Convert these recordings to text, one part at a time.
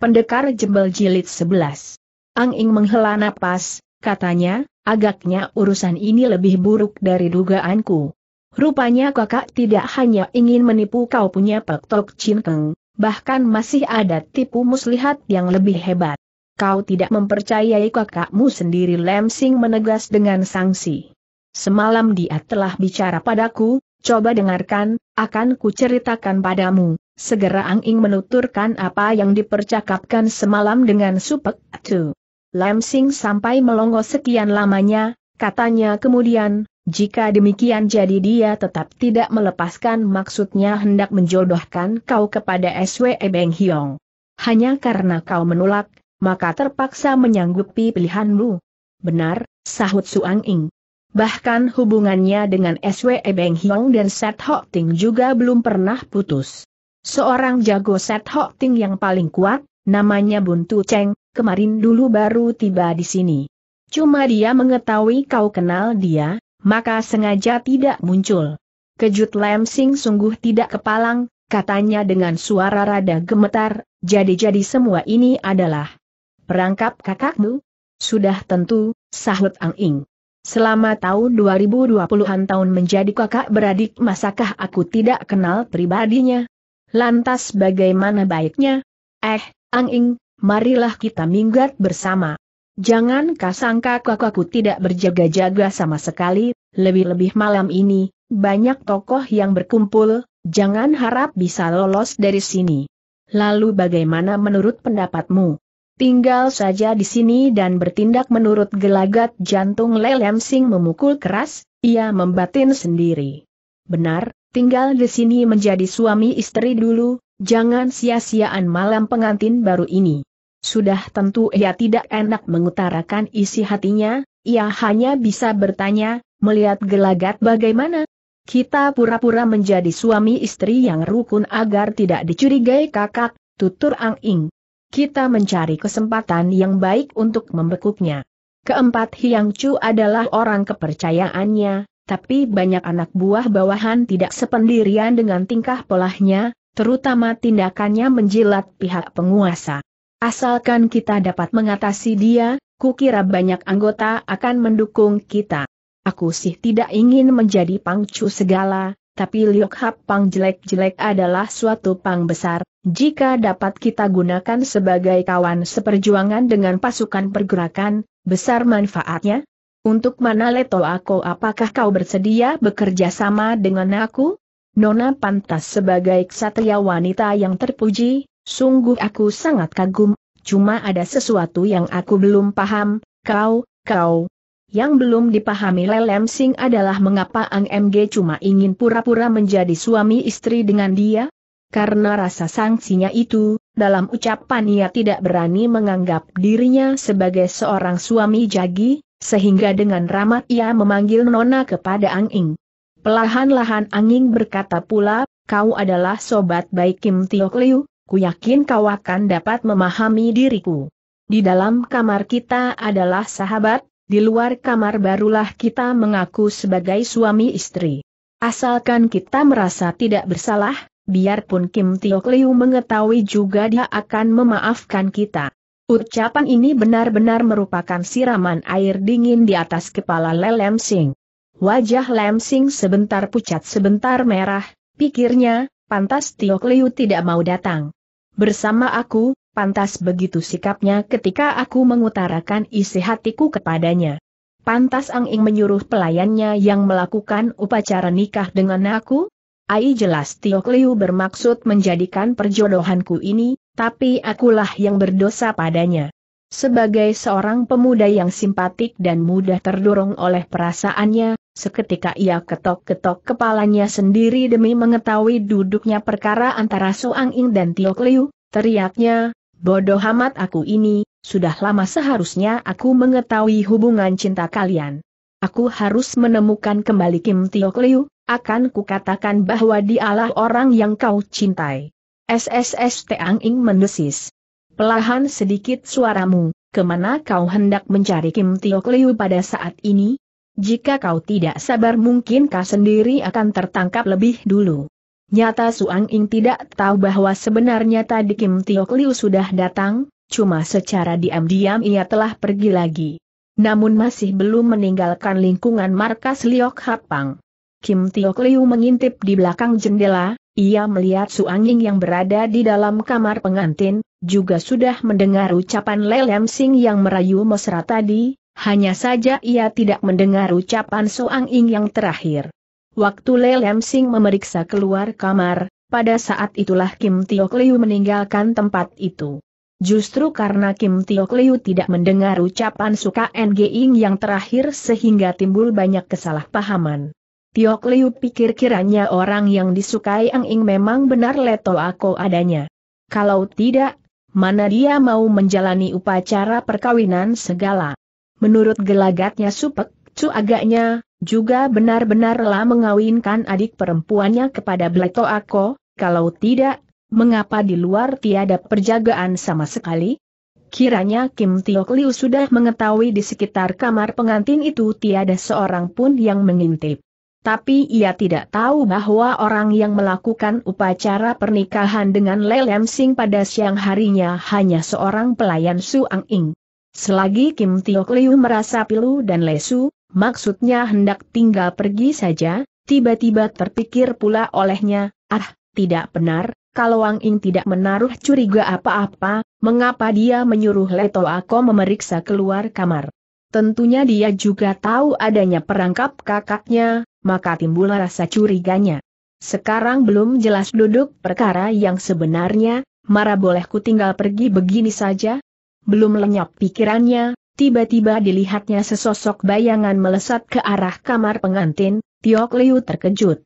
Pendekar Jembel Jilid 11. Ang Ing menghela napas, katanya, agaknya urusan ini lebih buruk dari dugaanku. Rupanya kakak tidak hanya ingin menipu kau punya Pek Tok Chin Keng, bahkan masih ada tipu muslihat yang lebih hebat. Kau tidak mempercayai kakakmu sendiri Lem Sing menegas dengan sanksi. Semalam dia telah bicara padaku, coba dengarkan, akan kuceritakan padamu. Segera Ang Ing menuturkan apa yang dipercakapkan semalam dengan Supek Tu. Lam Sing sampai melongo sekian lamanya, katanya kemudian, jika demikian jadi dia tetap tidak melepaskan maksudnya hendak menjodohkan kau kepada SWE Beng Hiong. Hanya karena kau menolak, maka terpaksa menyanggupi pilihanmu. Benar, sahut Suang Ing. Bahkan hubungannya dengan SWE Beng Hiong dan Set Hok Ting juga belum pernah putus. Seorang jago set Ting yang paling kuat, namanya Buntu Cheng, kemarin dulu baru tiba di sini. Cuma dia mengetahui kau kenal dia, maka sengaja tidak muncul. Kejut Lam Sing sungguh tidak kepalang, katanya dengan suara rada gemetar, jadi-jadi semua ini adalah perangkap kakakmu? Sudah tentu, sahut Ang Ing. Selama tahun 2020-an tahun menjadi kakak beradik masakah aku tidak kenal pribadinya? Lantas bagaimana baiknya? Eh, Anging, marilah kita minggat bersama. Jangan kasangka kakakku tidak berjaga-jaga sama sekali, lebih-lebih malam ini, banyak tokoh yang berkumpul, jangan harap bisa lolos dari sini. Lalu bagaimana menurut pendapatmu? Tinggal saja di sini dan bertindak menurut gelagat jantung Lelem Sing memukul keras, ia membatin sendiri. Benar, Tinggal di sini menjadi suami istri dulu, jangan sia-siaan malam pengantin baru ini. Sudah tentu ia tidak enak mengutarakan isi hatinya, ia hanya bisa bertanya, melihat gelagat bagaimana? Kita pura-pura menjadi suami istri yang rukun agar tidak dicurigai kakak, tutur Ang Ing. Kita mencari kesempatan yang baik untuk membekuknya. Keempat Hyang Chu adalah orang kepercayaannya, tapi banyak anak buah bawahan tidak sependirian dengan tingkah polahnya, terutama tindakannya menjilat pihak penguasa. Asalkan kita dapat mengatasi dia, kukira banyak anggota akan mendukung kita. Aku sih tidak ingin menjadi pangcu segala, tapi Liok Hap Pang jelek-jelek adalah suatu pang besar, jika dapat kita gunakan sebagai kawan seperjuangan dengan pasukan pergerakan, besar manfaatnya, untuk mana Leto aku apakah kau bersedia bekerja sama dengan aku? Nona pantas sebagai ksatria wanita yang terpuji, sungguh aku sangat kagum, cuma ada sesuatu yang aku belum paham, kau, kau. Yang belum dipahami Lelem Sing adalah mengapa Ang MG cuma ingin pura-pura menjadi suami istri dengan dia? Karena rasa sanksinya itu, dalam ucapan ia tidak berani menganggap dirinya sebagai seorang suami jagi, sehingga dengan ramah ia memanggil Nona kepada Anging. Pelahan-lahan Anging berkata pula, kau adalah sobat baik Kim Tiok Liu, ku yakin kau akan dapat memahami diriku. Di dalam kamar kita adalah sahabat, di luar kamar barulah kita mengaku sebagai suami istri. Asalkan kita merasa tidak bersalah, biarpun Kim Tiok Liu mengetahui juga dia akan memaafkan kita. Ucapan ini benar-benar merupakan siraman air dingin di atas kepala Lem Sing. Wajah Lem Sing sebentar pucat sebentar merah, pikirnya, pantas Tio Kliu tidak mau datang. Bersama aku, pantas begitu sikapnya ketika aku mengutarakan isi hatiku kepadanya. Pantas Ang Ing menyuruh pelayannya yang melakukan upacara nikah dengan aku? Ai jelas Tio Kliu bermaksud menjadikan perjodohanku ini, tapi akulah yang berdosa padanya. Sebagai seorang pemuda yang simpatik dan mudah terdorong oleh perasaannya, seketika ia ketok-ketok kepalanya sendiri demi mengetahui duduknya perkara antara Soang Ing dan Tio Liu, teriaknya, bodoh amat aku ini, sudah lama seharusnya aku mengetahui hubungan cinta kalian. Aku harus menemukan kembali Kim Tio Liu, akan kukatakan bahwa dialah orang yang kau cintai. SSS Teang Ing mendesis. Pelahan sedikit suaramu, kemana kau hendak mencari Kim Tio Liu pada saat ini? Jika kau tidak sabar mungkin kau sendiri akan tertangkap lebih dulu. Nyata Suang Ing tidak tahu bahwa sebenarnya tadi Kim Tio Liu sudah datang, cuma secara diam-diam ia telah pergi lagi. Namun masih belum meninggalkan lingkungan markas Liok Hapang. Kim Tio Liu mengintip di belakang jendela, ia melihat Su Ying yang berada di dalam kamar pengantin, juga sudah mendengar ucapan Lelem Sing yang merayu mesra tadi, hanya saja ia tidak mendengar ucapan Su Ying yang terakhir. Waktu Lelem Sing memeriksa keluar kamar, pada saat itulah Kim Tio Liu meninggalkan tempat itu. Justru karena Kim Tio Liu tidak mendengar ucapan Su suka Ying yang terakhir sehingga timbul banyak kesalahpahaman. Tiok Liu pikir kiranya orang yang disukai Ang Ing memang benar leto aku adanya. Kalau tidak, mana dia mau menjalani upacara perkawinan segala. Menurut gelagatnya Supek, Cu agaknya, juga benar-benarlah mengawinkan adik perempuannya kepada Bleto Ako, kalau tidak, mengapa di luar tiada perjagaan sama sekali? Kiranya Kim Tiok Liu sudah mengetahui di sekitar kamar pengantin itu tiada seorang pun yang mengintip tapi ia tidak tahu bahwa orang yang melakukan upacara pernikahan dengan Lelem Sing pada siang harinya hanya seorang pelayan Su Ang Ing. Selagi Kim Tiok Liu merasa pilu dan lesu, maksudnya hendak tinggal pergi saja, tiba-tiba terpikir pula olehnya, ah, tidak benar, kalau Wang Ing tidak menaruh curiga apa-apa, mengapa dia menyuruh Leto Ako memeriksa keluar kamar? Tentunya dia juga tahu adanya perangkap kakaknya, maka timbullah rasa curiganya. Sekarang belum jelas duduk perkara yang sebenarnya, Mara ku tinggal pergi begini saja? Belum lenyap pikirannya, tiba-tiba dilihatnya sesosok bayangan melesat ke arah kamar pengantin, Tiok Liu terkejut.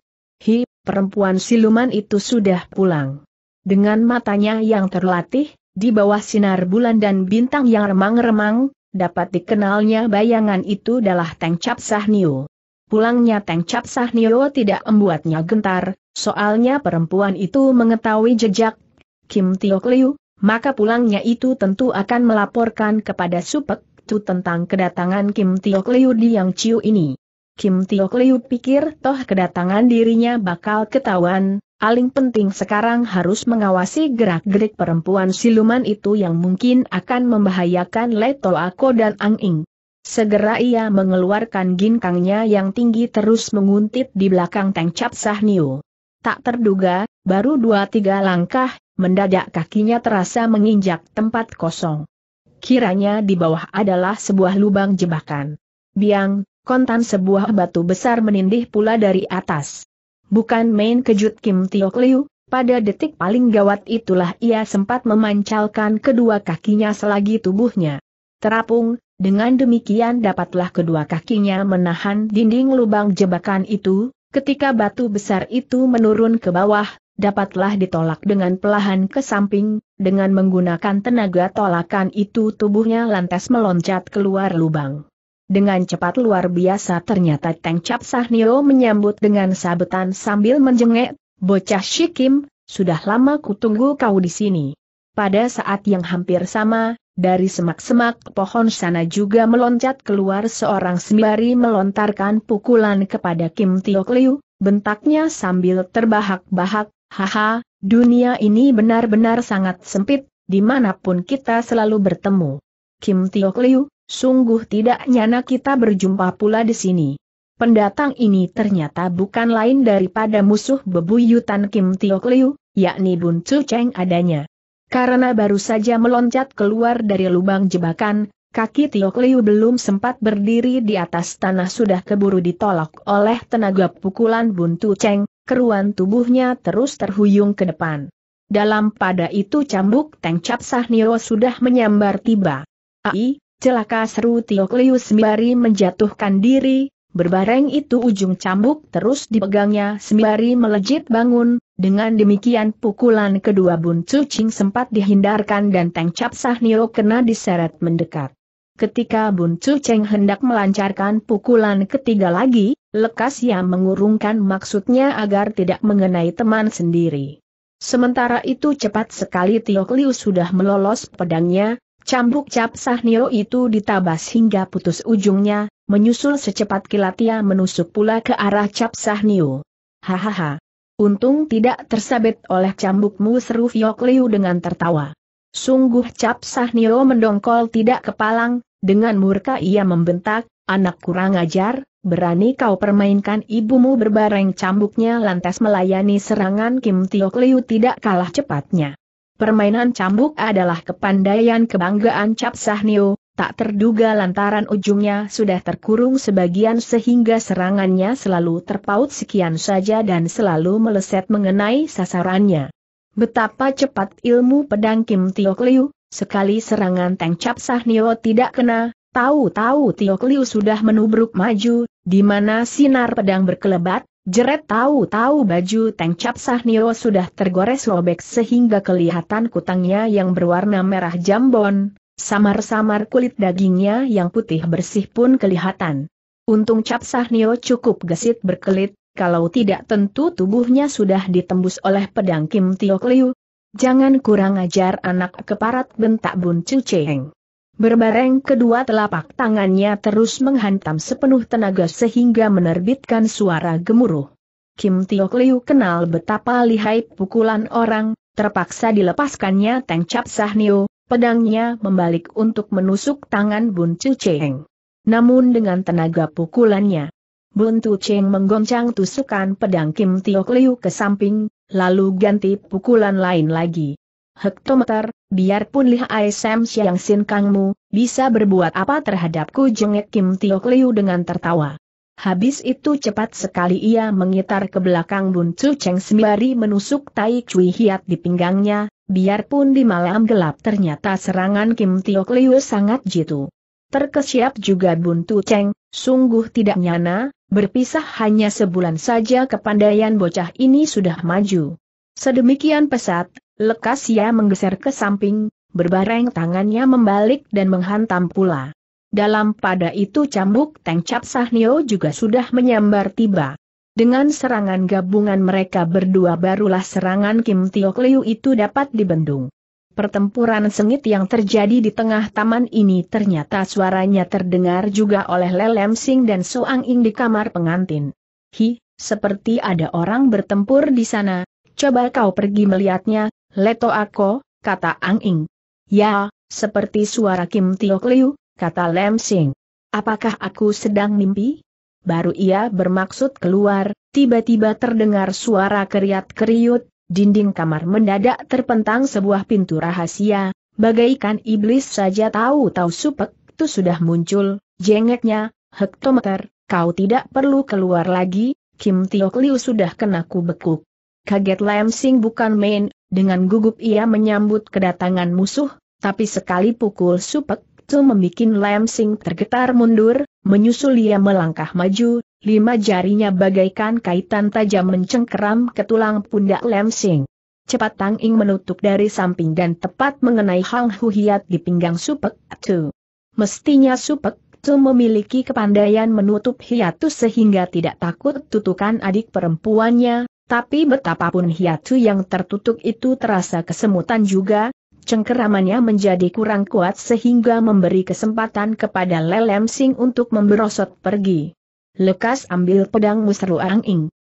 Hi, perempuan siluman itu sudah pulang. Dengan matanya yang terlatih, di bawah sinar bulan dan bintang yang remang-remang, dapat dikenalnya bayangan itu adalah Teng Cap Sah Niu. Pulangnya Teng Cap Nio tidak membuatnya gentar, soalnya perempuan itu mengetahui jejak Kim Tiok Liu, maka pulangnya itu tentu akan melaporkan kepada Supek Tu tentang kedatangan Kim Tiok Liu di Yang Chiu ini. Kim Tiok Liu pikir toh kedatangan dirinya bakal ketahuan, aling penting sekarang harus mengawasi gerak-gerik perempuan siluman itu yang mungkin akan membahayakan Leto Ako dan Ang Ing. Segera ia mengeluarkan ginkangnya yang tinggi terus menguntit di belakang Teng Cap Sahnio. Tak terduga, baru dua tiga langkah, mendadak kakinya terasa menginjak tempat kosong. Kiranya di bawah adalah sebuah lubang jebakan. Biang, kontan sebuah batu besar menindih pula dari atas. Bukan main kejut Kim Tio Liu, pada detik paling gawat itulah ia sempat memancalkan kedua kakinya selagi tubuhnya. Terapung, dengan demikian dapatlah kedua kakinya menahan dinding lubang jebakan itu, ketika batu besar itu menurun ke bawah, dapatlah ditolak dengan pelahan ke samping, dengan menggunakan tenaga tolakan itu tubuhnya lantas meloncat keluar lubang. Dengan cepat luar biasa ternyata Teng Cap Sahnio menyambut dengan sabetan sambil menjengek, bocah Shikim, sudah lama kutunggu kau di sini. Pada saat yang hampir sama, dari semak-semak pohon sana juga meloncat keluar seorang sembari melontarkan pukulan kepada Kim Tiok Liu, bentaknya sambil terbahak-bahak, haha, dunia ini benar-benar sangat sempit, dimanapun kita selalu bertemu. Kim Tiok Liu, sungguh tidak nyana kita berjumpa pula di sini. Pendatang ini ternyata bukan lain daripada musuh bebuyutan Kim Tiok Liu, yakni Bun Chu Cheng adanya. Karena baru saja meloncat keluar dari lubang jebakan, kaki Tio Liu belum sempat berdiri di atas tanah sudah keburu ditolak oleh tenaga pukulan buntu Cheng, keruan tubuhnya terus terhuyung ke depan. Dalam pada itu cambuk Teng Cap Sah Sahnio sudah menyambar tiba. Ai, celaka seru Tio Liu sembari menjatuhkan diri, Berbareng itu ujung cambuk terus dipegangnya sembari melejit bangun, dengan demikian pukulan kedua Bun Cucing sempat dihindarkan dan Teng Cap Sahnio kena diseret mendekat. Ketika Bun Cucing hendak melancarkan pukulan ketiga lagi, lekas ia mengurungkan maksudnya agar tidak mengenai teman sendiri. Sementara itu cepat sekali Tiok Liu sudah melolos pedangnya, cambuk Cap Sahnio itu ditabas hingga putus ujungnya, Menyusul secepat kilat ia menusuk pula ke arah Cap Sahnio. Hahaha. Untung tidak tersabet oleh cambukmu seru Fiok Liu dengan tertawa. Sungguh Cap Sahnio mendongkol tidak kepalang, dengan murka ia membentak, anak kurang ajar, berani kau permainkan ibumu berbareng cambuknya lantas melayani serangan Kim Tiok Liu tidak kalah cepatnya. Permainan cambuk adalah kepandaian kebanggaan Cap Sahnio, tak terduga lantaran ujungnya sudah terkurung sebagian sehingga serangannya selalu terpaut sekian saja dan selalu meleset mengenai sasarannya. Betapa cepat ilmu pedang Kim Tiok Liu, sekali serangan Teng Cap Nio tidak kena, tahu-tahu Tiok Liu sudah menubruk maju, di mana sinar pedang berkelebat, Jeret tahu-tahu baju Teng Cap Nio sudah tergores robek sehingga kelihatan kutangnya yang berwarna merah jambon, Samar-samar kulit dagingnya yang putih bersih pun kelihatan. Untung Cap Sahnio cukup gesit berkelit, kalau tidak tentu tubuhnya sudah ditembus oleh pedang Kim Tio Kliu. Jangan kurang ajar anak keparat bentak Bun Chu Cheng. Berbareng kedua telapak tangannya terus menghantam sepenuh tenaga sehingga menerbitkan suara gemuruh. Kim Tio Kliu kenal betapa lihai pukulan orang, terpaksa dilepaskannya Teng Cap Sahnio, Pedangnya membalik untuk menusuk tangan Bun Chu Cheng. Namun dengan tenaga pukulannya, Bun Tu Cheng menggoncang tusukan pedang Kim Tiok Liu ke samping, lalu ganti pukulan lain lagi. Hektometer, biarpun lihai ASM Siang Sin Kangmu, bisa berbuat apa terhadapku jengek Kim Tiok Liu dengan tertawa. Habis itu cepat sekali ia mengitar ke belakang Bun Chu Cheng sembari menusuk Tai Cui Hiat di pinggangnya, biarpun di malam gelap ternyata serangan Kim Tio Liu sangat jitu. Terkesiap juga Bun Tu Cheng, sungguh tidak nyana, berpisah hanya sebulan saja kepandaian bocah ini sudah maju. Sedemikian pesat, lekas ia menggeser ke samping, berbareng tangannya membalik dan menghantam pula. Dalam pada itu cambuk Teng Cap Sahnio juga sudah menyambar tiba. Dengan serangan gabungan mereka berdua barulah serangan Kim Tiok Liu itu dapat dibendung. Pertempuran sengit yang terjadi di tengah taman ini ternyata suaranya terdengar juga oleh Lelem Sing dan Soang Ing di kamar pengantin. Hi, seperti ada orang bertempur di sana, coba kau pergi melihatnya, Leto Ako, kata Ang Ing. Ya, seperti suara Kim Tiok Liu, kata Lem Sing. Apakah aku sedang mimpi? Baru ia bermaksud keluar, tiba-tiba terdengar suara keriat-keriut, dinding kamar mendadak terpentang sebuah pintu rahasia, bagaikan iblis saja tahu-tahu supek itu sudah muncul, jengeknya, hektometer, kau tidak perlu keluar lagi, Kim Tio Liu sudah kena kubekuk. Kaget Lam Sing bukan main, dengan gugup ia menyambut kedatangan musuh, tapi sekali pukul supek itu membuat Sing tergetar mundur, menyusul ia melangkah maju, lima jarinya bagaikan kaitan tajam mencengkeram ke tulang pundak Sing. Cepat Tang Ing menutup dari samping dan tepat mengenai Hang Hiat di pinggang Supek Tu. Mestinya Supek Tu memiliki kepandaian menutup hiatus sehingga tidak takut tutukan adik perempuannya, tapi betapapun hiatu yang tertutup itu terasa kesemutan juga, cengkeramannya menjadi kurang kuat sehingga memberi kesempatan kepada Lelem Sing untuk memberosot pergi. Lekas ambil pedang seru ing.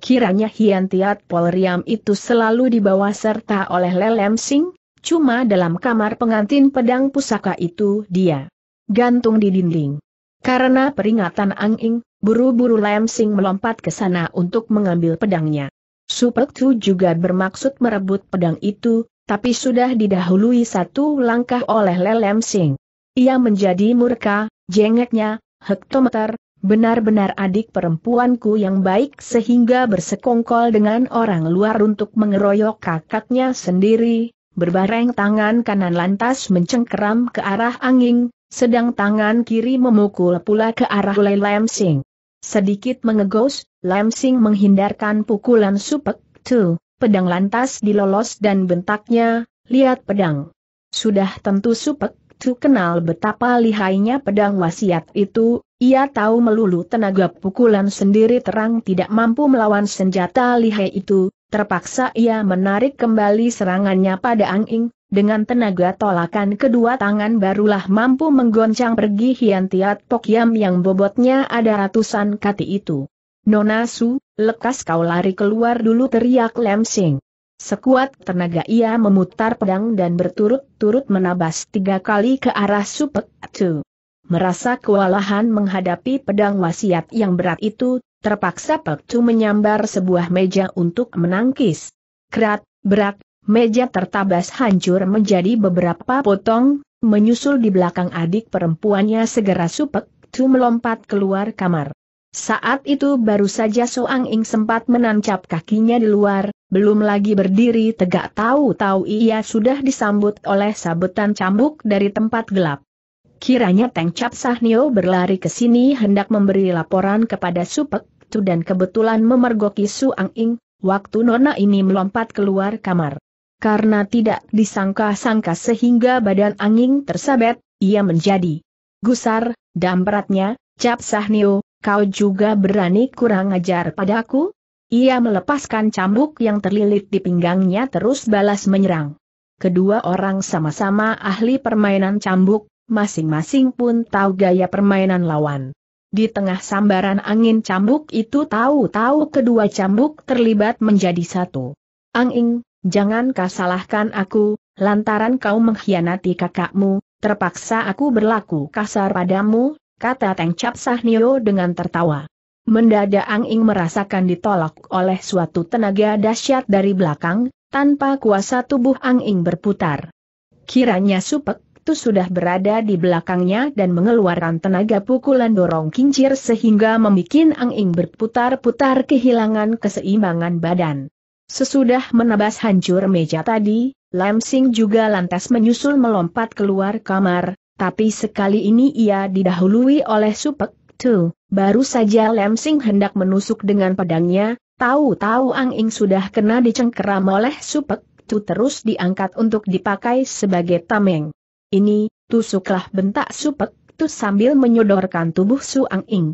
Kiranya Hian Tiat Polriam itu selalu dibawa serta oleh Lelem Sing, cuma dalam kamar pengantin pedang pusaka itu dia gantung di dinding. Karena peringatan Anging, buru-buru Lem Sing melompat ke sana untuk mengambil pedangnya. Supek Tu juga bermaksud merebut pedang itu, tapi sudah didahului satu langkah oleh Lelem Sing. Ia menjadi murka, jengeknya, hektometer, benar-benar adik perempuanku yang baik sehingga bersekongkol dengan orang luar untuk mengeroyok kakaknya sendiri, berbareng tangan kanan lantas mencengkeram ke arah angin, sedang tangan kiri memukul pula ke arah Lelem Sing. Sedikit mengegos, Lam menghindarkan pukulan Supek Tu pedang lantas dilolos dan bentaknya, lihat pedang. Sudah tentu Supek Tu kenal betapa lihainya pedang wasiat itu, ia tahu melulu tenaga pukulan sendiri terang tidak mampu melawan senjata lihai itu, terpaksa ia menarik kembali serangannya pada Ang dengan tenaga tolakan kedua tangan barulah mampu menggoncang pergi Hian Tiat Pokyam yang bobotnya ada ratusan kati itu. Nona Su, lekas kau lari keluar dulu teriak Lem Sing. Sekuat tenaga ia memutar pedang dan berturut-turut menabas tiga kali ke arah Supek Tu. Merasa kewalahan menghadapi pedang wasiat yang berat itu, terpaksa Pek Tu menyambar sebuah meja untuk menangkis. Kerat, berat, meja tertabas hancur menjadi beberapa potong, menyusul di belakang adik perempuannya segera Supek Tu melompat keluar kamar. Saat itu baru saja Soang Ing sempat menancap kakinya di luar, belum lagi berdiri tegak tahu-tahu ia sudah disambut oleh sabetan cambuk dari tempat gelap. Kiranya Teng Cap Sahnio berlari ke sini hendak memberi laporan kepada Supek Tu dan kebetulan memergoki Suang Ing, waktu Nona ini melompat keluar kamar. Karena tidak disangka-sangka sehingga badan Anging tersabet, ia menjadi gusar, dan beratnya, Cap Sahnio, Kau juga berani kurang ajar padaku? Ia melepaskan cambuk yang terlilit di pinggangnya terus balas menyerang. Kedua orang sama-sama ahli permainan cambuk, masing-masing pun tahu gaya permainan lawan. Di tengah sambaran angin cambuk itu tahu-tahu kedua cambuk terlibat menjadi satu. Anging, jangan kau salahkan aku, lantaran kau mengkhianati kakakmu, terpaksa aku berlaku kasar padamu, kata Teng Cap Sahnio dengan tertawa. Mendadak Ang Ing merasakan ditolak oleh suatu tenaga dahsyat dari belakang, tanpa kuasa tubuh Ang Ing berputar. Kiranya Supek Tu sudah berada di belakangnya dan mengeluarkan tenaga pukulan dorong kincir sehingga membuat Ang Ing berputar-putar kehilangan keseimbangan badan. Sesudah menebas hancur meja tadi, Lam Sing juga lantas menyusul melompat keluar kamar, tapi sekali ini ia didahului oleh Supek Tu. Baru saja Lem Sing hendak menusuk dengan pedangnya, tahu-tahu Ang Ing sudah kena dicengkeram oleh Supek Tu terus diangkat untuk dipakai sebagai tameng. Ini, tusuklah bentak Supek Tu sambil menyodorkan tubuh Su Ang Ing.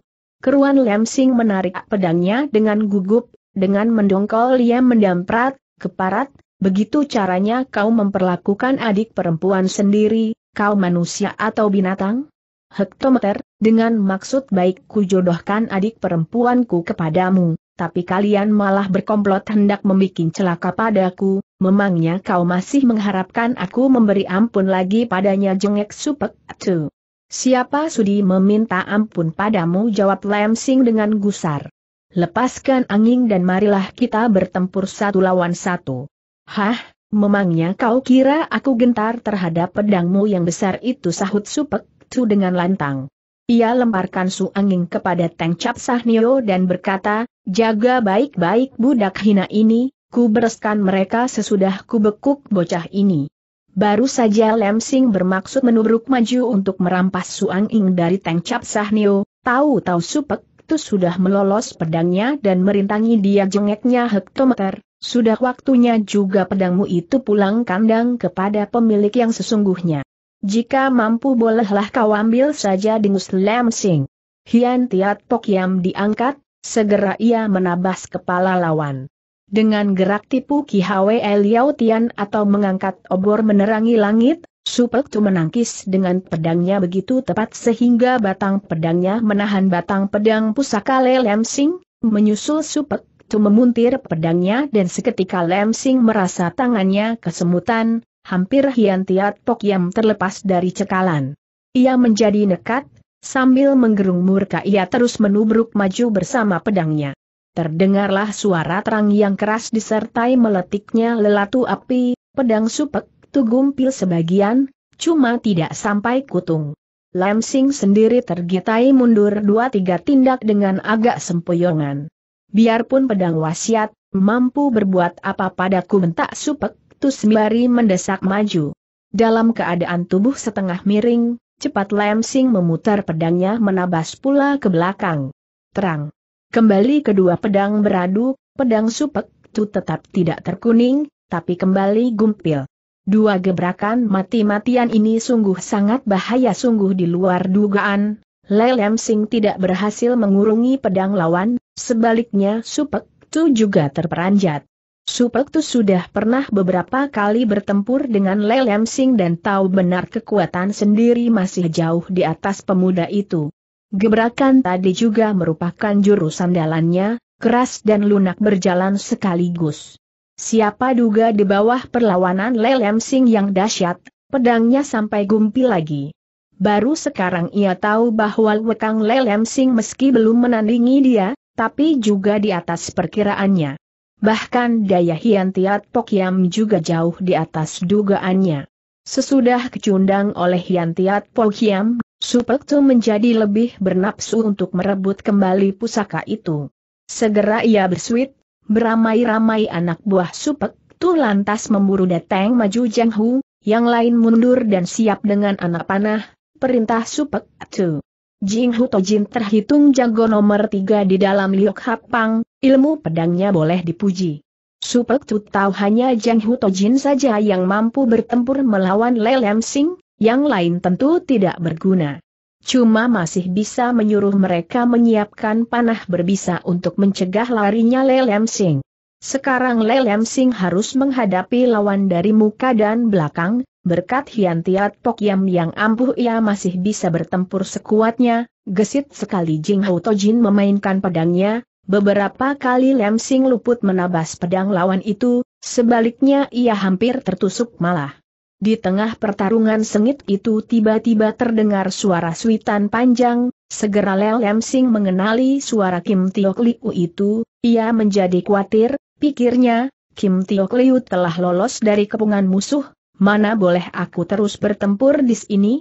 Keruan Lem Sing menarik pedangnya dengan gugup, dengan mendongkol ia mendamprat, keparat, begitu caranya kau memperlakukan adik perempuan sendiri, Kau manusia atau binatang? Hektometer, dengan maksud baik ku jodohkan adik perempuanku kepadamu, tapi kalian malah berkomplot hendak membuat celaka padaku, memangnya kau masih mengharapkan aku memberi ampun lagi padanya jengek supek tu. Siapa sudi meminta ampun padamu jawab Lemsing dengan gusar. Lepaskan angin dan marilah kita bertempur satu lawan satu. Hah, memangnya kau kira aku gentar terhadap pedangmu yang besar itu sahut Supek Tu dengan lantang. Ia lemparkan Su angin kepada Teng Cap Sahnio dan berkata, jaga baik-baik budak hina ini, ku bereskan mereka sesudah ku bekuk bocah ini. Baru saja Lem Sing bermaksud menubruk maju untuk merampas Suang Ing dari Teng Cap Sahnio, tahu-tahu Supek Tu sudah melolos pedangnya dan merintangi dia jengeknya hektometer, sudah waktunya juga pedangmu itu pulang kandang kepada pemilik yang sesungguhnya. Jika mampu bolehlah kau ambil saja dengus lemsing. Hian Tiat Pok Yam diangkat, segera ia menabas kepala lawan. Dengan gerak tipu Ki Hwe Liao Tian atau mengangkat obor menerangi langit, Supek Tu menangkis dengan pedangnya begitu tepat sehingga batang pedangnya menahan batang pedang pusaka Lemsing, menyusul Supek Tu memuntir pedangnya dan seketika Lem Sing merasa tangannya kesemutan, hampir Hian Tiat Pok Yam terlepas dari cekalan. Ia menjadi nekat, sambil menggerung murka ia terus menubruk maju bersama pedangnya. Terdengarlah suara terang yang keras disertai meletiknya lelatu api, pedang supek, tugumpil sebagian, cuma tidak sampai kutung. Lam Sing sendiri tergitai mundur dua tiga tindak dengan agak sempoyongan biarpun pedang wasiat, mampu berbuat apa padaku bentak supek, Tusmiari mendesak maju. Dalam keadaan tubuh setengah miring, cepat Lemsing memutar pedangnya menabas pula ke belakang. Terang. Kembali kedua pedang beradu, pedang supek itu tetap tidak terkuning, tapi kembali gumpil. Dua gebrakan mati-matian ini sungguh sangat bahaya sungguh di luar dugaan, Lelem Sing tidak berhasil mengurungi pedang lawan, sebaliknya Supek Tu juga terperanjat. Supek Tu sudah pernah beberapa kali bertempur dengan Lelem Sing dan tahu benar kekuatan sendiri masih jauh di atas pemuda itu. Gebrakan tadi juga merupakan jurus andalannya, keras dan lunak berjalan sekaligus. Siapa duga di bawah perlawanan Lelem Sing yang dahsyat, pedangnya sampai gumpi lagi. Baru sekarang ia tahu bahwa Wekang Lelem Sing meski belum menandingi dia, tapi juga di atas perkiraannya. Bahkan daya Hian Tiat Pokyam juga jauh di atas dugaannya. Sesudah kecundang oleh Hian Tiat Supek tu menjadi lebih bernapsu untuk merebut kembali pusaka itu. Segera ia bersuit, beramai-ramai anak buah Supek, tu lantas memburu datang maju Jang Hu, yang lain mundur dan siap dengan anak panah, perintah Supek tu. Jing Huto Jin terhitung jago nomor tiga di dalam Liok Hapang, ilmu pedangnya boleh dipuji. Supek tu tahu hanya Jang Huto Jin saja yang mampu bertempur melawan Lelem Sing, yang lain tentu tidak berguna. Cuma masih bisa menyuruh mereka menyiapkan panah berbisa untuk mencegah larinya Lelem Sing. Sekarang Lelem Sing harus menghadapi lawan dari muka dan belakang, berkat Hian Tiat Pok Yam yang ampuh ia masih bisa bertempur sekuatnya, gesit sekali Jing Hou Tojin memainkan pedangnya, beberapa kali Lem Sing Luput menabas pedang lawan itu, sebaliknya ia hampir tertusuk malah. Di tengah pertarungan sengit itu tiba-tiba terdengar suara suitan panjang, Segera Leo Lem Sing mengenali suara Kim Tiok Liu itu, ia menjadi khawatir, pikirnya, Kim Tiok Liu telah lolos dari kepungan musuh, mana boleh aku terus bertempur di sini?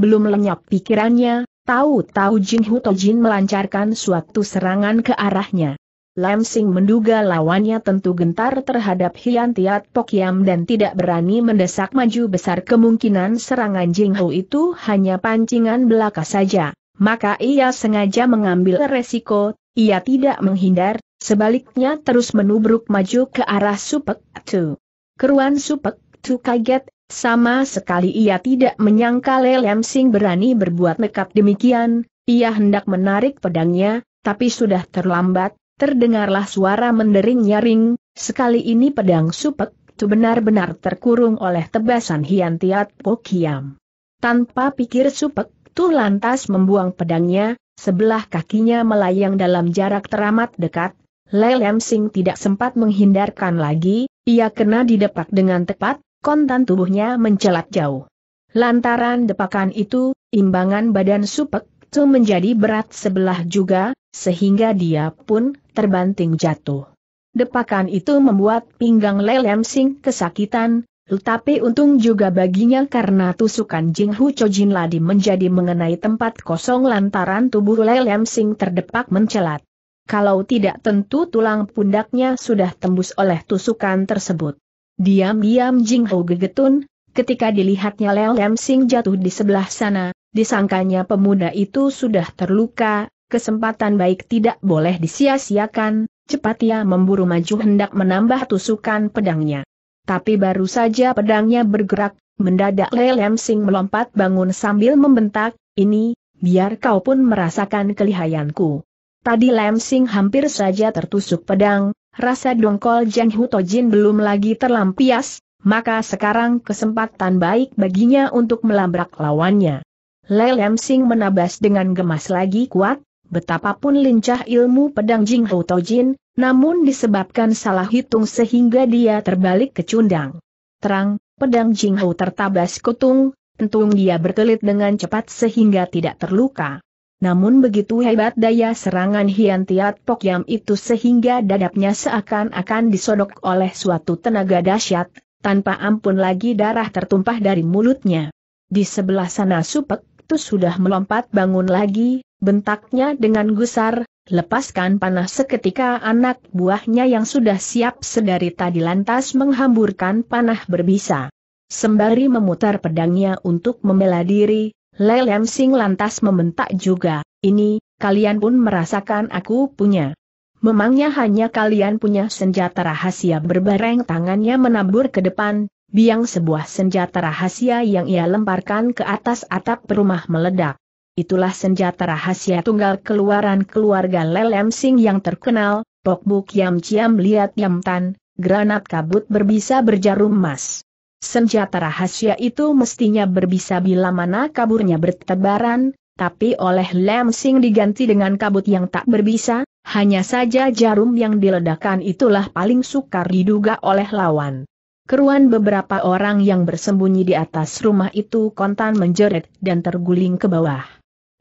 Belum lenyap pikirannya, tahu-tahu Jin Jin melancarkan suatu serangan ke arahnya. Lam Sing menduga lawannya tentu gentar terhadap Hian Tiat Yam dan tidak berani mendesak maju besar kemungkinan serangan Jing Hu itu hanya pancingan belaka saja. Maka ia sengaja mengambil resiko, ia tidak menghindar, sebaliknya terus menubruk maju ke arah Supek Tu. Keruan Supek Tu kaget, sama sekali ia tidak menyangka Lelem Sing berani berbuat nekat demikian, ia hendak menarik pedangnya, tapi sudah terlambat, terdengarlah suara mendering nyaring, sekali ini pedang supek, Tu benar-benar terkurung oleh tebasan Hian Tiat Pokiam. Tanpa pikir supek, Tu lantas membuang pedangnya, sebelah kakinya melayang dalam jarak teramat dekat, Lelem Sing tidak sempat menghindarkan lagi, ia kena didepak dengan tepat, kontan tubuhnya mencelat jauh. Lantaran depakan itu, imbangan badan Supek itu menjadi berat sebelah juga, sehingga dia pun terbanting jatuh. Depakan itu membuat pinggang Lelem Sing kesakitan, tetapi untung juga baginya karena tusukan Jing Hu Jin Ladi menjadi mengenai tempat kosong lantaran tubuh Lelem Sing terdepak mencelat. Kalau tidak tentu tulang pundaknya sudah tembus oleh tusukan tersebut. Diam-diam Jing Ho gegetun, ketika dilihatnya Leo Lem Sing jatuh di sebelah sana, disangkanya pemuda itu sudah terluka, kesempatan baik tidak boleh disia-siakan, cepat ia memburu maju hendak menambah tusukan pedangnya. Tapi baru saja pedangnya bergerak, mendadak Leo Lem Sing melompat bangun sambil membentak, ini, biar kau pun merasakan kelihayanku. Tadi Lem Sing hampir saja tertusuk pedang, Rasa dongkol Jiang Tojin belum lagi terlampias, maka sekarang kesempatan baik baginya untuk melabrak lawannya. Lei Lem Sing menabas dengan gemas lagi kuat, betapapun lincah ilmu pedang Jing Tojin, namun disebabkan salah hitung sehingga dia terbalik kecundang. Terang, pedang Jing Hu tertabas kutung, entung dia berkelit dengan cepat sehingga tidak terluka. Namun begitu hebat daya serangan Hian Tiat Pok Yam itu sehingga dadapnya seakan-akan disodok oleh suatu tenaga dahsyat, tanpa ampun lagi darah tertumpah dari mulutnya. Di sebelah sana Supek itu sudah melompat bangun lagi, bentaknya dengan gusar, lepaskan panah seketika anak buahnya yang sudah siap sedari tadi lantas menghamburkan panah berbisa. Sembari memutar pedangnya untuk membela diri, Le Sing lantas membentak juga, ini, kalian pun merasakan aku punya. Memangnya hanya kalian punya senjata rahasia berbareng tangannya menabur ke depan, biang sebuah senjata rahasia yang ia lemparkan ke atas atap rumah meledak. Itulah senjata rahasia tunggal keluaran keluarga Lelem Sing yang terkenal, Pokbuk Yam Ciam Liat Yam Tan, granat kabut berbisa berjarum emas. Senjata rahasia itu mestinya berbisa bila mana kaburnya bertebaran, tapi oleh Lam Sing diganti dengan kabut yang tak berbisa, hanya saja jarum yang diledakkan itulah paling sukar diduga oleh lawan. Keruan beberapa orang yang bersembunyi di atas rumah itu kontan menjerit dan terguling ke bawah.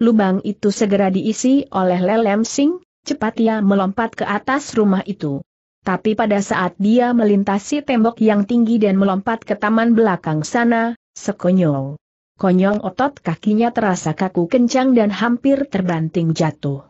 Lubang itu segera diisi oleh Lelem Sing, cepat ia melompat ke atas rumah itu tapi pada saat dia melintasi tembok yang tinggi dan melompat ke taman belakang sana, sekonyol. konyong otot kakinya terasa kaku kencang dan hampir terbanting jatuh.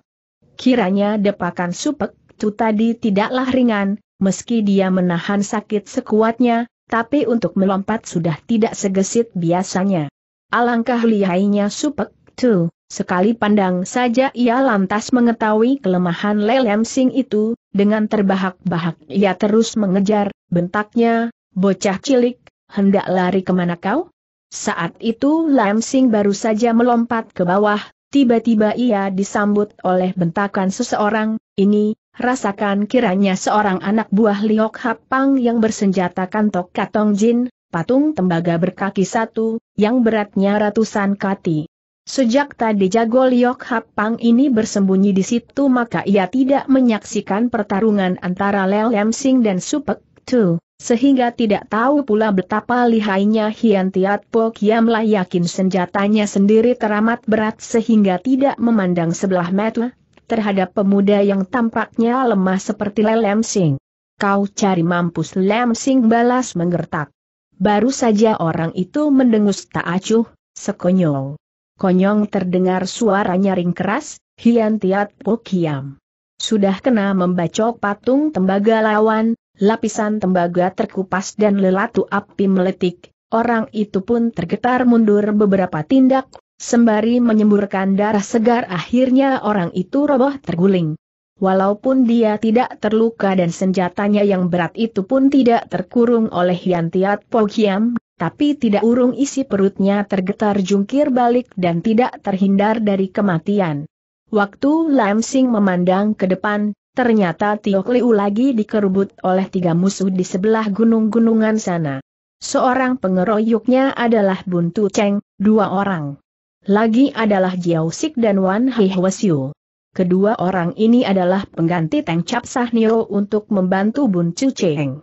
Kiranya depakan supek itu tadi tidaklah ringan, meski dia menahan sakit sekuatnya, tapi untuk melompat sudah tidak segesit biasanya. Alangkah lihainya supek itu, Sekali pandang saja ia lantas mengetahui kelemahan lelem sing itu, dengan terbahak-bahak ia terus mengejar, bentaknya, bocah cilik, hendak lari kemana kau? Saat itu Lelem Sing baru saja melompat ke bawah, tiba-tiba ia disambut oleh bentakan seseorang, ini, rasakan kiranya seorang anak buah Liok Hapang yang bersenjatakan tok katong jin, patung tembaga berkaki satu, yang beratnya ratusan kati. Sejak tadi Jago Liok pang ini bersembunyi di situ maka ia tidak menyaksikan pertarungan antara Lelem Sing dan Supek Tu, sehingga tidak tahu pula betapa lihainya Hian Tiat Po Kiamlah yakin senjatanya sendiri teramat berat sehingga tidak memandang sebelah mata terhadap pemuda yang tampaknya lemah seperti Lelem Sing. Kau cari mampus Lelem Sing balas menggertak. Baru saja orang itu mendengus tak acuh, sekonyol konyong terdengar suara nyaring keras, Hian Tiat Pokiam. Sudah kena membacok patung tembaga lawan, lapisan tembaga terkupas dan lelatu api meletik, orang itu pun tergetar mundur beberapa tindak, sembari menyemburkan darah segar akhirnya orang itu roboh terguling. Walaupun dia tidak terluka dan senjatanya yang berat itu pun tidak terkurung oleh Yantiat Pogiam tapi tidak urung isi perutnya tergetar jungkir balik dan tidak terhindar dari kematian. Waktu Lam Sing memandang ke depan, ternyata Tiok Liu lagi dikerubut oleh tiga musuh di sebelah gunung-gunungan sana. Seorang pengeroyoknya adalah Buntu Cheng, dua orang. Lagi adalah Jiao Sik dan Wan Hua Hwasyu. Kedua orang ini adalah pengganti Teng Cap Nio untuk membantu Buntu Cheng.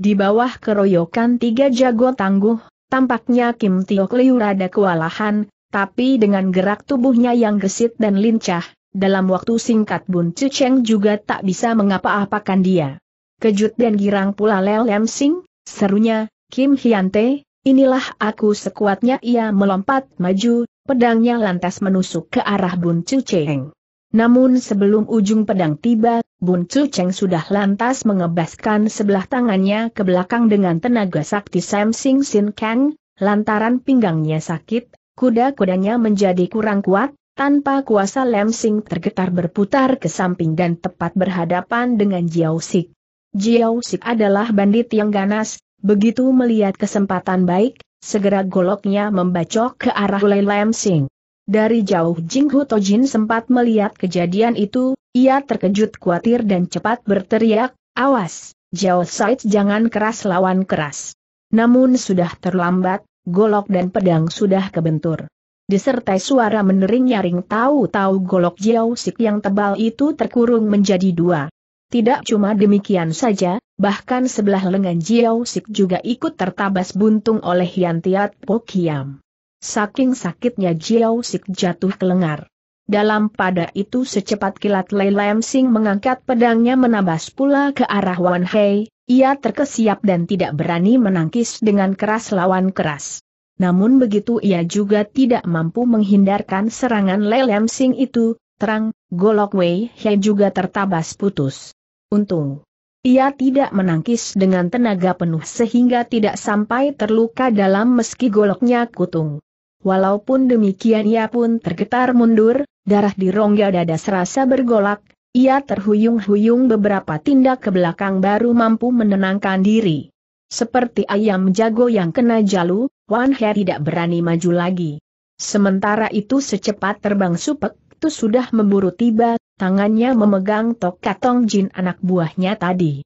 Di bawah keroyokan tiga jago tangguh, tampaknya Kim Tiok Liu rada kewalahan, tapi dengan gerak tubuhnya yang gesit dan lincah, dalam waktu singkat Bun Chu Cheng juga tak bisa mengapa-apakan dia. Kejut dan girang pula Leo Lem Sing, serunya, Kim Hyante, inilah aku sekuatnya ia melompat maju, pedangnya lantas menusuk ke arah Bun Chu Cheng. Namun sebelum ujung pedang tiba, Bun Chu Cheng sudah lantas mengebaskan sebelah tangannya ke belakang dengan tenaga sakti Sam Sing Sin Kang, lantaran pinggangnya sakit, kuda-kudanya menjadi kurang kuat, tanpa kuasa Lam Sing tergetar berputar ke samping dan tepat berhadapan dengan Jiao Sik. Jiao Sik adalah bandit yang ganas, begitu melihat kesempatan baik, segera goloknya membacok ke arah Lam Sing. Dari jauh Jing Hu Tojin sempat melihat kejadian itu, ia terkejut khawatir dan cepat berteriak, awas, Jauh Said jangan keras lawan keras. Namun sudah terlambat, golok dan pedang sudah kebentur. Disertai suara menering nyaring tahu-tahu golok Sik yang tebal itu terkurung menjadi dua. Tidak cuma demikian saja, bahkan sebelah lengan Jiao Sik juga ikut tertabas buntung oleh Yantiat Pokiam. Saking sakitnya Jiao Sik jatuh ke lengar. Dalam pada itu secepat kilat Lei Lam Sing mengangkat pedangnya menabas pula ke arah Wan Hei, ia terkesiap dan tidak berani menangkis dengan keras lawan keras. Namun begitu ia juga tidak mampu menghindarkan serangan Lei Lam Sing itu, terang, golok Wei Hei juga tertabas putus. Untung. Ia tidak menangkis dengan tenaga penuh sehingga tidak sampai terluka dalam meski goloknya kutung. Walaupun demikian ia pun tergetar mundur, darah di rongga dada serasa bergolak, ia terhuyung-huyung beberapa tindak ke belakang baru mampu menenangkan diri. Seperti ayam jago yang kena jalu, Wan He tidak berani maju lagi. Sementara itu secepat terbang supek, itu sudah memburu tiba, tangannya memegang tok katong jin anak buahnya tadi.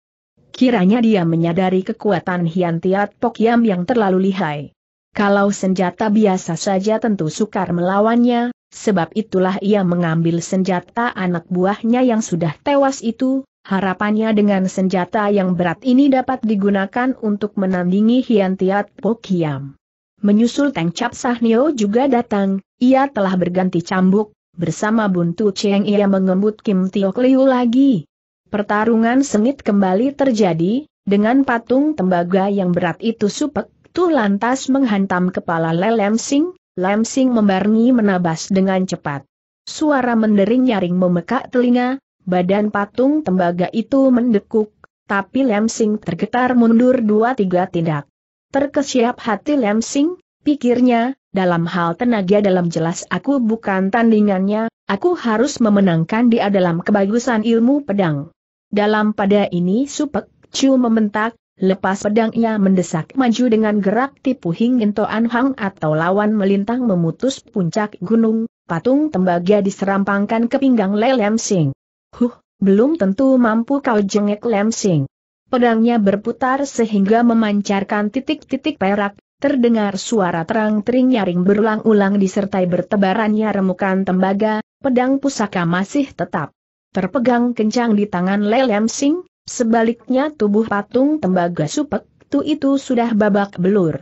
Kiranya dia menyadari kekuatan Hian Tiat Pok Yam yang terlalu lihai. Kalau senjata biasa saja tentu sukar melawannya, sebab itulah ia mengambil senjata anak buahnya yang sudah tewas itu, harapannya dengan senjata yang berat ini dapat digunakan untuk menandingi hiantiat Pokiam. Menyusul Teng Cap Sahnio juga datang, ia telah berganti cambuk, bersama Buntu Cheng ia mengembut Kim Tio Liu lagi. Pertarungan sengit kembali terjadi, dengan patung tembaga yang berat itu supek, itu lantas menghantam kepala Le Lemsing, Lemsing menabas dengan cepat. Suara mendering nyaring memekak telinga, badan patung tembaga itu mendekuk, tapi Lemsing tergetar mundur dua tiga tindak. Terkesiap hati Lemsing, pikirnya, dalam hal tenaga dalam jelas aku bukan tandingannya, aku harus memenangkan dia dalam kebagusan ilmu pedang. Dalam pada ini Supek Chu membentak, Lepas pedangnya mendesak maju dengan gerak tipu hingin Toan Hang atau lawan melintang memutus puncak gunung, patung tembaga diserampangkan ke pinggang Le Lem Sing. Huh, belum tentu mampu kau jengek Lem Sing. Pedangnya berputar sehingga memancarkan titik-titik perak, terdengar suara terang-tering nyaring berulang-ulang disertai bertebarannya remukan tembaga, pedang pusaka masih tetap terpegang kencang di tangan Le Lem Sing, Sebaliknya tubuh patung tembaga supek tu itu sudah babak belur.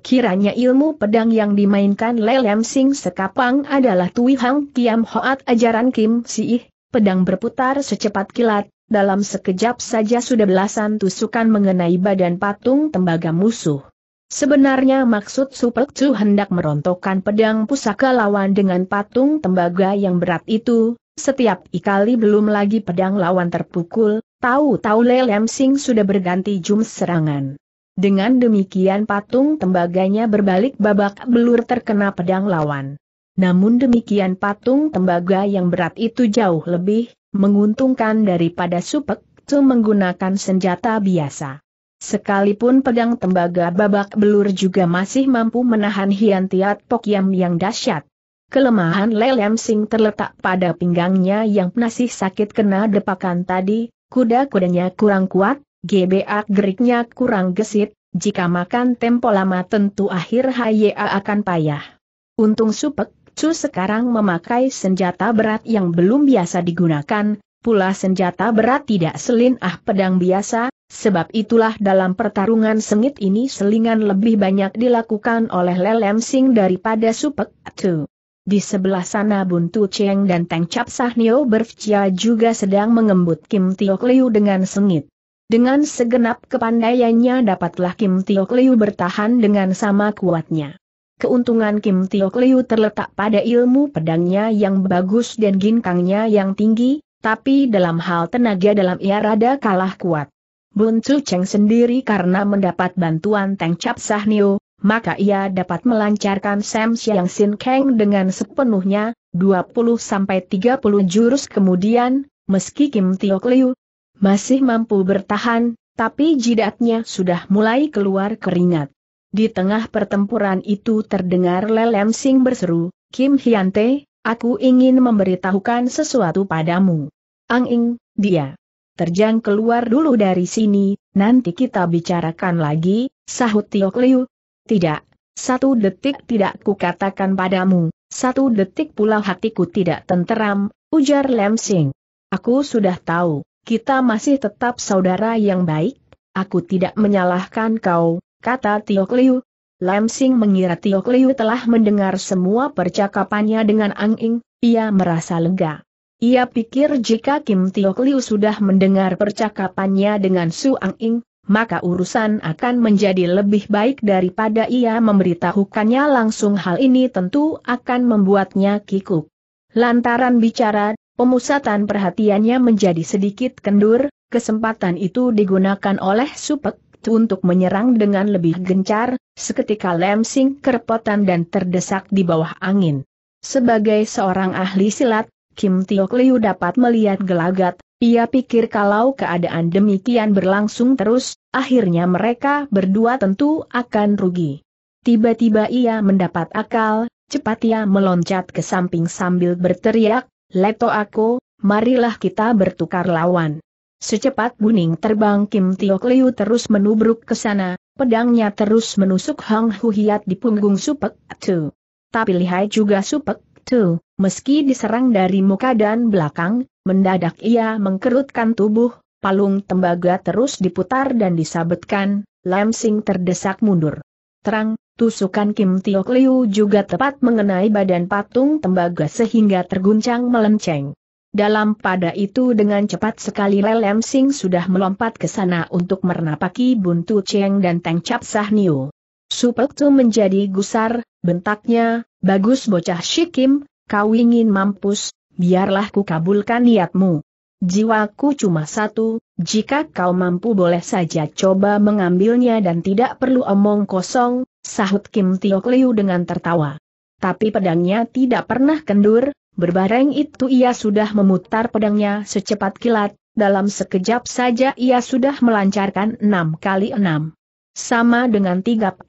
Kiranya ilmu pedang yang dimainkan Lelem Sing Sekapang adalah Tui Hang Kiam Hoat ajaran Kim Siih, pedang berputar secepat kilat, dalam sekejap saja sudah belasan tusukan mengenai badan patung tembaga musuh. Sebenarnya maksud Supek Chu hendak merontokkan pedang pusaka lawan dengan patung tembaga yang berat itu, setiap kali belum lagi pedang lawan terpukul, tahu-tahu Le Lem Sing sudah berganti jum serangan. Dengan demikian patung tembaganya berbalik babak belur terkena pedang lawan. Namun demikian patung tembaga yang berat itu jauh lebih menguntungkan daripada Supek itu menggunakan senjata biasa. Sekalipun pedang tembaga babak belur juga masih mampu menahan hiantiat pokiam yang dahsyat, Kelemahan Lelem Sing terletak pada pinggangnya yang masih sakit kena depakan tadi, kuda-kudanya kurang kuat, GBA geriknya kurang gesit, jika makan tempo lama tentu akhir Hya akan payah. Untung Supek Chu sekarang memakai senjata berat yang belum biasa digunakan, pula senjata berat tidak selinah pedang biasa, sebab itulah dalam pertarungan sengit ini selingan lebih banyak dilakukan oleh Lelem Sing daripada Supek Chu. Di sebelah sana Buntu Cheng dan Teng Cap Sahnio Berfcia juga sedang mengembut Kim Tio Liu dengan sengit. Dengan segenap kepandaiannya dapatlah Kim Tio Liu bertahan dengan sama kuatnya. Keuntungan Kim Tio Liu terletak pada ilmu pedangnya yang bagus dan ginkangnya yang tinggi, tapi dalam hal tenaga dalam ia rada kalah kuat. Buntu Cheng sendiri karena mendapat bantuan Teng Cap Sahnio, maka ia dapat melancarkan Sam Siang Sin Kang dengan sepenuhnya, 20-30 jurus kemudian, meski Kim Tiok Liu masih mampu bertahan, tapi jidatnya sudah mulai keluar keringat. Di tengah pertempuran itu terdengar Lelem Sing berseru, Kim Hyante, aku ingin memberitahukan sesuatu padamu. Ang Ing, dia. Terjang keluar dulu dari sini, nanti kita bicarakan lagi, sahut Tiok Liu, tidak, satu detik tidak kukatakan padamu, satu detik pula hatiku tidak tenteram, ujar Lem Sing. Aku sudah tahu, kita masih tetap saudara yang baik, aku tidak menyalahkan kau, kata Tiok Liu. Lam Sing mengira Tiok Liu telah mendengar semua percakapannya dengan Ang Ing, ia merasa lega. Ia pikir jika Kim Tiok Liu sudah mendengar percakapannya dengan Su Ang Ing, maka urusan akan menjadi lebih baik daripada ia memberitahukannya langsung hal ini tentu akan membuatnya kikuk. Lantaran bicara, pemusatan perhatiannya menjadi sedikit kendur, kesempatan itu digunakan oleh Supek untuk menyerang dengan lebih gencar, seketika lemsing, kerepotan dan terdesak di bawah angin. Sebagai seorang ahli silat, Kim Tio Liu dapat melihat gelagat, ia pikir kalau keadaan demikian berlangsung terus, Akhirnya mereka berdua tentu akan rugi. Tiba-tiba ia mendapat akal, cepat ia meloncat ke samping sambil berteriak, Leto aku, marilah kita bertukar lawan. Secepat Buning terbang Kim Tio Liu terus menubruk ke sana, pedangnya terus menusuk Hang Huhiat di punggung Supek Tu. Tapi lihai juga Supek Tu, meski diserang dari muka dan belakang, mendadak ia mengkerutkan tubuh, palung tembaga terus diputar dan disabetkan, Lam Sing terdesak mundur. Terang, tusukan Kim Tiok Liu juga tepat mengenai badan patung tembaga sehingga terguncang melenceng. Dalam pada itu dengan cepat sekali Lam Sing sudah melompat ke sana untuk menapaki buntu Cheng dan Teng Cap Sah Niu. Supek Tu menjadi gusar, bentaknya, bagus bocah Shikim, kau ingin mampus, biarlah ku kabulkan niatmu. Jiwaku cuma satu, jika kau mampu boleh saja coba mengambilnya dan tidak perlu omong kosong, sahut Kim Tiok Liu dengan tertawa. Tapi pedangnya tidak pernah kendur, berbareng itu ia sudah memutar pedangnya secepat kilat, dalam sekejap saja ia sudah melancarkan enam kali enam sama dengan 36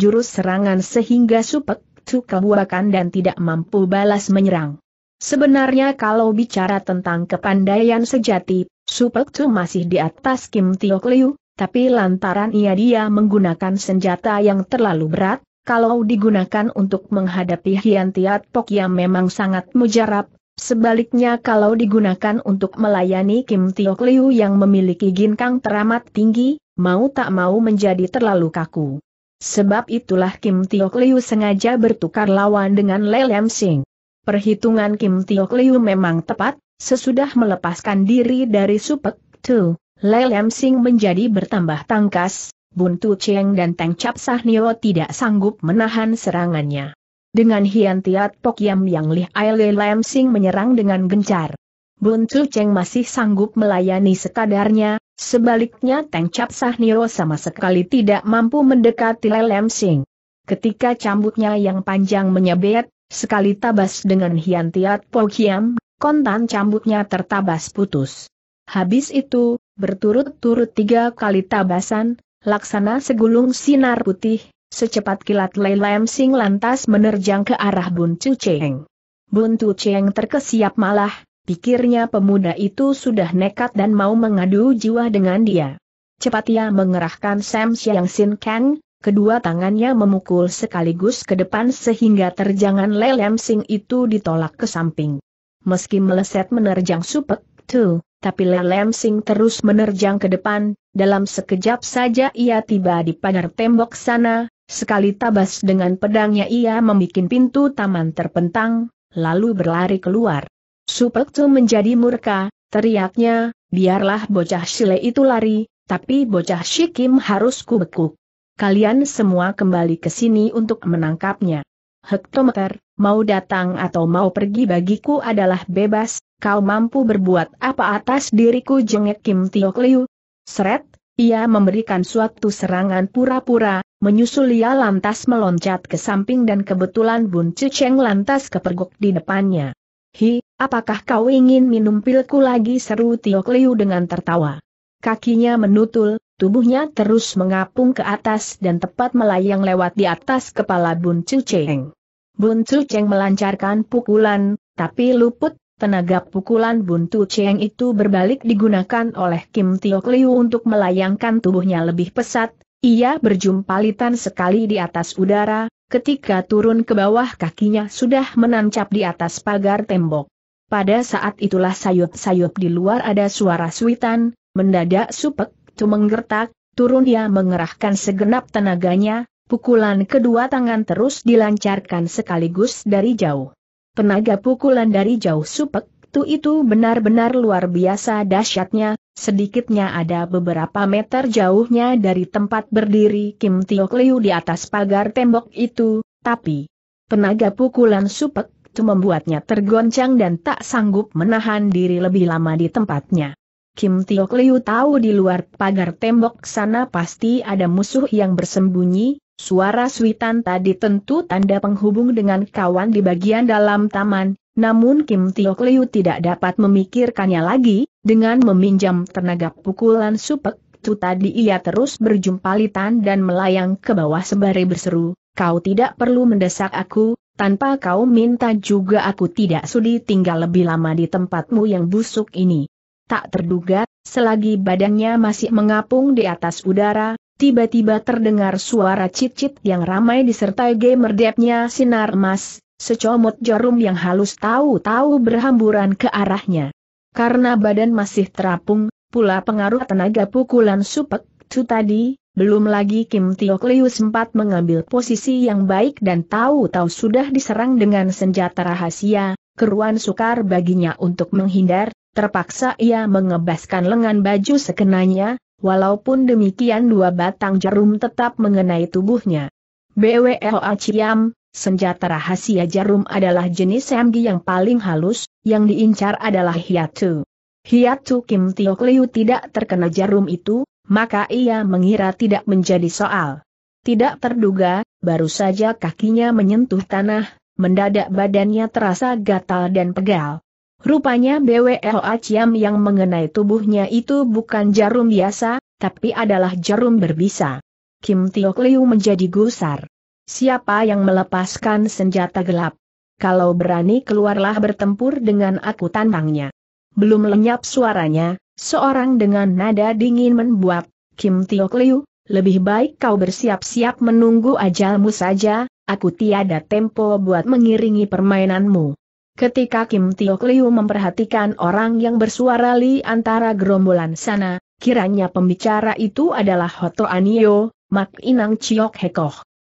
jurus serangan sehingga Supek Tsu kebuakan dan tidak mampu balas menyerang. Sebenarnya kalau bicara tentang kepandaian sejati, Supek Tu masih di atas Kim Tiok Liu, tapi lantaran ia dia menggunakan senjata yang terlalu berat, kalau digunakan untuk menghadapi Hian Tiat Pok yang memang sangat mujarab, sebaliknya kalau digunakan untuk melayani Kim Tiok Liu yang memiliki ginkang teramat tinggi, mau tak mau menjadi terlalu kaku. Sebab itulah Kim Tiok Liu sengaja bertukar lawan dengan Lelem Sing. Perhitungan Kim Tio Liu memang tepat, sesudah melepaskan diri dari Supek Tu, Lei Lem Sing menjadi bertambah tangkas, Bun Tu Cheng dan Teng Cap Nio tidak sanggup menahan serangannya. Dengan Hian Tiat Pok Yam Yang Lih Ai Lei Lem Sing menyerang dengan gencar. Bun Tu Cheng masih sanggup melayani sekadarnya, sebaliknya Teng Cap Nio sama sekali tidak mampu mendekati Lei Lem Sing. Ketika cambuknya yang panjang menyebet, Sekali tabas dengan Hian Tiat Po Kiam, kontan cambuknya tertabas putus. Habis itu, berturut-turut tiga kali tabasan, laksana segulung sinar putih, secepat kilat Lei Lam Sing lantas menerjang ke arah Bun Chu Cheng. Bun Cheng terkesiap malah, pikirnya pemuda itu sudah nekat dan mau mengadu jiwa dengan dia. Cepat ia mengerahkan Sam Siang Sin Kang, Kedua tangannya memukul sekaligus ke depan sehingga terjangan lelem sing itu ditolak ke samping. Meski meleset menerjang supek, tuh, tapi lelem sing terus menerjang ke depan, dalam sekejap saja ia tiba di pagar tembok sana, sekali tabas dengan pedangnya ia membuat pintu taman terpentang, lalu berlari keluar. Supek tuh menjadi murka, teriaknya, biarlah bocah Sile itu lari, tapi bocah Shikim harus kubekuk. Kalian semua kembali ke sini untuk menangkapnya. Hektometer, mau datang atau mau pergi bagiku adalah bebas, kau mampu berbuat apa atas diriku jengek Kim Tiok Liu. Seret, ia memberikan suatu serangan pura-pura, menyusul ia lantas meloncat ke samping dan kebetulan Bun Cuceng lantas kepergok di depannya. Hi, apakah kau ingin minum pilku lagi seru Tiok Liu dengan tertawa. Kakinya menutul, Tubuhnya terus mengapung ke atas dan tepat melayang lewat di atas kepala Bun Chu Cheng. Bun Chu Cheng melancarkan pukulan, tapi luput, tenaga pukulan Bun Chu Cheng itu berbalik digunakan oleh Kim Tio Liu untuk melayangkan tubuhnya lebih pesat, ia berjumpalitan sekali di atas udara, ketika turun ke bawah kakinya sudah menancap di atas pagar tembok. Pada saat itulah sayup-sayup di luar ada suara suitan, mendadak supek, itu menggertak, turun dia mengerahkan segenap tenaganya, pukulan kedua tangan terus dilancarkan sekaligus dari jauh. Tenaga pukulan dari jauh supek tu itu benar-benar luar biasa dahsyatnya, sedikitnya ada beberapa meter jauhnya dari tempat berdiri Kim Tiok Liu di atas pagar tembok itu, tapi tenaga pukulan supek itu membuatnya tergoncang dan tak sanggup menahan diri lebih lama di tempatnya. Kim Tiok Liu tahu di luar pagar tembok sana pasti ada musuh yang bersembunyi, suara suitan tadi tentu tanda penghubung dengan kawan di bagian dalam taman, namun Kim Tiok Liu tidak dapat memikirkannya lagi, dengan meminjam tenaga pukulan supek itu tadi ia terus berjumpalitan dan melayang ke bawah sembari berseru, kau tidak perlu mendesak aku, tanpa kau minta juga aku tidak sudi tinggal lebih lama di tempatmu yang busuk ini tak terduga, selagi badannya masih mengapung di atas udara, tiba-tiba terdengar suara cicit yang ramai disertai gemerdepnya sinar emas, secomot jarum yang halus tahu-tahu berhamburan ke arahnya. Karena badan masih terapung, pula pengaruh tenaga pukulan supek itu tadi, belum lagi Kim Tiokliu sempat mengambil posisi yang baik dan tahu-tahu sudah diserang dengan senjata rahasia, keruan sukar baginya untuk menghindar, Terpaksa ia mengebaskan lengan baju sekenanya, walaupun demikian dua batang jarum tetap mengenai tubuhnya. BWLA Ciam, senjata rahasia jarum adalah jenis MG yang paling halus, yang diincar adalah Hiatu. Hiatu Kim Tio Liu tidak terkena jarum itu, maka ia mengira tidak menjadi soal. Tidak terduga, baru saja kakinya menyentuh tanah, mendadak badannya terasa gatal dan pegal. Rupanya BWL Ciam yang mengenai tubuhnya itu bukan jarum biasa, tapi adalah jarum berbisa. Kim Tiok Liu menjadi gusar. Siapa yang melepaskan senjata gelap? Kalau berani keluarlah bertempur dengan aku tantangnya. Belum lenyap suaranya, seorang dengan nada dingin membuat, Kim Tiok Liu, lebih baik kau bersiap-siap menunggu ajalmu saja, aku tiada tempo buat mengiringi permainanmu. Ketika Kim Tio Kliu memperhatikan orang yang bersuara li antara gerombolan sana, kiranya pembicara itu adalah Hoto Anio, Mak Inang Chiok Hekoh.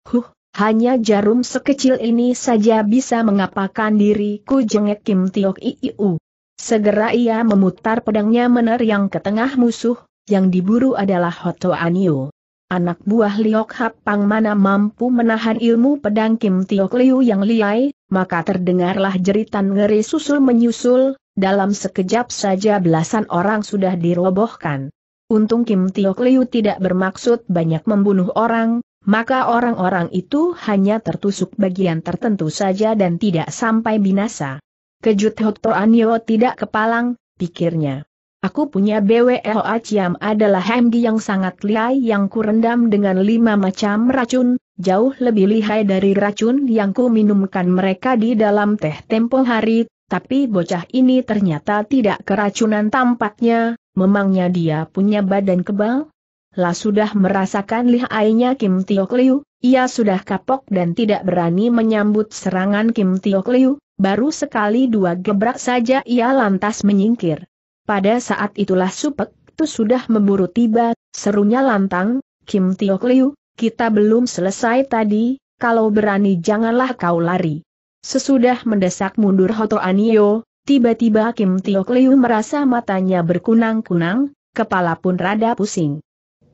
Huh, hanya jarum sekecil ini saja bisa mengapakan diriku jengek Kim Tio Iiu. Segera ia memutar pedangnya menerjang ke tengah musuh, yang diburu adalah Hoto Anio anak buah Liok Hap Pang mana mampu menahan ilmu pedang Kim Tiok Liu yang liai, maka terdengarlah jeritan ngeri susul menyusul, dalam sekejap saja belasan orang sudah dirobohkan. Untung Kim Tiok Liu tidak bermaksud banyak membunuh orang, maka orang-orang itu hanya tertusuk bagian tertentu saja dan tidak sampai binasa. Kejut Hoto Anio tidak kepalang, pikirnya. Aku punya BWLA Ciam adalah hemgi yang sangat lihai yang kurendam dengan lima macam racun, jauh lebih lihai dari racun yang ku minumkan mereka di dalam teh tempo hari, tapi bocah ini ternyata tidak keracunan tampaknya, memangnya dia punya badan kebal? Lah sudah merasakan lihainya Kim Tiok Liu, ia sudah kapok dan tidak berani menyambut serangan Kim Tiok Liu, baru sekali dua gebrak saja ia lantas menyingkir. Pada saat itulah Supek itu sudah memburu tiba, serunya lantang, Kim Tiok Liu, kita belum selesai tadi, kalau berani janganlah kau lari. Sesudah mendesak mundur Hoto Anio, tiba-tiba Kim Tiok Liu merasa matanya berkunang-kunang, kepala pun rada pusing.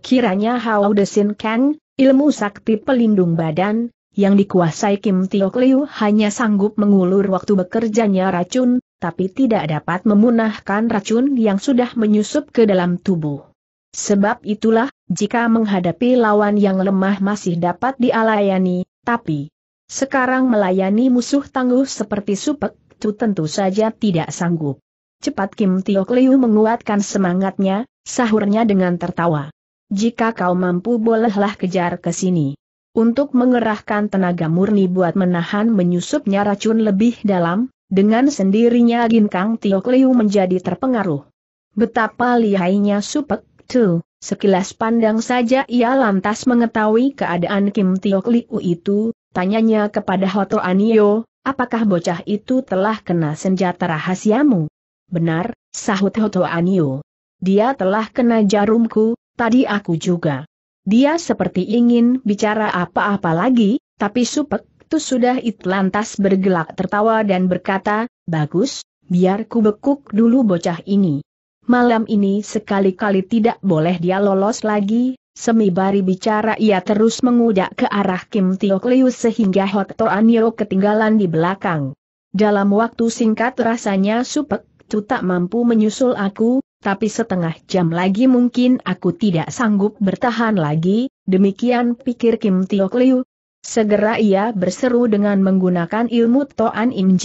Kiranya Hao Desin Kang, ilmu sakti pelindung badan, yang dikuasai Kim Tiok Liu hanya sanggup mengulur waktu bekerjanya racun, tapi tidak dapat memunahkan racun yang sudah menyusup ke dalam tubuh. Sebab itulah, jika menghadapi lawan yang lemah masih dapat dialayani, tapi sekarang melayani musuh tangguh seperti supek, itu tentu saja tidak sanggup. Cepat Kim Tiok Liu menguatkan semangatnya, sahurnya dengan tertawa. Jika kau mampu bolehlah kejar ke sini. Untuk mengerahkan tenaga murni buat menahan menyusupnya racun lebih dalam, dengan sendirinya Gin Kang Tiok Liu menjadi terpengaruh. Betapa lihainya Supek Tu, sekilas pandang saja ia lantas mengetahui keadaan Kim Tiok Liu itu, tanyanya kepada Hoto Anio, apakah bocah itu telah kena senjata rahasiamu? Benar, sahut Hoto Anio. Dia telah kena jarumku, tadi aku juga. Dia seperti ingin bicara apa-apa lagi, tapi Supek Waktu sudah it lantas bergelak tertawa dan berkata, Bagus, biar ku bekuk dulu bocah ini. Malam ini sekali-kali tidak boleh dia lolos lagi, semi bicara ia terus mengudak ke arah Kim Tio sehingga Hot Toaniro ketinggalan di belakang. Dalam waktu singkat rasanya supek, tu tak mampu menyusul aku, tapi setengah jam lagi mungkin aku tidak sanggup bertahan lagi, demikian pikir Kim Tio Kliu, Segera ia berseru dengan menggunakan ilmu Toan Im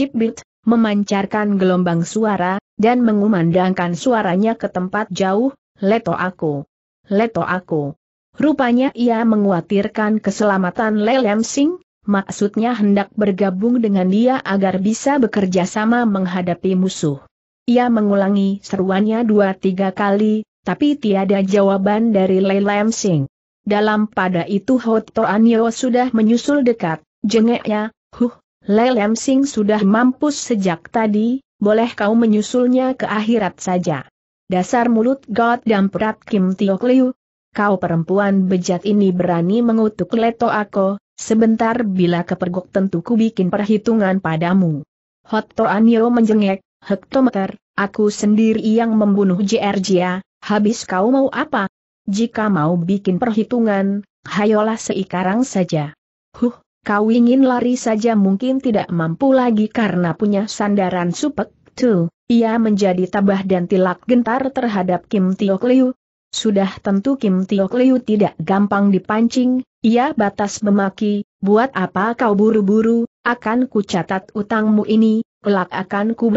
memancarkan gelombang suara, dan mengumandangkan suaranya ke tempat jauh, Leto aku! Leto aku! Rupanya ia mengkhawatirkan keselamatan Lelem Sing, maksudnya hendak bergabung dengan dia agar bisa bekerja sama menghadapi musuh. Ia mengulangi seruannya dua tiga kali, tapi tiada jawaban dari Lei Lam dalam pada itu Hotto Anio sudah menyusul dekat, jengeknya, huh, Lelem Sing sudah mampus sejak tadi, boleh kau menyusulnya ke akhirat saja. Dasar mulut God dan perat Kim Tio Liu. Kau perempuan bejat ini berani mengutuk leto aku, sebentar bila kepergok tentu ku bikin perhitungan padamu. Hoto Anio menjengek, hektometer, aku sendiri yang membunuh Jia, habis kau mau apa, jika mau bikin perhitungan, hayolah seikarang saja. Huh, kau ingin lari saja mungkin tidak mampu lagi karena punya sandaran supek, tuh. Ia menjadi tabah dan tilak gentar terhadap Kim Tiok Liu. Sudah tentu Kim Tiok Liu tidak gampang dipancing, ia batas memaki, buat apa kau buru-buru, akan ku catat utangmu ini, kelak akan ku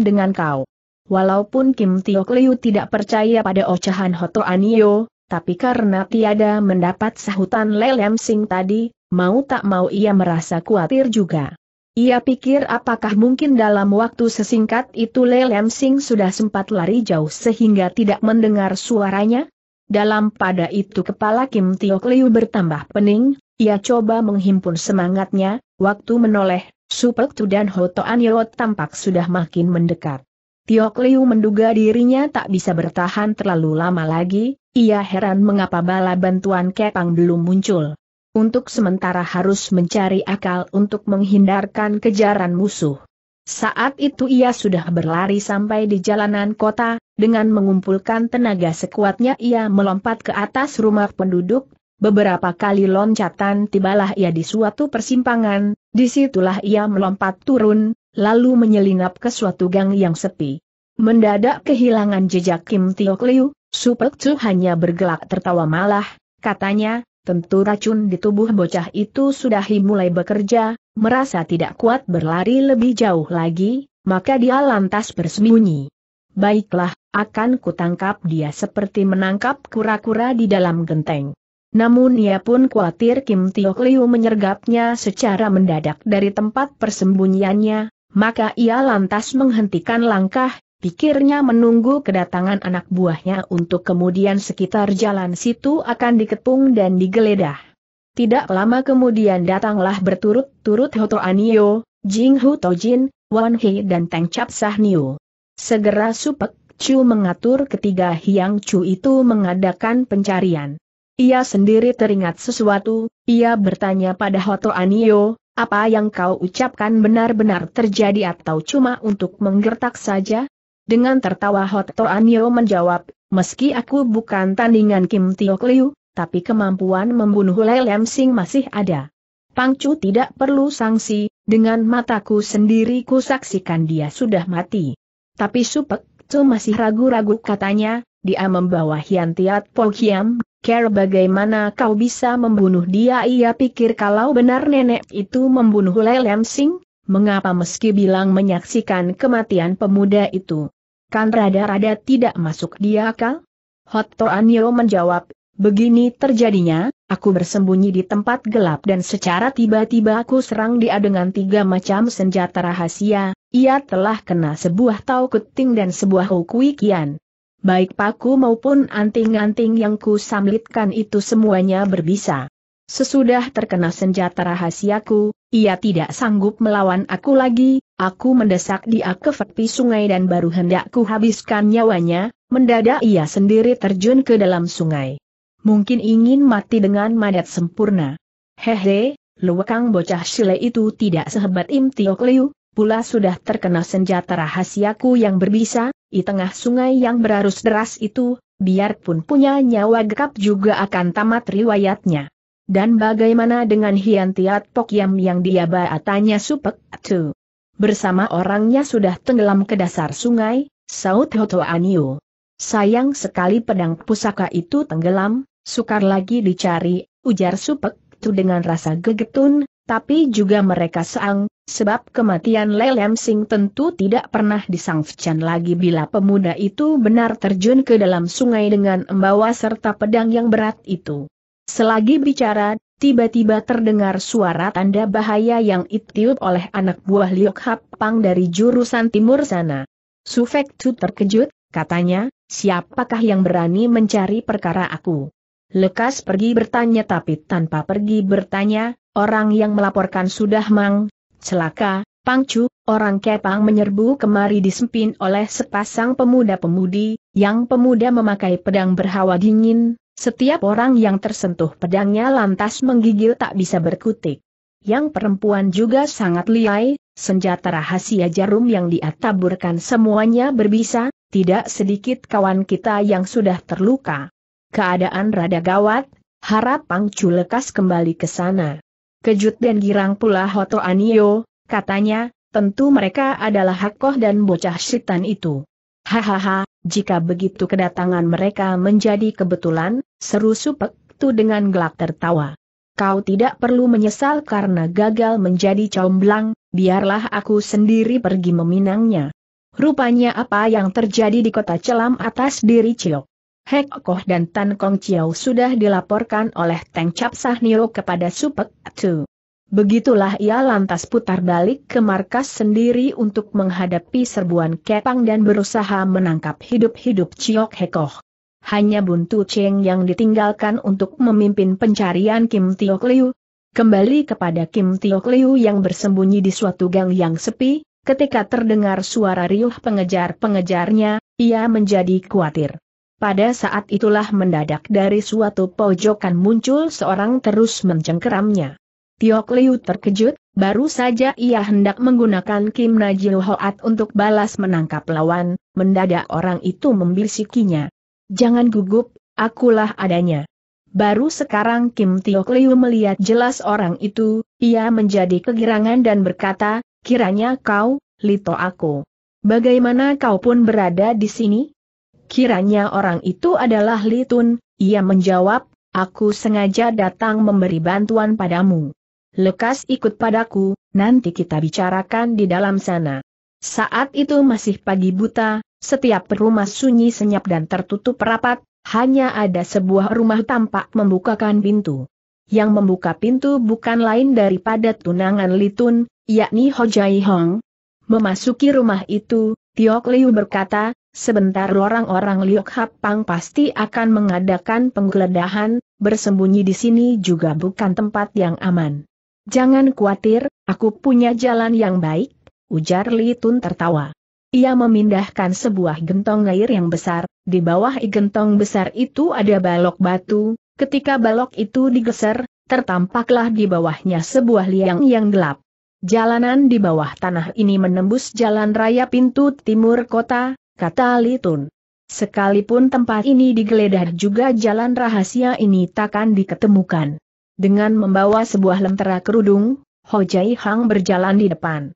dengan kau. Walaupun Kim Tio Liu tidak percaya pada ocehan Hoto Anio, tapi karena tiada mendapat sahutan Lelem Sing tadi, mau tak mau ia merasa khawatir juga. Ia pikir apakah mungkin dalam waktu sesingkat itu Lelem Sing sudah sempat lari jauh sehingga tidak mendengar suaranya? Dalam pada itu kepala Kim Tio Liu bertambah pening, ia coba menghimpun semangatnya, waktu menoleh, Supek Tu dan Hoto Anio tampak sudah makin mendekat. Tiok Liu menduga dirinya tak bisa bertahan terlalu lama lagi, ia heran mengapa bala bantuan Kepang belum muncul. Untuk sementara harus mencari akal untuk menghindarkan kejaran musuh. Saat itu ia sudah berlari sampai di jalanan kota, dengan mengumpulkan tenaga sekuatnya ia melompat ke atas rumah penduduk, Beberapa kali loncatan tibalah ia di suatu persimpangan, disitulah ia melompat turun, lalu menyelinap ke suatu gang yang sepi. Mendadak kehilangan jejak Kim Tiok Liu, Super Chu hanya bergelak tertawa malah, katanya, tentu racun di tubuh bocah itu sudah mulai bekerja, merasa tidak kuat berlari lebih jauh lagi, maka dia lantas bersembunyi. Baiklah, akan kutangkap dia seperti menangkap kura-kura di dalam genteng. Namun ia pun khawatir Kim Tiok Liu menyergapnya secara mendadak dari tempat persembunyiannya, maka ia lantas menghentikan langkah, pikirnya menunggu kedatangan anak buahnya untuk kemudian sekitar jalan situ akan diketung dan digeledah. Tidak lama kemudian datanglah berturut-turut Hoto Anio, Jing Hu Tojin, Wan He dan Teng Chap Niu. Segera Supek Chu mengatur ketiga Hiang Chu itu mengadakan pencarian. Ia sendiri teringat sesuatu, ia bertanya pada Hoto Anio, apa yang kau ucapkan benar-benar terjadi atau cuma untuk menggertak saja? Dengan tertawa Hot Anio menjawab, meski aku bukan tandingan Kim Tiok Liu, tapi kemampuan membunuh Lei Lem Sing masih ada. Pang Chu tidak perlu sanksi, dengan mataku sendiri ku saksikan dia sudah mati. Tapi Supek Chu masih ragu-ragu katanya, dia membawa Hian Tiat Po Hiam, Care bagaimana kau bisa membunuh dia ia pikir kalau benar nenek itu membunuh Lelem Sing, mengapa meski bilang menyaksikan kematian pemuda itu. Kan rada-rada tidak masuk dia akal? Hot Toanyo menjawab, begini terjadinya, aku bersembunyi di tempat gelap dan secara tiba-tiba aku serang dia dengan tiga macam senjata rahasia, ia telah kena sebuah tau keting dan sebuah kian baik paku maupun anting-anting yang ku samlitkan itu semuanya berbisa. Sesudah terkena senjata rahasiaku, ia tidak sanggup melawan aku lagi, aku mendesak dia ke tepi sungai dan baru hendak ku habiskan nyawanya, mendadak ia sendiri terjun ke dalam sungai. Mungkin ingin mati dengan madat sempurna. Hehe, luwakang bocah sile itu tidak sehebat Im Tiok Liu, pula sudah terkena senjata rahasiaku yang berbisa, di tengah sungai yang berarus deras itu, biarpun punya nyawa gekap juga akan tamat riwayatnya. Dan bagaimana dengan Hian Tiat Pokyam yang dia baatanya supek tu? Bersama orangnya sudah tenggelam ke dasar sungai, Saut Hoto Anio. Sayang sekali pedang pusaka itu tenggelam, sukar lagi dicari, ujar supek tu dengan rasa gegetun, tapi juga mereka seang, sebab kematian Lelem Sing tentu tidak pernah disangfcan lagi bila pemuda itu benar terjun ke dalam sungai dengan membawa serta pedang yang berat itu. Selagi bicara, tiba-tiba terdengar suara tanda bahaya yang itiup oleh anak buah Liok Hap Pang dari jurusan timur sana. Sufek Tu terkejut, katanya, siapakah yang berani mencari perkara aku? Lekas pergi bertanya tapi tanpa pergi bertanya, Orang yang melaporkan sudah mang, celaka, pangcu, orang kepang menyerbu kemari disempin oleh sepasang pemuda-pemudi, yang pemuda memakai pedang berhawa dingin, setiap orang yang tersentuh pedangnya lantas menggigil tak bisa berkutik. Yang perempuan juga sangat liai, senjata rahasia jarum yang diataburkan semuanya berbisa, tidak sedikit kawan kita yang sudah terluka. Keadaan rada gawat, harap Pangcu lekas kembali ke sana. Kejut dan girang pula Hoto Anio, katanya, tentu mereka adalah Hakoh dan bocah setan itu. Hahaha, jika begitu kedatangan mereka menjadi kebetulan, seru Supek Tu dengan gelak tertawa. Kau tidak perlu menyesal karena gagal menjadi comblang, biarlah aku sendiri pergi meminangnya. Rupanya apa yang terjadi di kota celam atas diri Ciok. Hek Koh dan Tan Kong Chiao sudah dilaporkan oleh Teng Cap Niro kepada Supek Tu. Begitulah ia lantas putar balik ke markas sendiri untuk menghadapi serbuan Kepang dan berusaha menangkap hidup-hidup Chiok Hekoh. Hanya Buntu Cheng yang ditinggalkan untuk memimpin pencarian Kim Tiok Liu. Kembali kepada Kim Tiok Liu yang bersembunyi di suatu gang yang sepi, ketika terdengar suara riuh pengejar-pengejarnya, ia menjadi khawatir. Pada saat itulah mendadak dari suatu pojokan muncul seorang terus mencengkeramnya. Tiok Liu terkejut, baru saja ia hendak menggunakan Kim Najil Hoat untuk balas menangkap lawan, mendadak orang itu membisikinya. Jangan gugup, akulah adanya. Baru sekarang Kim Tiok Liu melihat jelas orang itu, ia menjadi kegirangan dan berkata, kiranya kau, Lito aku. Bagaimana kau pun berada di sini? kiranya orang itu adalah Litun, ia menjawab, aku sengaja datang memberi bantuan padamu. Lekas ikut padaku, nanti kita bicarakan di dalam sana. Saat itu masih pagi buta, setiap rumah sunyi senyap dan tertutup rapat, hanya ada sebuah rumah tampak membukakan pintu. Yang membuka pintu bukan lain daripada tunangan Litun, yakni Hojai Hong. Memasuki rumah itu, Tiok Liu berkata, Sebentar orang-orang Liok Hapang pasti akan mengadakan penggeledahan, bersembunyi di sini juga bukan tempat yang aman. Jangan khawatir, aku punya jalan yang baik, ujar Li Tun tertawa. Ia memindahkan sebuah gentong air yang besar, di bawah gentong besar itu ada balok batu, ketika balok itu digeser, tertampaklah di bawahnya sebuah liang yang gelap. Jalanan di bawah tanah ini menembus jalan raya pintu timur kota, kata Litun. Sekalipun tempat ini digeledah juga jalan rahasia ini takkan diketemukan. Dengan membawa sebuah lentera kerudung, Ho Jai Hang berjalan di depan.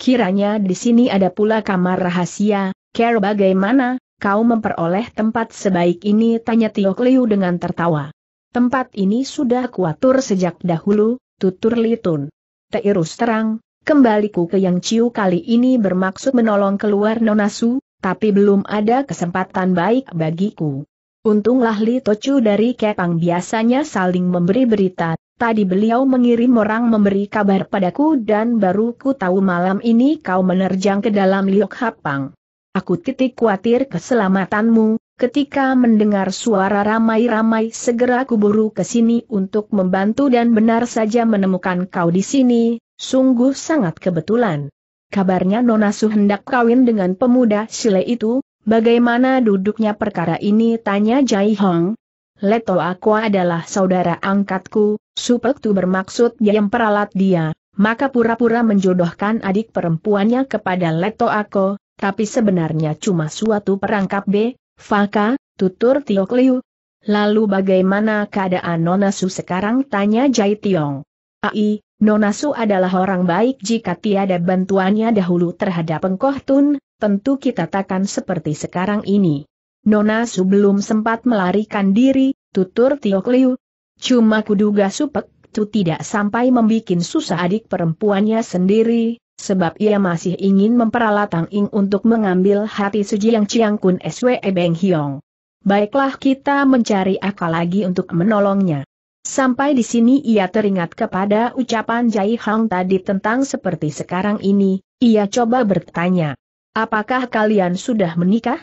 Kiranya di sini ada pula kamar rahasia, care bagaimana, kau memperoleh tempat sebaik ini tanya Tio Liu dengan tertawa. Tempat ini sudah kuatur sejak dahulu, tutur Litun. Teirus terang, kembaliku ke Yang Ciu kali ini bermaksud menolong keluar Nonasu tapi belum ada kesempatan baik bagiku. Untunglah Li Tochu dari Kepang biasanya saling memberi berita, tadi beliau mengirim orang memberi kabar padaku dan baru ku tahu malam ini kau menerjang ke dalam Liok Hapang. Aku titik khawatir keselamatanmu, ketika mendengar suara ramai-ramai segera kuburu ke sini untuk membantu dan benar saja menemukan kau di sini, sungguh sangat kebetulan kabarnya Nona Su hendak kawin dengan pemuda Sile itu, bagaimana duduknya perkara ini tanya Jai Hong. Leto aku adalah saudara angkatku, Supek tu bermaksud dia yang peralat dia, maka pura-pura menjodohkan adik perempuannya kepada Leto aku, tapi sebenarnya cuma suatu perangkap B, Faka, tutur Tiok Liu. Lalu bagaimana keadaan Nona Su sekarang tanya Jai Tiong. Ai, Nonasu adalah orang baik jika tiada bantuannya dahulu terhadap Engkoh Tun, tentu kita takkan seperti sekarang ini. Nonasu belum sempat melarikan diri, tutur Tio Liu. Cuma kuduga Supek Tu tidak sampai membuat susah adik perempuannya sendiri, sebab ia masih ingin memperalat Tang Ing untuk mengambil hati Suji yang Chiang Kun SWE Beng Hiong. Baiklah kita mencari akal lagi untuk menolongnya. Sampai di sini ia teringat kepada ucapan Jai Hang tadi tentang seperti sekarang ini, ia coba bertanya. Apakah kalian sudah menikah?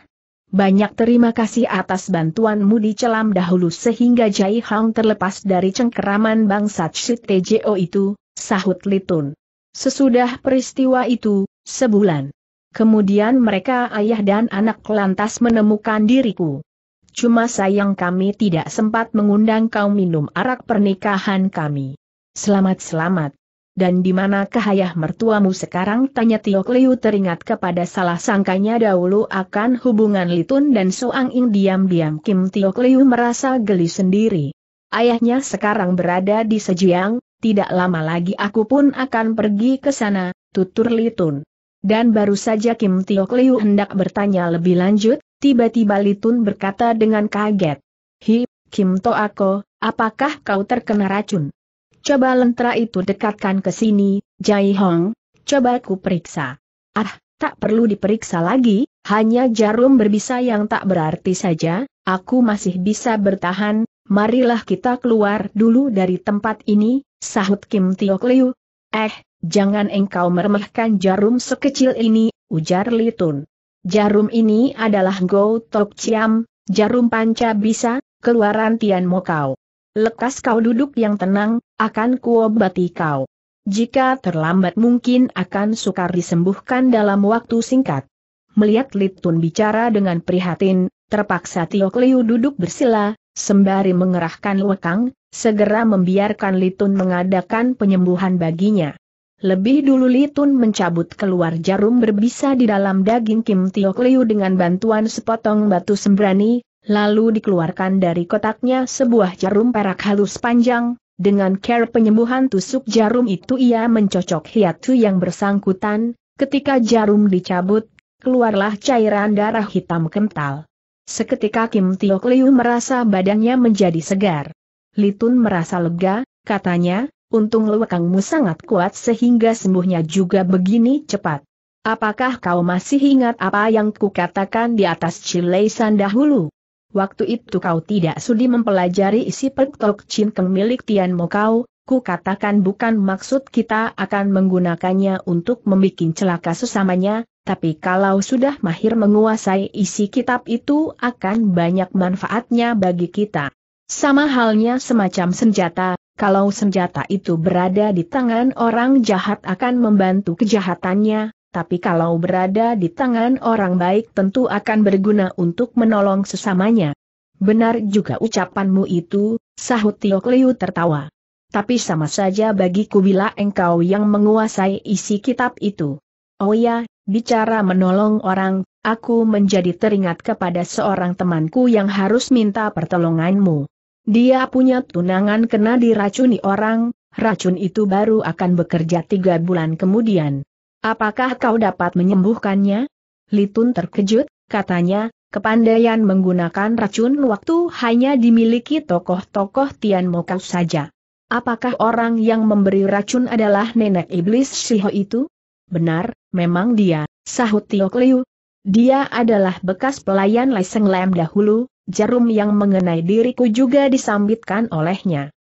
Banyak terima kasih atas bantuanmu di celam dahulu sehingga Jai Hang terlepas dari cengkeraman bangsa Tjo itu, sahut Litun. Sesudah peristiwa itu, sebulan. Kemudian mereka ayah dan anak lantas menemukan diriku cuma sayang kami tidak sempat mengundang kau minum arak pernikahan kami. Selamat-selamat. Dan di mana kahayah mertuamu sekarang? Tanya Tio Liu teringat kepada salah sangkanya dahulu akan hubungan Litun dan Soang Ing diam-diam Kim Tio Liu merasa geli sendiri. Ayahnya sekarang berada di Sejiang, tidak lama lagi aku pun akan pergi ke sana, tutur Litun. Dan baru saja Kim Tio Liu hendak bertanya lebih lanjut, Tiba-tiba Litun berkata dengan kaget. Hi, Kim To apakah kau terkena racun? Coba lentera itu dekatkan ke sini, Jai Hong, coba ku periksa. Ah, tak perlu diperiksa lagi, hanya jarum berbisa yang tak berarti saja, aku masih bisa bertahan, marilah kita keluar dulu dari tempat ini, sahut Kim Tio Liu. Eh, jangan engkau meremehkan jarum sekecil ini, ujar Litun. Jarum ini adalah Go Tok ciam, jarum panca bisa, keluaran Tian Mo Kau. Lekas kau duduk yang tenang, akan kuobati kau. Jika terlambat mungkin akan sukar disembuhkan dalam waktu singkat. Melihat Litun bicara dengan prihatin, terpaksa Tio Kliu duduk bersila, sembari mengerahkan lekang, segera membiarkan Litun mengadakan penyembuhan baginya. Lebih dulu Litun mencabut keluar jarum berbisa di dalam daging Kim Tiok Liu dengan bantuan sepotong batu sembrani, lalu dikeluarkan dari kotaknya sebuah jarum perak halus panjang, dengan care penyembuhan tusuk jarum itu ia mencocok hiatu yang bersangkutan, ketika jarum dicabut, keluarlah cairan darah hitam kental. Seketika Kim Tiok Liu merasa badannya menjadi segar. Litun merasa lega, katanya, Untung lewekangmu sangat kuat sehingga sembuhnya juga begini cepat. Apakah kau masih ingat apa yang kukatakan di atas Cileisan dahulu? Waktu itu kau tidak sudi mempelajari isi pektok cinkeng milik Tian Mo kau, ku bukan maksud kita akan menggunakannya untuk membuat celaka sesamanya, tapi kalau sudah mahir menguasai isi kitab itu akan banyak manfaatnya bagi kita. Sama halnya semacam senjata, kalau senjata itu berada di tangan orang jahat akan membantu kejahatannya, tapi kalau berada di tangan orang baik tentu akan berguna untuk menolong sesamanya. Benar juga ucapanmu itu, sahut Tio Kliu tertawa. Tapi sama saja bagiku bila engkau yang menguasai isi kitab itu. Oh ya, bicara menolong orang, aku menjadi teringat kepada seorang temanku yang harus minta pertolonganmu. Dia punya tunangan kena diracuni orang, racun itu baru akan bekerja tiga bulan kemudian. Apakah kau dapat menyembuhkannya? Litun terkejut, katanya, kepandaian menggunakan racun waktu hanya dimiliki tokoh-tokoh Tian Mokau saja. Apakah orang yang memberi racun adalah nenek iblis Shiho itu? Benar, memang dia, sahut Tio Liu. Dia adalah bekas pelayan Leseng Lam Lem dahulu, jarum yang mengenai diriku juga disambitkan olehnya.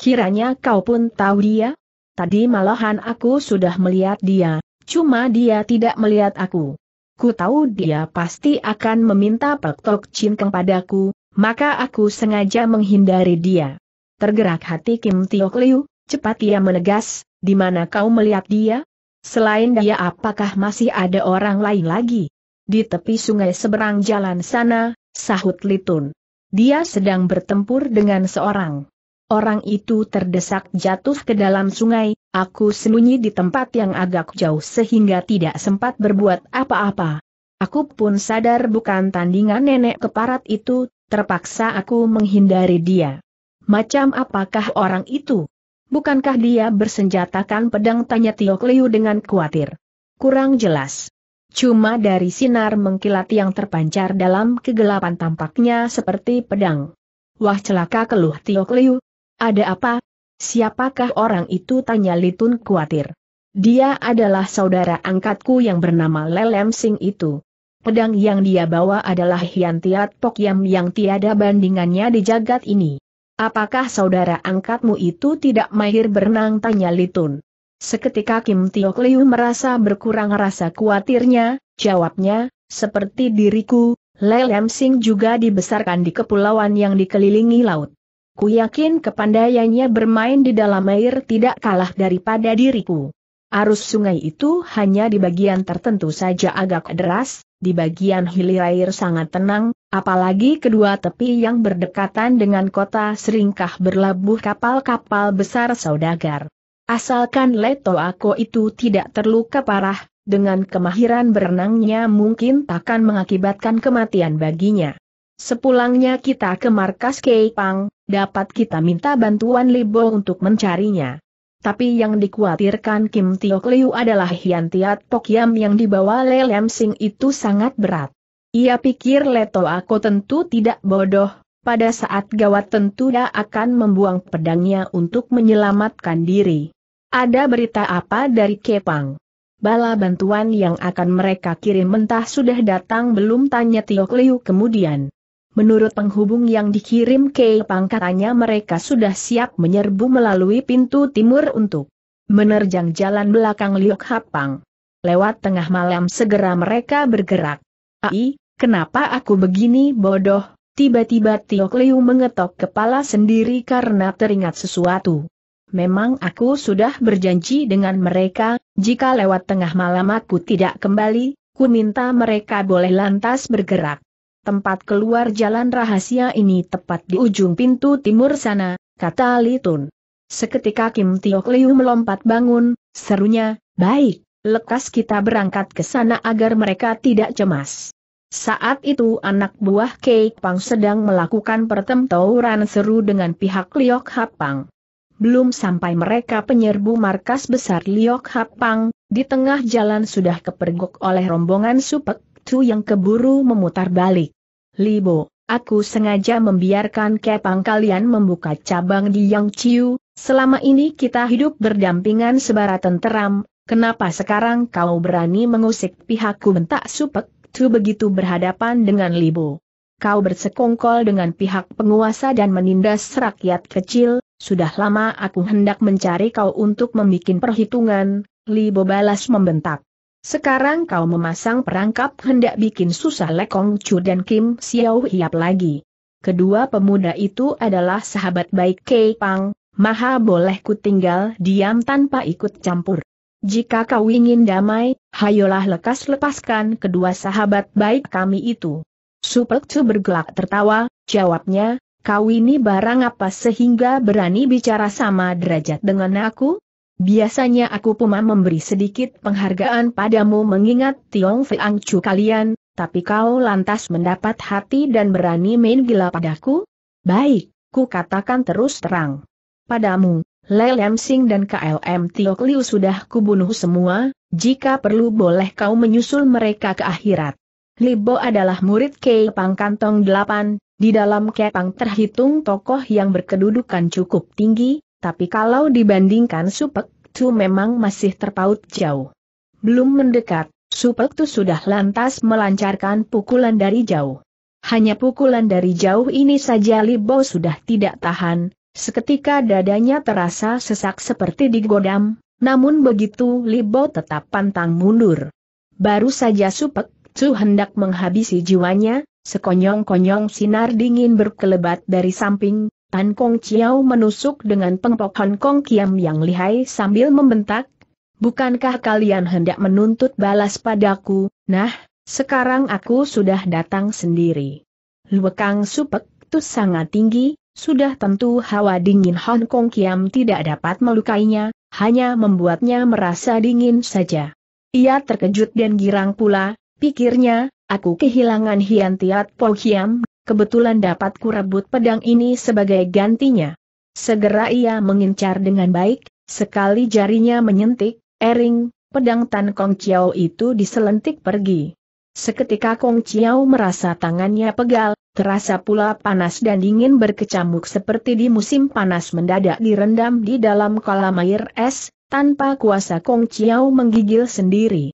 Kiranya kau pun tahu dia? Tadi malahan aku sudah melihat dia, cuma dia tidak melihat aku. Ku tahu dia pasti akan meminta peltok cincin padaku, maka aku sengaja menghindari dia. Tergerak hati Kim Tio Liu, cepat ia menegas, di mana kau melihat dia? Selain dia apakah masih ada orang lain lagi? Di tepi sungai seberang jalan sana, sahut Litun. Dia sedang bertempur dengan seorang. Orang itu terdesak jatuh ke dalam sungai, aku sembunyi di tempat yang agak jauh sehingga tidak sempat berbuat apa-apa. Aku pun sadar bukan tandingan nenek keparat itu, terpaksa aku menghindari dia. Macam apakah orang itu? Bukankah dia bersenjatakan pedang tanya Tio Liu dengan khawatir? Kurang jelas. Cuma dari sinar mengkilat yang terpancar dalam kegelapan tampaknya seperti pedang. Wah celaka keluh Tiok Liu. Ada apa? Siapakah orang itu tanya Litun khawatir. Dia adalah saudara angkatku yang bernama Lelem Sing itu. Pedang yang dia bawa adalah Hian Tiat Pok Yam yang tiada bandingannya di jagat ini. Apakah saudara angkatmu itu tidak mahir berenang tanya Litun. Seketika Kim Tio Kliu merasa berkurang rasa kuatirnya, jawabnya, seperti diriku, Lelem Sing juga dibesarkan di kepulauan yang dikelilingi laut. Ku yakin kepandaiannya bermain di dalam air tidak kalah daripada diriku. Arus sungai itu hanya di bagian tertentu saja agak deras, di bagian hilir air sangat tenang, apalagi kedua tepi yang berdekatan dengan kota seringkah berlabuh kapal-kapal besar saudagar. Asalkan Leto Ako itu tidak terluka parah, dengan kemahiran berenangnya mungkin takkan mengakibatkan kematian baginya. Sepulangnya kita ke markas Keipang, dapat kita minta bantuan Libo untuk mencarinya. Tapi yang dikhawatirkan Kim Tio Liu adalah Hian Tiat Pok Yam yang dibawa Lelem Sing itu sangat berat. Ia pikir Leto Ako tentu tidak bodoh, pada saat gawat tentu dia akan membuang pedangnya untuk menyelamatkan diri. Ada berita apa dari Kepang? Bala bantuan yang akan mereka kirim mentah sudah datang belum tanya Tio Liu kemudian. Menurut penghubung yang dikirim ke pangkatannya mereka sudah siap menyerbu melalui pintu timur untuk menerjang jalan belakang Liok Hapang. Lewat tengah malam segera mereka bergerak. Ai, kenapa aku begini bodoh, Tiba-tiba Tiok Liu mengetok kepala sendiri karena teringat sesuatu. Memang aku sudah berjanji dengan mereka, jika lewat tengah malam aku tidak kembali, ku minta mereka boleh lantas bergerak. Tempat keluar jalan rahasia ini tepat di ujung pintu timur sana, kata Litun. Seketika Kim Tiok Liu melompat bangun, serunya, baik, lekas kita berangkat ke sana agar mereka tidak cemas. Saat itu anak buah Kei Pang sedang melakukan pertempuran seru dengan pihak Liok Hapang. Belum sampai mereka penyerbu markas besar Liok Hapang, di tengah jalan sudah kepergok oleh rombongan Supek Tu yang keburu memutar balik. Libo, aku sengaja membiarkan Kepang kalian membuka cabang di Yang Chiu, selama ini kita hidup berdampingan sebarat tenteram, kenapa sekarang kau berani mengusik pihakku bentak Supek waktu begitu berhadapan dengan Libo. Kau bersekongkol dengan pihak penguasa dan menindas rakyat kecil, sudah lama aku hendak mencari kau untuk membuat perhitungan, Libo balas membentak. Sekarang kau memasang perangkap hendak bikin susah Lekong Chu dan Kim Xiao Hiap lagi. Kedua pemuda itu adalah sahabat baik Kei Pang, maha boleh ku tinggal diam tanpa ikut campur. Jika kau ingin damai, hayolah lekas lepaskan kedua sahabat baik kami itu. Supercu bergelak tertawa, jawabnya, kau ini barang apa sehingga berani bicara sama derajat dengan aku? Biasanya aku Puma memberi sedikit penghargaan padamu mengingat Tiong Feang Chu kalian, tapi kau lantas mendapat hati dan berani main gila padaku? Baik, ku katakan terus terang. Padamu, Lelem Sing dan KLM Tiok Liu sudah kubunuh semua, jika perlu boleh kau menyusul mereka ke akhirat. Libo adalah murid Kepang Kantong 8, di dalam Kepang terhitung tokoh yang berkedudukan cukup tinggi, tapi kalau dibandingkan Supek Tu memang masih terpaut jauh. Belum mendekat, Supek Tu sudah lantas melancarkan pukulan dari jauh. Hanya pukulan dari jauh ini saja Libo sudah tidak tahan, Seketika dadanya terasa sesak seperti digodam, namun begitu Libo tetap pantang mundur. Baru saja Supek tuh hendak menghabisi jiwanya, sekonyong-konyong sinar dingin berkelebat dari samping, Tan Kong Chiao menusuk dengan pengpok Hong Kong Kiam yang lihai sambil membentak, Bukankah kalian hendak menuntut balas padaku, nah, sekarang aku sudah datang sendiri. Luekang Supek tuh sangat tinggi, sudah tentu hawa dingin Hong Kong Kiam tidak dapat melukainya, hanya membuatnya merasa dingin saja. Ia terkejut dan girang pula, pikirnya, aku kehilangan Hian Tiat Po Kiam, kebetulan dapat kurebut pedang ini sebagai gantinya. Segera ia mengincar dengan baik, sekali jarinya menyentik, ering, pedang Tan Kong Chiao itu diselentik pergi. Seketika Kong Chiao merasa tangannya pegal, terasa pula panas dan dingin berkecamuk seperti di musim panas mendadak direndam di dalam kolam air es, tanpa kuasa Kong Chiao menggigil sendiri.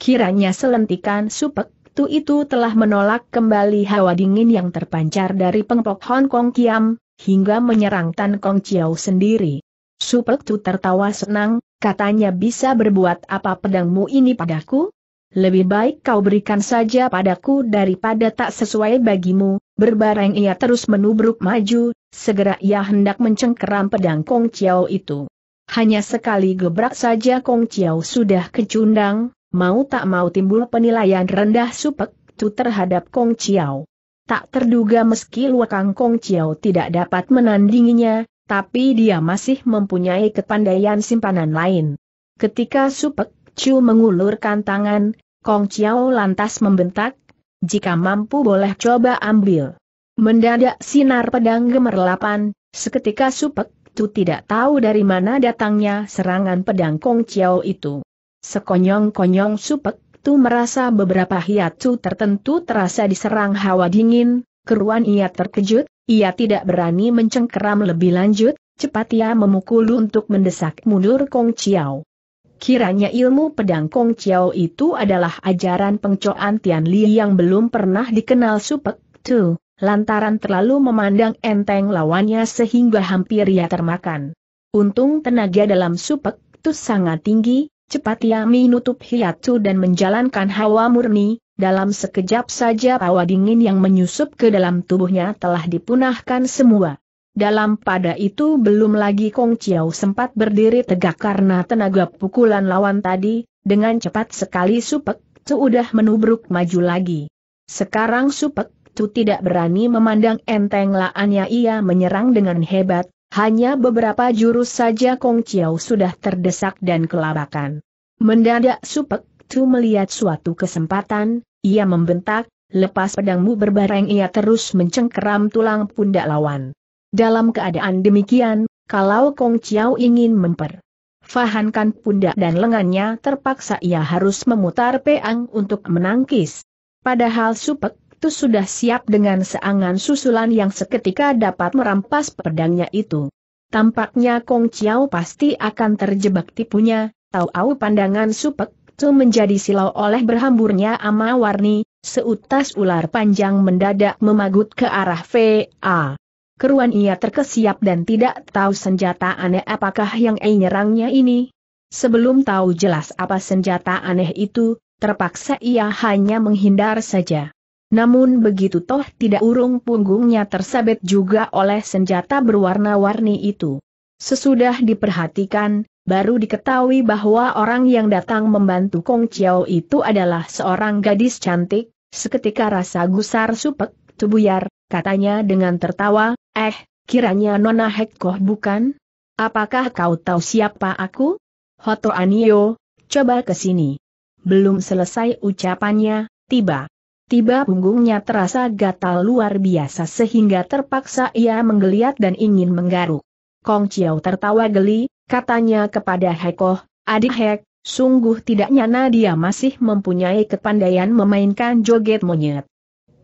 Kiranya selentikan supek tu itu telah menolak kembali hawa dingin yang terpancar dari pengpok Hong Kong Kiam, hingga menyerang Tan Kong Chiao sendiri. Supek tu tertawa senang, katanya bisa berbuat apa pedangmu ini padaku? lebih baik kau berikan saja padaku daripada tak sesuai bagimu, berbareng ia terus menubruk maju, segera ia hendak mencengkeram pedang Kong Chiao itu. Hanya sekali gebrak saja Kong Chiao sudah kecundang, mau tak mau timbul penilaian rendah supek tu terhadap Kong Chiao. Tak terduga meski Luakang Kong Chiao tidak dapat menandinginya, tapi dia masih mempunyai kepandaian simpanan lain. Ketika supek Chu mengulurkan tangan, Kong Chiao lantas membentak, jika mampu boleh coba ambil. Mendadak sinar pedang gemerlapan, seketika supek itu tidak tahu dari mana datangnya serangan pedang Kong Chiao itu. Sekonyong-konyong supek itu merasa beberapa hiatu tertentu terasa diserang hawa dingin, keruan ia terkejut, ia tidak berani mencengkeram lebih lanjut, cepat ia memukul untuk mendesak mundur Kong Chiao. Kiranya ilmu pedang Kong Chiao itu adalah ajaran pengcoan Tian Li yang belum pernah dikenal Supek Tu, lantaran terlalu memandang enteng lawannya sehingga hampir ia termakan. Untung tenaga dalam Supek Tu sangat tinggi, cepat ia menutup hiatu dan menjalankan hawa murni, dalam sekejap saja hawa dingin yang menyusup ke dalam tubuhnya telah dipunahkan semua. Dalam pada itu belum lagi Kong Chiao sempat berdiri tegak karena tenaga pukulan lawan tadi, dengan cepat sekali Supek Tu udah menubruk maju lagi. Sekarang Supek Tu tidak berani memandang enteng laannya ia menyerang dengan hebat, hanya beberapa jurus saja Kong Chiao sudah terdesak dan kelabakan. Mendadak Supek Tu melihat suatu kesempatan, ia membentak, lepas pedangmu berbareng ia terus mencengkeram tulang pundak lawan. Dalam keadaan demikian, kalau Kong Chiao ingin memper pundak dan lengannya terpaksa ia harus memutar peang untuk menangkis. Padahal Supek itu sudah siap dengan seangan susulan yang seketika dapat merampas pedangnya itu. Tampaknya Kong Chiao pasti akan terjebak tipunya, tahu-au pandangan Supek itu menjadi silau oleh berhamburnya ama warni, seutas ular panjang mendadak memagut ke arah VA keruan ia terkesiap dan tidak tahu senjata aneh apakah yang ia nyerangnya ini. Sebelum tahu jelas apa senjata aneh itu, terpaksa ia hanya menghindar saja. Namun begitu toh tidak urung punggungnya tersabet juga oleh senjata berwarna-warni itu. Sesudah diperhatikan, baru diketahui bahwa orang yang datang membantu Kong Chiao itu adalah seorang gadis cantik, seketika rasa gusar supek, tubuyar, katanya dengan tertawa, Eh, kiranya Nona Hekoh bukan? Apakah kau tahu siapa aku? Hoto Anio, coba ke sini. Belum selesai ucapannya, tiba. Tiba punggungnya terasa gatal luar biasa sehingga terpaksa ia menggeliat dan ingin menggaruk. Kong Chiao tertawa geli, katanya kepada Hekoh, adik Hek, sungguh tidak nyana dia masih mempunyai kepandaian memainkan joget monyet.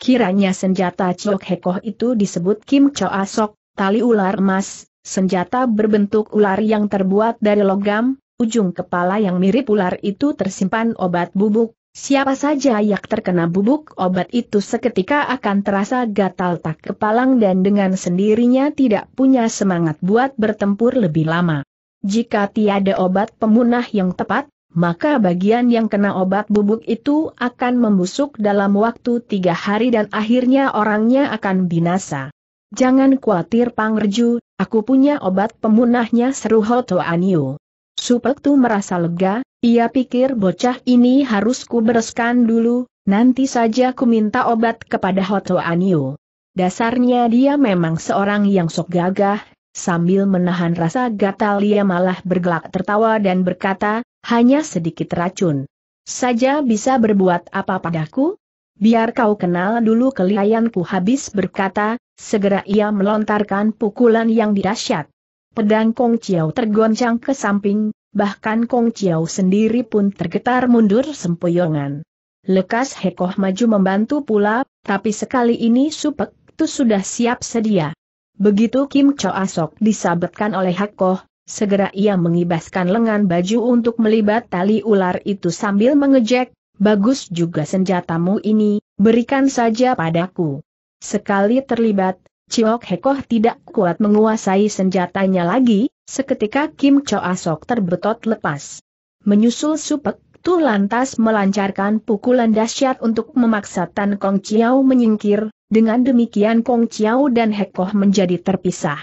Kiranya senjata Chok Hekoh itu disebut Kim Choa Sok, tali ular emas, senjata berbentuk ular yang terbuat dari logam, ujung kepala yang mirip ular itu tersimpan obat bubuk, siapa saja yang terkena bubuk obat itu seketika akan terasa gatal tak kepalang dan dengan sendirinya tidak punya semangat buat bertempur lebih lama. Jika tiada obat pemunah yang tepat, maka bagian yang kena obat bubuk itu akan membusuk dalam waktu tiga hari dan akhirnya orangnya akan binasa. Jangan khawatir Pangerju, aku punya obat pemunahnya seru Hoto Anio. Supetu merasa lega, ia pikir bocah ini harus kubereskan dulu, nanti saja ku minta obat kepada Hoto Anio. Dasarnya dia memang seorang yang sok gagah, sambil menahan rasa gatal ia malah bergelak tertawa dan berkata, hanya sedikit racun. Saja bisa berbuat apa padaku? Biar kau kenal dulu kelihayanku habis berkata, segera ia melontarkan pukulan yang dirasyat. Pedang Kong Chiao tergoncang ke samping, bahkan Kong Chiao sendiri pun tergetar mundur sempoyongan. Lekas Hekoh maju membantu pula, tapi sekali ini Supek tuh sudah siap sedia. Begitu Kim Cho Asok disabetkan oleh Hekoh, Segera ia mengibaskan lengan baju untuk melibat tali ular itu sambil mengejek, bagus juga senjatamu ini, berikan saja padaku. Sekali terlibat, ciok Hekoh tidak kuat menguasai senjatanya lagi, seketika Kim Choa Sok terbetot lepas. Menyusul Supek, Tu lantas melancarkan pukulan dahsyat untuk memaksa Tan Kong Chiao menyingkir, dengan demikian Kong Chiao dan Hekoh menjadi terpisah.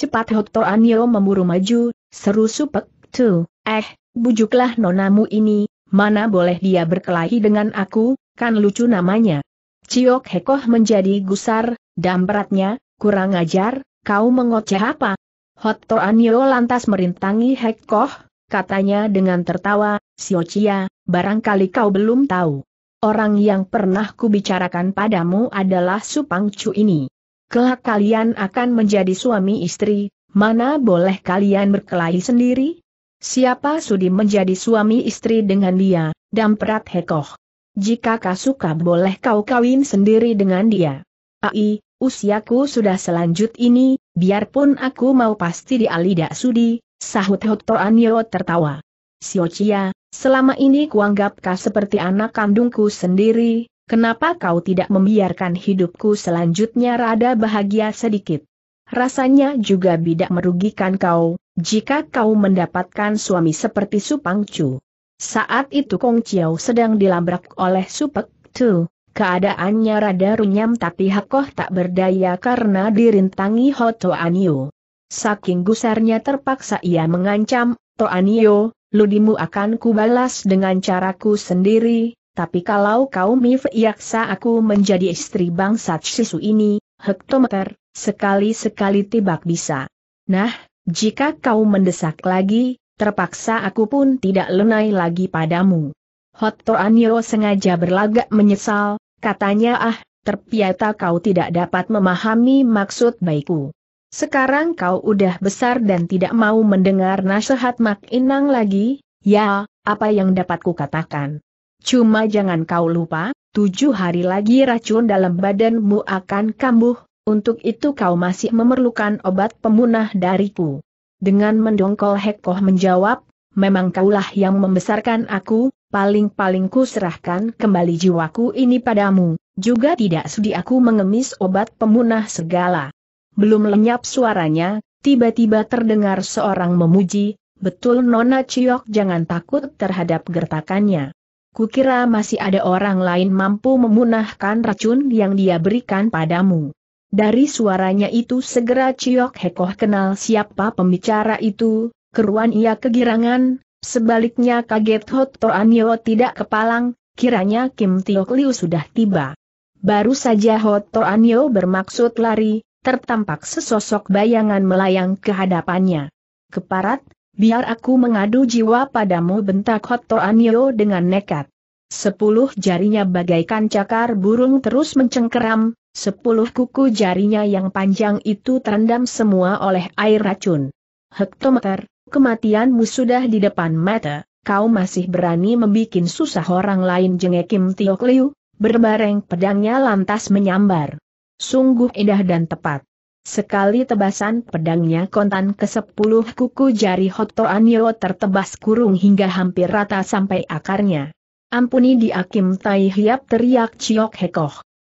Cepat Hoto Anio memburu maju, seru supek, tuh, eh, bujuklah nonamu ini, mana boleh dia berkelahi dengan aku, kan lucu namanya. Ciok Hekoh menjadi gusar, dampratnya, kurang ajar, kau mengoceh apa? Hoto Anio lantas merintangi Hekoh, katanya dengan tertawa, Siocia, barangkali kau belum tahu. Orang yang pernah kubicarakan padamu adalah Supang Chu ini. Kelak kalian akan menjadi suami istri, mana boleh kalian berkelahi sendiri? Siapa sudi menjadi suami istri dengan dia, Damprat Hekoh? Jika kau suka, boleh kau kawin sendiri dengan dia. Ai, usiaku sudah selanjut ini, biarpun aku mau pasti di alida sudi, sahut Hoto Anyo tertawa. Siocia, selama ini kuanggap kau seperti anak kandungku sendiri, Kenapa kau tidak membiarkan hidupku selanjutnya rada bahagia sedikit? Rasanya juga tidak merugikan kau, jika kau mendapatkan suami seperti Supang Chu. Saat itu Kong Chiao sedang dilabrak oleh Supek Tu. Keadaannya rada runyam tapi Hakoh tak berdaya karena dirintangi Ho Anio. Saking gusarnya terpaksa ia mengancam, Anio, ludimu akan kubalas dengan caraku sendiri, tapi kalau kau yaksa aku menjadi istri bangsa Sisu ini, hektometer, sekali-sekali tibak bisa. Nah, jika kau mendesak lagi, terpaksa aku pun tidak lenai lagi padamu. Hotto Anyo sengaja berlagak menyesal, katanya ah, terpiata kau tidak dapat memahami maksud baikku. Sekarang kau udah besar dan tidak mau mendengar nasihat Mak Inang lagi, ya, apa yang dapat kukatakan? Cuma jangan kau lupa, tujuh hari lagi racun dalam badanmu akan kambuh, untuk itu kau masih memerlukan obat pemunah dariku. Dengan mendongkol Hekoh menjawab, memang kaulah yang membesarkan aku, paling-paling ku serahkan kembali jiwaku ini padamu, juga tidak sudi aku mengemis obat pemunah segala. Belum lenyap suaranya, tiba-tiba terdengar seorang memuji, betul Nona Ciok jangan takut terhadap gertakannya. Kukira masih ada orang lain mampu memunahkan racun yang dia berikan padamu. Dari suaranya itu segera Ciok Hekoh kenal siapa pembicara itu, keruan ia kegirangan, sebaliknya kaget Hot Toanio tidak kepalang, kiranya Kim Tiok Liu sudah tiba. Baru saja Hot Toanio bermaksud lari, tertampak sesosok bayangan melayang ke hadapannya. Keparat, Biar aku mengadu jiwa padamu bentak Hotto Anio dengan nekat. Sepuluh jarinya bagaikan cakar burung terus mencengkeram, sepuluh kuku jarinya yang panjang itu terendam semua oleh air racun. Hektometer, kematianmu sudah di depan mata, kau masih berani membuat susah orang lain Kim Tiok Liu, berbareng pedangnya lantas menyambar. Sungguh indah dan tepat. Sekali tebasan pedangnya kontan ke sepuluh kuku jari Hoto Anio tertebas kurung hingga hampir rata sampai akarnya. Ampuni dia Kim Tai Hiap teriak Ciok Hekoh.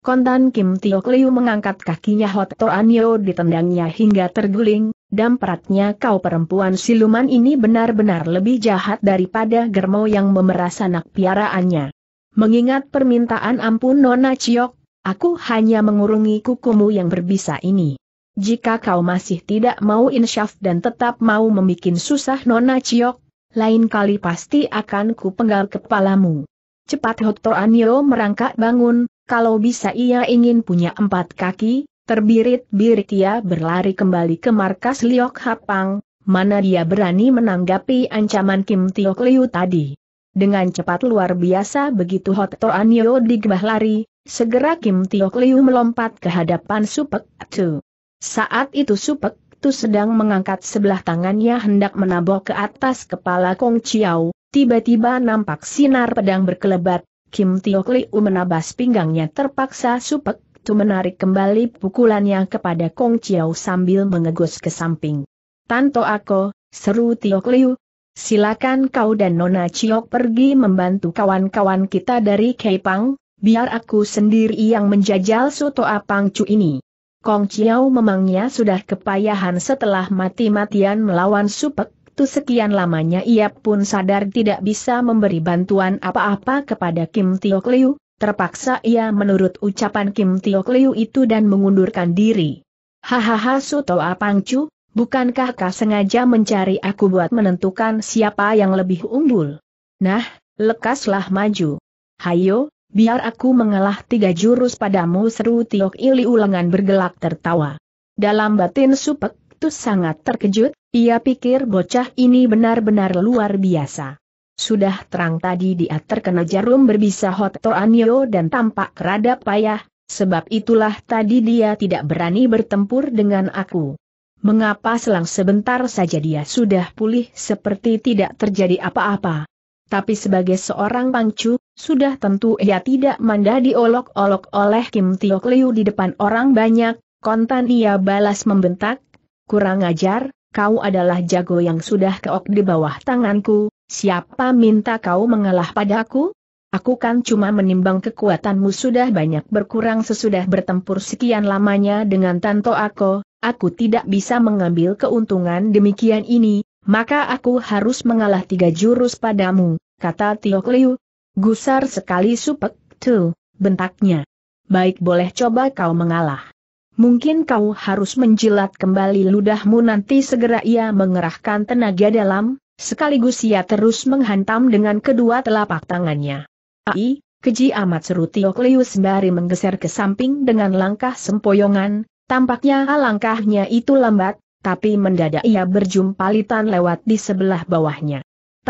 Kontan Kim Tiok Liu mengangkat kakinya Hoto Anio ditendangnya hingga terguling, Dan peratnya kau perempuan siluman ini benar-benar lebih jahat daripada germo yang memeras anak piaraannya. Mengingat permintaan ampun Nona Ciok, aku hanya mengurungi kukumu yang berbisa ini. Jika kau masih tidak mau insyaf dan tetap mau membuat susah Nona Ciok, lain kali pasti akan ku penggal kepalamu. Cepat Hoto Anio merangkak bangun, kalau bisa ia ingin punya empat kaki, terbirit-birit ia berlari kembali ke markas Liok Hapang, mana dia berani menanggapi ancaman Kim Tiok Liu tadi. Dengan cepat luar biasa begitu Hoto Anio digebah lari, segera Kim Tiok Liu melompat ke hadapan Supek Tu. Saat itu Supek Tu sedang mengangkat sebelah tangannya hendak menabok ke atas kepala Kong Chiao, tiba-tiba nampak sinar pedang berkelebat, Kim Tiok Liu menabas pinggangnya terpaksa Supek Tu menarik kembali pukulannya kepada Kong Chiao sambil mengegus ke samping. Tanto aku, seru Tiok Liu, silakan kau dan Nona Cio pergi membantu kawan-kawan kita dari Kepang, biar aku sendiri yang menjajal soto Apangcu ini. Kong Chiao memangnya sudah kepayahan setelah mati-matian melawan Supek, tu sekian lamanya ia pun sadar tidak bisa memberi bantuan apa-apa kepada Kim Tio Liu, terpaksa ia menurut ucapan Kim Tio Liu itu dan mengundurkan diri. Hahaha Suto Apangcu, bukankah kau sengaja mencari aku buat menentukan siapa yang lebih unggul? Nah, lekaslah maju. Hayo, Biar aku mengalah tiga jurus padamu seru Tiok Ili ulangan bergelak tertawa. Dalam batin Supek tuh sangat terkejut, ia pikir bocah ini benar-benar luar biasa. Sudah terang tadi dia terkena jarum berbisa Hot Toanyo dan tampak rada payah, sebab itulah tadi dia tidak berani bertempur dengan aku. Mengapa selang sebentar saja dia sudah pulih seperti tidak terjadi apa-apa. Tapi sebagai seorang pangcu, sudah tentu ia tidak mandah diolok-olok oleh Kim Tio Liu di depan orang banyak, kontan ia balas membentak, kurang ajar, kau adalah jago yang sudah keok di bawah tanganku, siapa minta kau mengalah padaku? Aku kan cuma menimbang kekuatanmu sudah banyak berkurang sesudah bertempur sekian lamanya dengan Tanto Ako, aku tidak bisa mengambil keuntungan demikian ini, maka aku harus mengalah tiga jurus padamu, kata Tio Liu, Gusar sekali supek, tuh, bentaknya. Baik boleh coba kau mengalah. Mungkin kau harus menjilat kembali ludahmu nanti segera ia mengerahkan tenaga dalam, sekaligus ia terus menghantam dengan kedua telapak tangannya. Ai, keji amat seru Tioklius sembari menggeser ke samping dengan langkah sempoyongan, tampaknya langkahnya itu lambat, tapi mendadak ia berjumpa litan lewat di sebelah bawahnya.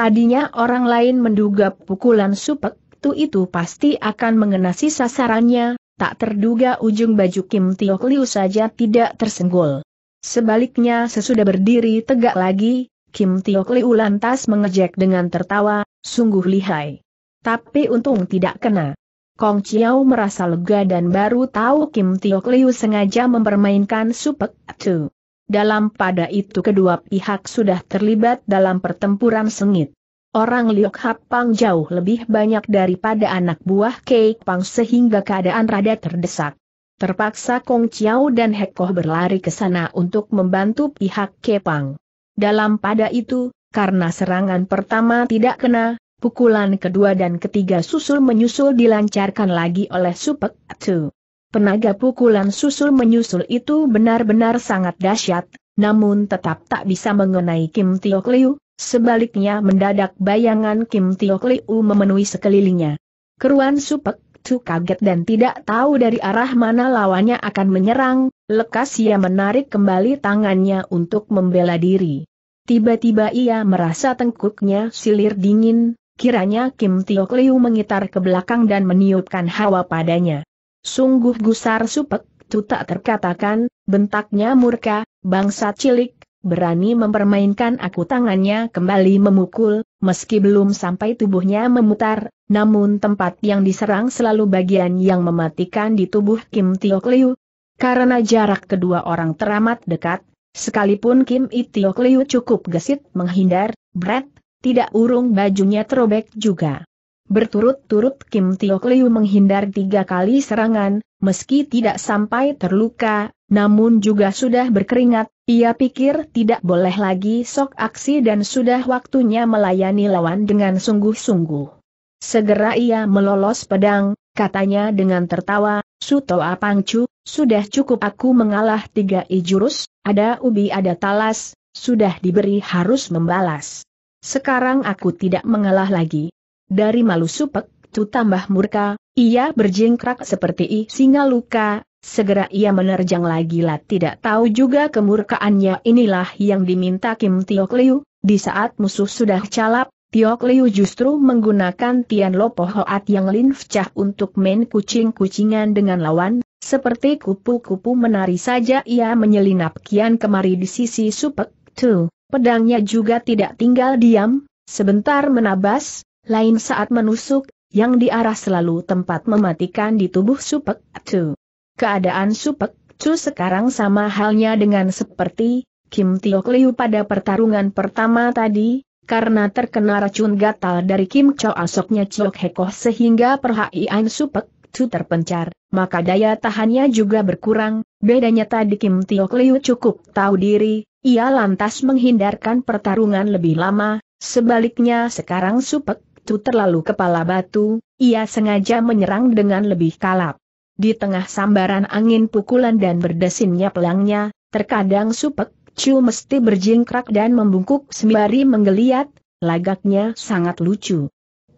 Tadinya orang lain menduga pukulan supek tu itu pasti akan mengenasi sasarannya, tak terduga ujung baju Kim Tiok Liu saja tidak tersenggol. Sebaliknya sesudah berdiri tegak lagi, Kim Tiok Liu lantas mengejek dengan tertawa, sungguh lihai. Tapi untung tidak kena. Kong Chiao merasa lega dan baru tahu Kim Tiok Liu sengaja mempermainkan supek tu. Dalam pada itu kedua pihak sudah terlibat dalam pertempuran sengit. Orang Liok Hapang jauh lebih banyak daripada anak buah Kei Pang sehingga keadaan rada terdesak. Terpaksa Kong Chiao dan Hekoh berlari ke sana untuk membantu pihak Kepang. Dalam pada itu, karena serangan pertama tidak kena, pukulan kedua dan ketiga susul menyusul dilancarkan lagi oleh Supek Tu. Penaga pukulan susul menyusul itu benar-benar sangat dahsyat, namun tetap tak bisa mengenai Kim Tiok Liu, sebaliknya mendadak bayangan Kim Tiok Liu memenuhi sekelilingnya. Keruan Supek tu kaget dan tidak tahu dari arah mana lawannya akan menyerang, lekas ia menarik kembali tangannya untuk membela diri. Tiba-tiba ia merasa tengkuknya silir dingin, kiranya Kim Tiok Liu mengitar ke belakang dan meniupkan hawa padanya sungguh gusar supek, itu tak terkatakan, bentaknya murka, bangsa cilik, berani mempermainkan aku tangannya kembali memukul, meski belum sampai tubuhnya memutar, namun tempat yang diserang selalu bagian yang mematikan di tubuh Kim Tiok Liu. Karena jarak kedua orang teramat dekat, sekalipun Kim Tio Liu cukup gesit menghindar, Brett tidak urung bajunya terobek juga. Berturut-turut Kim Tio Kliu menghindar tiga kali serangan, meski tidak sampai terluka, namun juga sudah berkeringat, ia pikir tidak boleh lagi sok aksi dan sudah waktunya melayani lawan dengan sungguh-sungguh. Segera ia melolos pedang, katanya dengan tertawa, Suto Apangcu, sudah cukup aku mengalah tiga ijurus, ada ubi ada talas, sudah diberi harus membalas. Sekarang aku tidak mengalah lagi, dari malu supek, Tu tambah murka, ia berjingkrak seperti i singa luka, segera ia menerjang lagi lah tidak tahu juga kemurkaannya inilah yang diminta Kim Tio Liu, di saat musuh sudah calap, Tio Liu justru menggunakan Tian Lopo Hoat yang Lin untuk main kucing-kucingan dengan lawan, seperti kupu-kupu menari saja ia menyelinap kian kemari di sisi supek, tu, pedangnya juga tidak tinggal diam, sebentar menabas, lain saat menusuk, yang diarah selalu tempat mematikan di tubuh Supek Chu. Keadaan Supek Chu sekarang sama halnya dengan seperti Kim Tio Liu pada pertarungan pertama tadi, karena terkena racun gatal dari Kim Cho asoknya Chok Heko sehingga perhaian Supek Chu terpencar, maka daya tahannya juga berkurang, bedanya tadi Kim Tio Liu cukup tahu diri, ia lantas menghindarkan pertarungan lebih lama, sebaliknya sekarang Supek Tu terlalu kepala batu, ia sengaja menyerang dengan lebih kalap. Di tengah sambaran angin pukulan dan berdesinnya pelangnya, terkadang supek, Chu mesti berjingkrak dan membungkuk sembari menggeliat, lagaknya sangat lucu.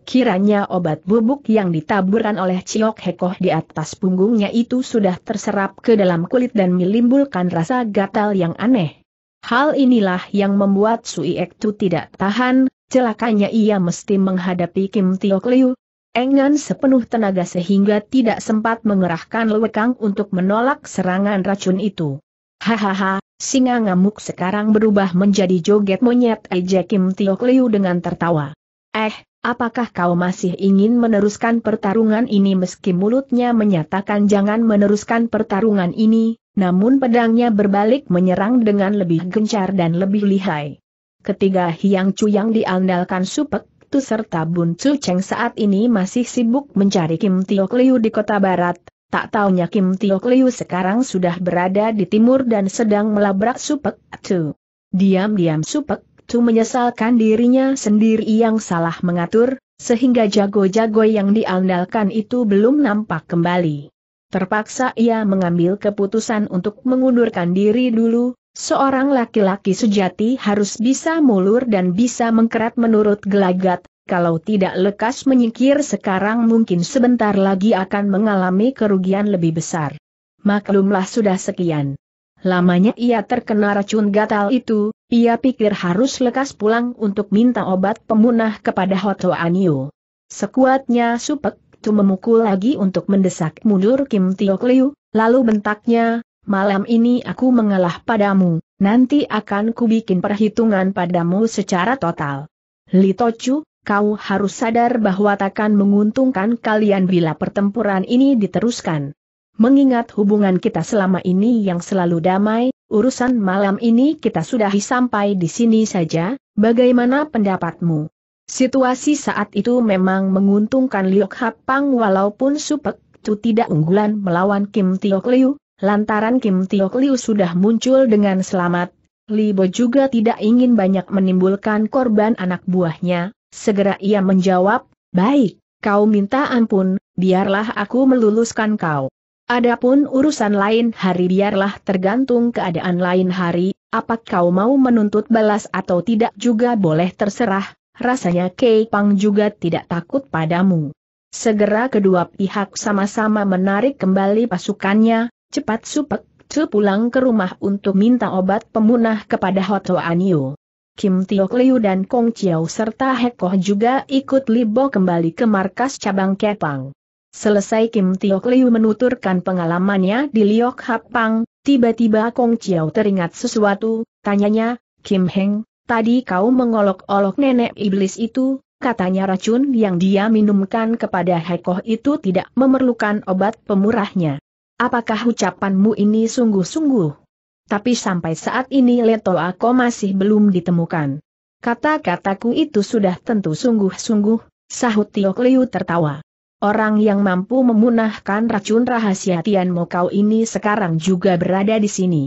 Kiranya obat bubuk yang ditaburkan oleh Ciok Hekoh di atas punggungnya itu sudah terserap ke dalam kulit dan melimbulkan rasa gatal yang aneh. Hal inilah yang membuat Sui Ek tidak tahan, celakanya ia mesti menghadapi Kim Tiok Liu. Engan sepenuh tenaga sehingga tidak sempat mengerahkan lewekang untuk menolak serangan racun itu. Hahaha, singa ngamuk sekarang berubah menjadi joget monyet Eje Kim Tio Liu dengan tertawa. Eh, apakah kau masih ingin meneruskan pertarungan ini meski mulutnya menyatakan jangan meneruskan pertarungan ini, namun pedangnya berbalik menyerang dengan lebih gencar dan lebih lihai. Ketiga Hiang Chu yang diandalkan Supek Tu serta Bun Chu Cheng saat ini masih sibuk mencari Kim Tio Liu di kota barat, tak taunya Kim Tio Liu sekarang sudah berada di timur dan sedang melabrak Supek Tu. Diam-diam Supek Tu menyesalkan dirinya sendiri yang salah mengatur, sehingga jago-jago yang diandalkan itu belum nampak kembali. Terpaksa ia mengambil keputusan untuk mengundurkan diri dulu, Seorang laki-laki sejati harus bisa mulur dan bisa mengkerat menurut gelagat, kalau tidak lekas menyingkir sekarang mungkin sebentar lagi akan mengalami kerugian lebih besar. Maklumlah sudah sekian. Lamanya ia terkena racun gatal itu, ia pikir harus lekas pulang untuk minta obat pemunah kepada Hoto Anio. Sekuatnya Supek Tu memukul lagi untuk mendesak mundur Kim Tiok Liu, lalu bentaknya, Malam ini aku mengalah padamu, nanti akan kubikin perhitungan padamu secara total. Litocu, kau harus sadar bahwa takkan menguntungkan kalian bila pertempuran ini diteruskan. Mengingat hubungan kita selama ini yang selalu damai, urusan malam ini kita sudah sampai di sini saja, bagaimana pendapatmu? Situasi saat itu memang menguntungkan Liok Hapang walaupun Supek Tu tidak unggulan melawan Kim Tiok Liu, Lantaran Kim Tiok Liu sudah muncul dengan selamat, Li Bo juga tidak ingin banyak menimbulkan korban anak buahnya, segera ia menjawab, baik, kau minta ampun, biarlah aku meluluskan kau. Adapun urusan lain hari biarlah tergantung keadaan lain hari, apa kau mau menuntut balas atau tidak juga boleh terserah, rasanya Kei Pang juga tidak takut padamu. Segera kedua pihak sama-sama menarik kembali pasukannya, Cepat supek, cu pulang ke rumah untuk minta obat pemunah kepada Hoto Anio. Kim Tiok Liu dan Kong Chiao serta Hekoh juga ikut Libo kembali ke markas cabang Kepang. Selesai Kim Tiok Liu menuturkan pengalamannya di Liok Hapang, tiba-tiba Kong Chiao teringat sesuatu, tanyanya, Kim Heng, tadi kau mengolok-olok nenek iblis itu, katanya racun yang dia minumkan kepada Hekoh itu tidak memerlukan obat pemurahnya apakah ucapanmu ini sungguh-sungguh? Tapi sampai saat ini Leto Ako masih belum ditemukan. Kata-kataku itu sudah tentu sungguh-sungguh, sahut Tiok Liu tertawa. Orang yang mampu memunahkan racun rahasia Tian Mo ini sekarang juga berada di sini.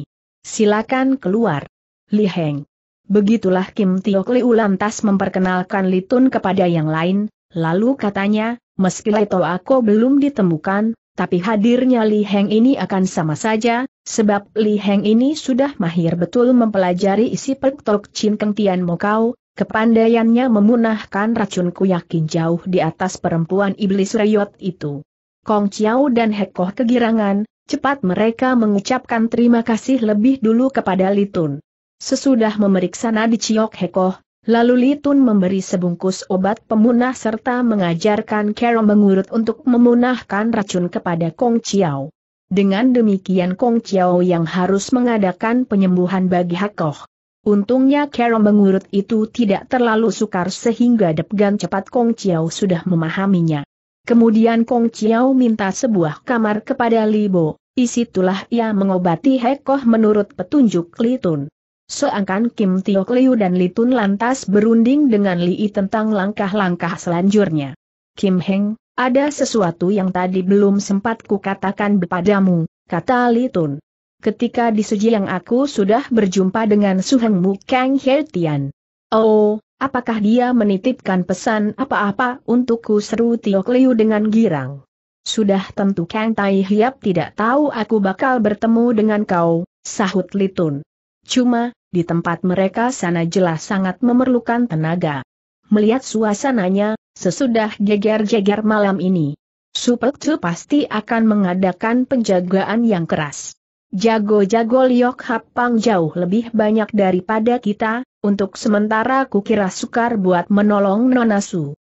Silakan keluar. Li Heng. Begitulah Kim Tiok Liu lantas memperkenalkan Litun kepada yang lain, lalu katanya, meski Leto Ako belum ditemukan, tapi hadirnya Li Heng ini akan sama saja, sebab Li Heng ini sudah mahir betul mempelajari isi Tok Chin Keng Tian Mokau, kepandaiannya memunahkan racunku yakin jauh di atas perempuan iblis reyot itu. Kong Chiao dan Hekoh kegirangan, cepat mereka mengucapkan terima kasih lebih dulu kepada Litun. Sesudah memeriksa nadi Chiok Hekoh, Lalu Litun memberi sebungkus obat pemunah serta mengajarkan Kero mengurut untuk memunahkan racun kepada Kong Chiao. Dengan demikian Kong Chiao yang harus mengadakan penyembuhan bagi Hakoh. Untungnya Kero mengurut itu tidak terlalu sukar sehingga degan cepat Kong Chiao sudah memahaminya. Kemudian Kong Chiao minta sebuah kamar kepada Libo, isitulah ia mengobati Hakoh menurut petunjuk Litun. Seangkan Kim Tiok Liu dan Li Tun lantas berunding dengan Li tentang langkah-langkah selanjutnya. Kim Heng, ada sesuatu yang tadi belum sempat kukatakan kepadamu, kata Li Tun. Ketika di Suji yang aku sudah berjumpa dengan Heng Mu Kang Hertian. Oh, apakah dia menitipkan pesan apa-apa untukku seru Tiok Liu dengan girang. Sudah tentu Kang Tai Hiap tidak tahu aku bakal bertemu dengan kau, sahut Litun. Cuma, di tempat mereka sana jelas sangat memerlukan tenaga. Melihat suasananya, sesudah geger-geger malam ini, Supek pasti akan mengadakan penjagaan yang keras. Jago-jago Liok Hapang jauh lebih banyak daripada kita, untuk sementara kukira sukar buat menolong Nonasu.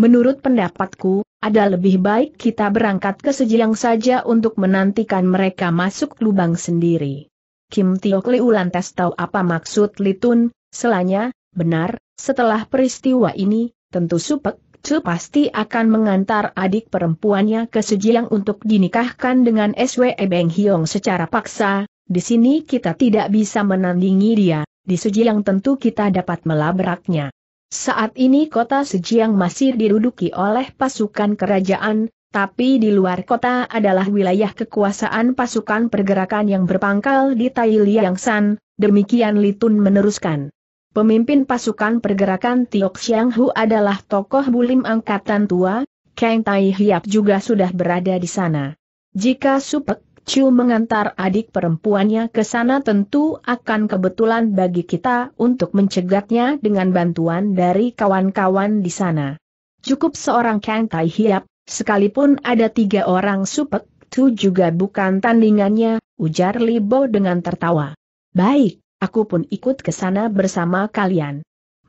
Menurut pendapatku, ada lebih baik kita berangkat ke Sejiang saja untuk menantikan mereka masuk lubang sendiri. Kim Tiok Liu lantas tahu apa maksud Litun, selanya, benar, setelah peristiwa ini, tentu Supek Chu pasti akan mengantar adik perempuannya ke Sejiang untuk dinikahkan dengan SWE Beng Hiong secara paksa, di sini kita tidak bisa menandingi dia, di Sejiang tentu kita dapat melabraknya. Saat ini kota Sejiang masih diduduki oleh pasukan kerajaan, tapi di luar kota adalah wilayah kekuasaan pasukan pergerakan yang berpangkal di Tai Liang San, demikian Litun meneruskan. Pemimpin pasukan pergerakan Tiok Xiang Hu adalah tokoh bulim angkatan tua, Kang Tai Hiap juga sudah berada di sana. Jika Supek Chu mengantar adik perempuannya ke sana tentu akan kebetulan bagi kita untuk mencegatnya dengan bantuan dari kawan-kawan di sana. Cukup seorang Kang Tai Hiap, Sekalipun ada tiga orang supek, itu juga bukan tandingannya, ujar Libo dengan tertawa. Baik, aku pun ikut ke sana bersama kalian.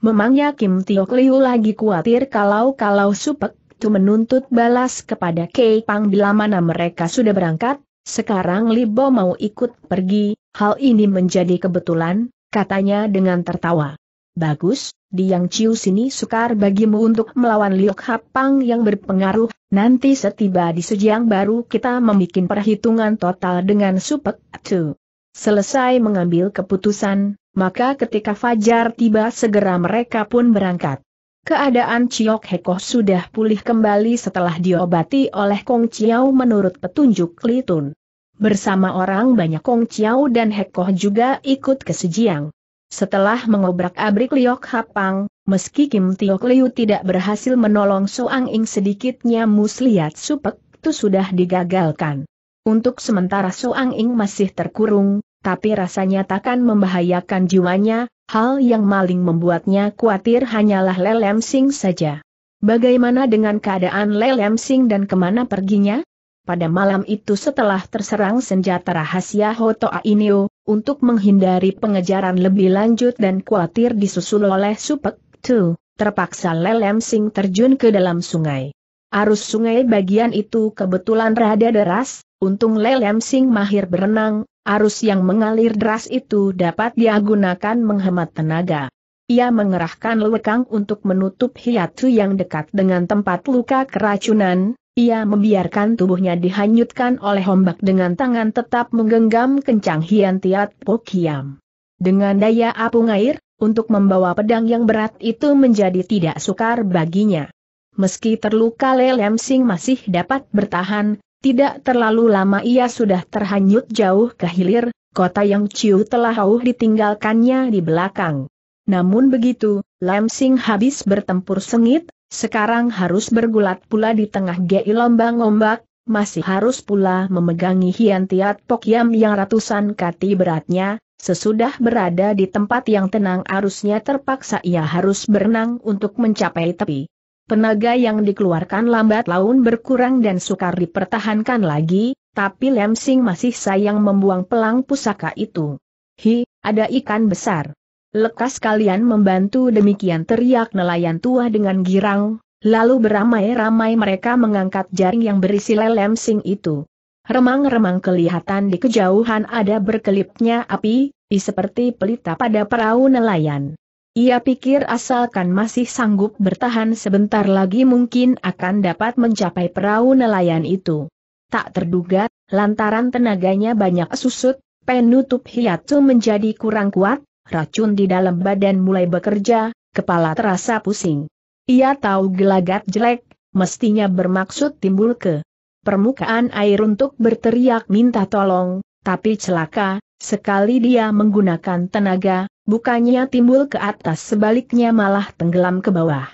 Memangnya Kim Tiok Liu lagi khawatir kalau-kalau supek itu menuntut balas kepada Kei Pang bila mana mereka sudah berangkat, sekarang Libo mau ikut pergi, hal ini menjadi kebetulan, katanya dengan tertawa. Bagus, di Yang Chiu sini sukar bagimu untuk melawan Liok Hapang yang berpengaruh, nanti setiba di Sejiang baru kita membuat perhitungan total dengan Supek Tu. Selesai mengambil keputusan, maka ketika Fajar tiba segera mereka pun berangkat. Keadaan Chiok Hekoh sudah pulih kembali setelah diobati oleh Kong Chiao menurut petunjuk Litun. Bersama orang banyak Kong Chiao dan Hekoh juga ikut ke Sejiang. Setelah mengobrak-abrik Liok Hapang, meski Kim Tio Liu tidak berhasil menolong Soang Ing sedikitnya muslihat supek, itu sudah digagalkan. Untuk sementara Soang Ing masih terkurung, tapi rasanya takkan membahayakan jiwanya, hal yang maling membuatnya khawatir hanyalah Lelem Sing saja. Bagaimana dengan keadaan Lelem Sing dan kemana perginya? Pada malam itu setelah terserang senjata rahasia Hoto Ainiu untuk menghindari pengejaran lebih lanjut dan khawatir disusul oleh Supek Tu, terpaksa Lelem Sing terjun ke dalam sungai. Arus sungai bagian itu kebetulan rada deras, untung Lelem Sing mahir berenang, arus yang mengalir deras itu dapat dia gunakan menghemat tenaga. Ia mengerahkan lekang untuk menutup hiatu yang dekat dengan tempat luka keracunan, ia membiarkan tubuhnya dihanyutkan oleh ombak dengan tangan tetap menggenggam kencang Hian Tiat Pokiam. Dengan daya apung air, untuk membawa pedang yang berat itu menjadi tidak sukar baginya. Meski terluka Lelem Sing masih dapat bertahan, tidak terlalu lama ia sudah terhanyut jauh ke hilir, kota yang Ciu telah hauh ditinggalkannya di belakang. Namun begitu, Lem Sing habis bertempur sengit, sekarang harus bergulat pula di tengah gei lombang ombak, masih harus pula memegangi hian tiat pokyam yang ratusan kati beratnya, sesudah berada di tempat yang tenang arusnya terpaksa ia harus berenang untuk mencapai tepi. Tenaga yang dikeluarkan lambat laun berkurang dan sukar dipertahankan lagi, tapi Lemsing masih sayang membuang pelang pusaka itu. Hi, ada ikan besar. Lekas kalian membantu demikian teriak nelayan tua dengan girang, lalu beramai-ramai mereka mengangkat jaring yang berisi lelem sing itu. Remang-remang kelihatan di kejauhan ada berkelipnya api, i seperti pelita pada perahu nelayan. Ia pikir asalkan masih sanggup bertahan sebentar lagi mungkin akan dapat mencapai perahu nelayan itu. Tak terduga, lantaran tenaganya banyak susut, penutup hiatu menjadi kurang kuat, racun di dalam badan mulai bekerja, kepala terasa pusing. Ia tahu gelagat jelek, mestinya bermaksud timbul ke permukaan air untuk berteriak minta tolong, tapi celaka, sekali dia menggunakan tenaga, bukannya timbul ke atas sebaliknya malah tenggelam ke bawah.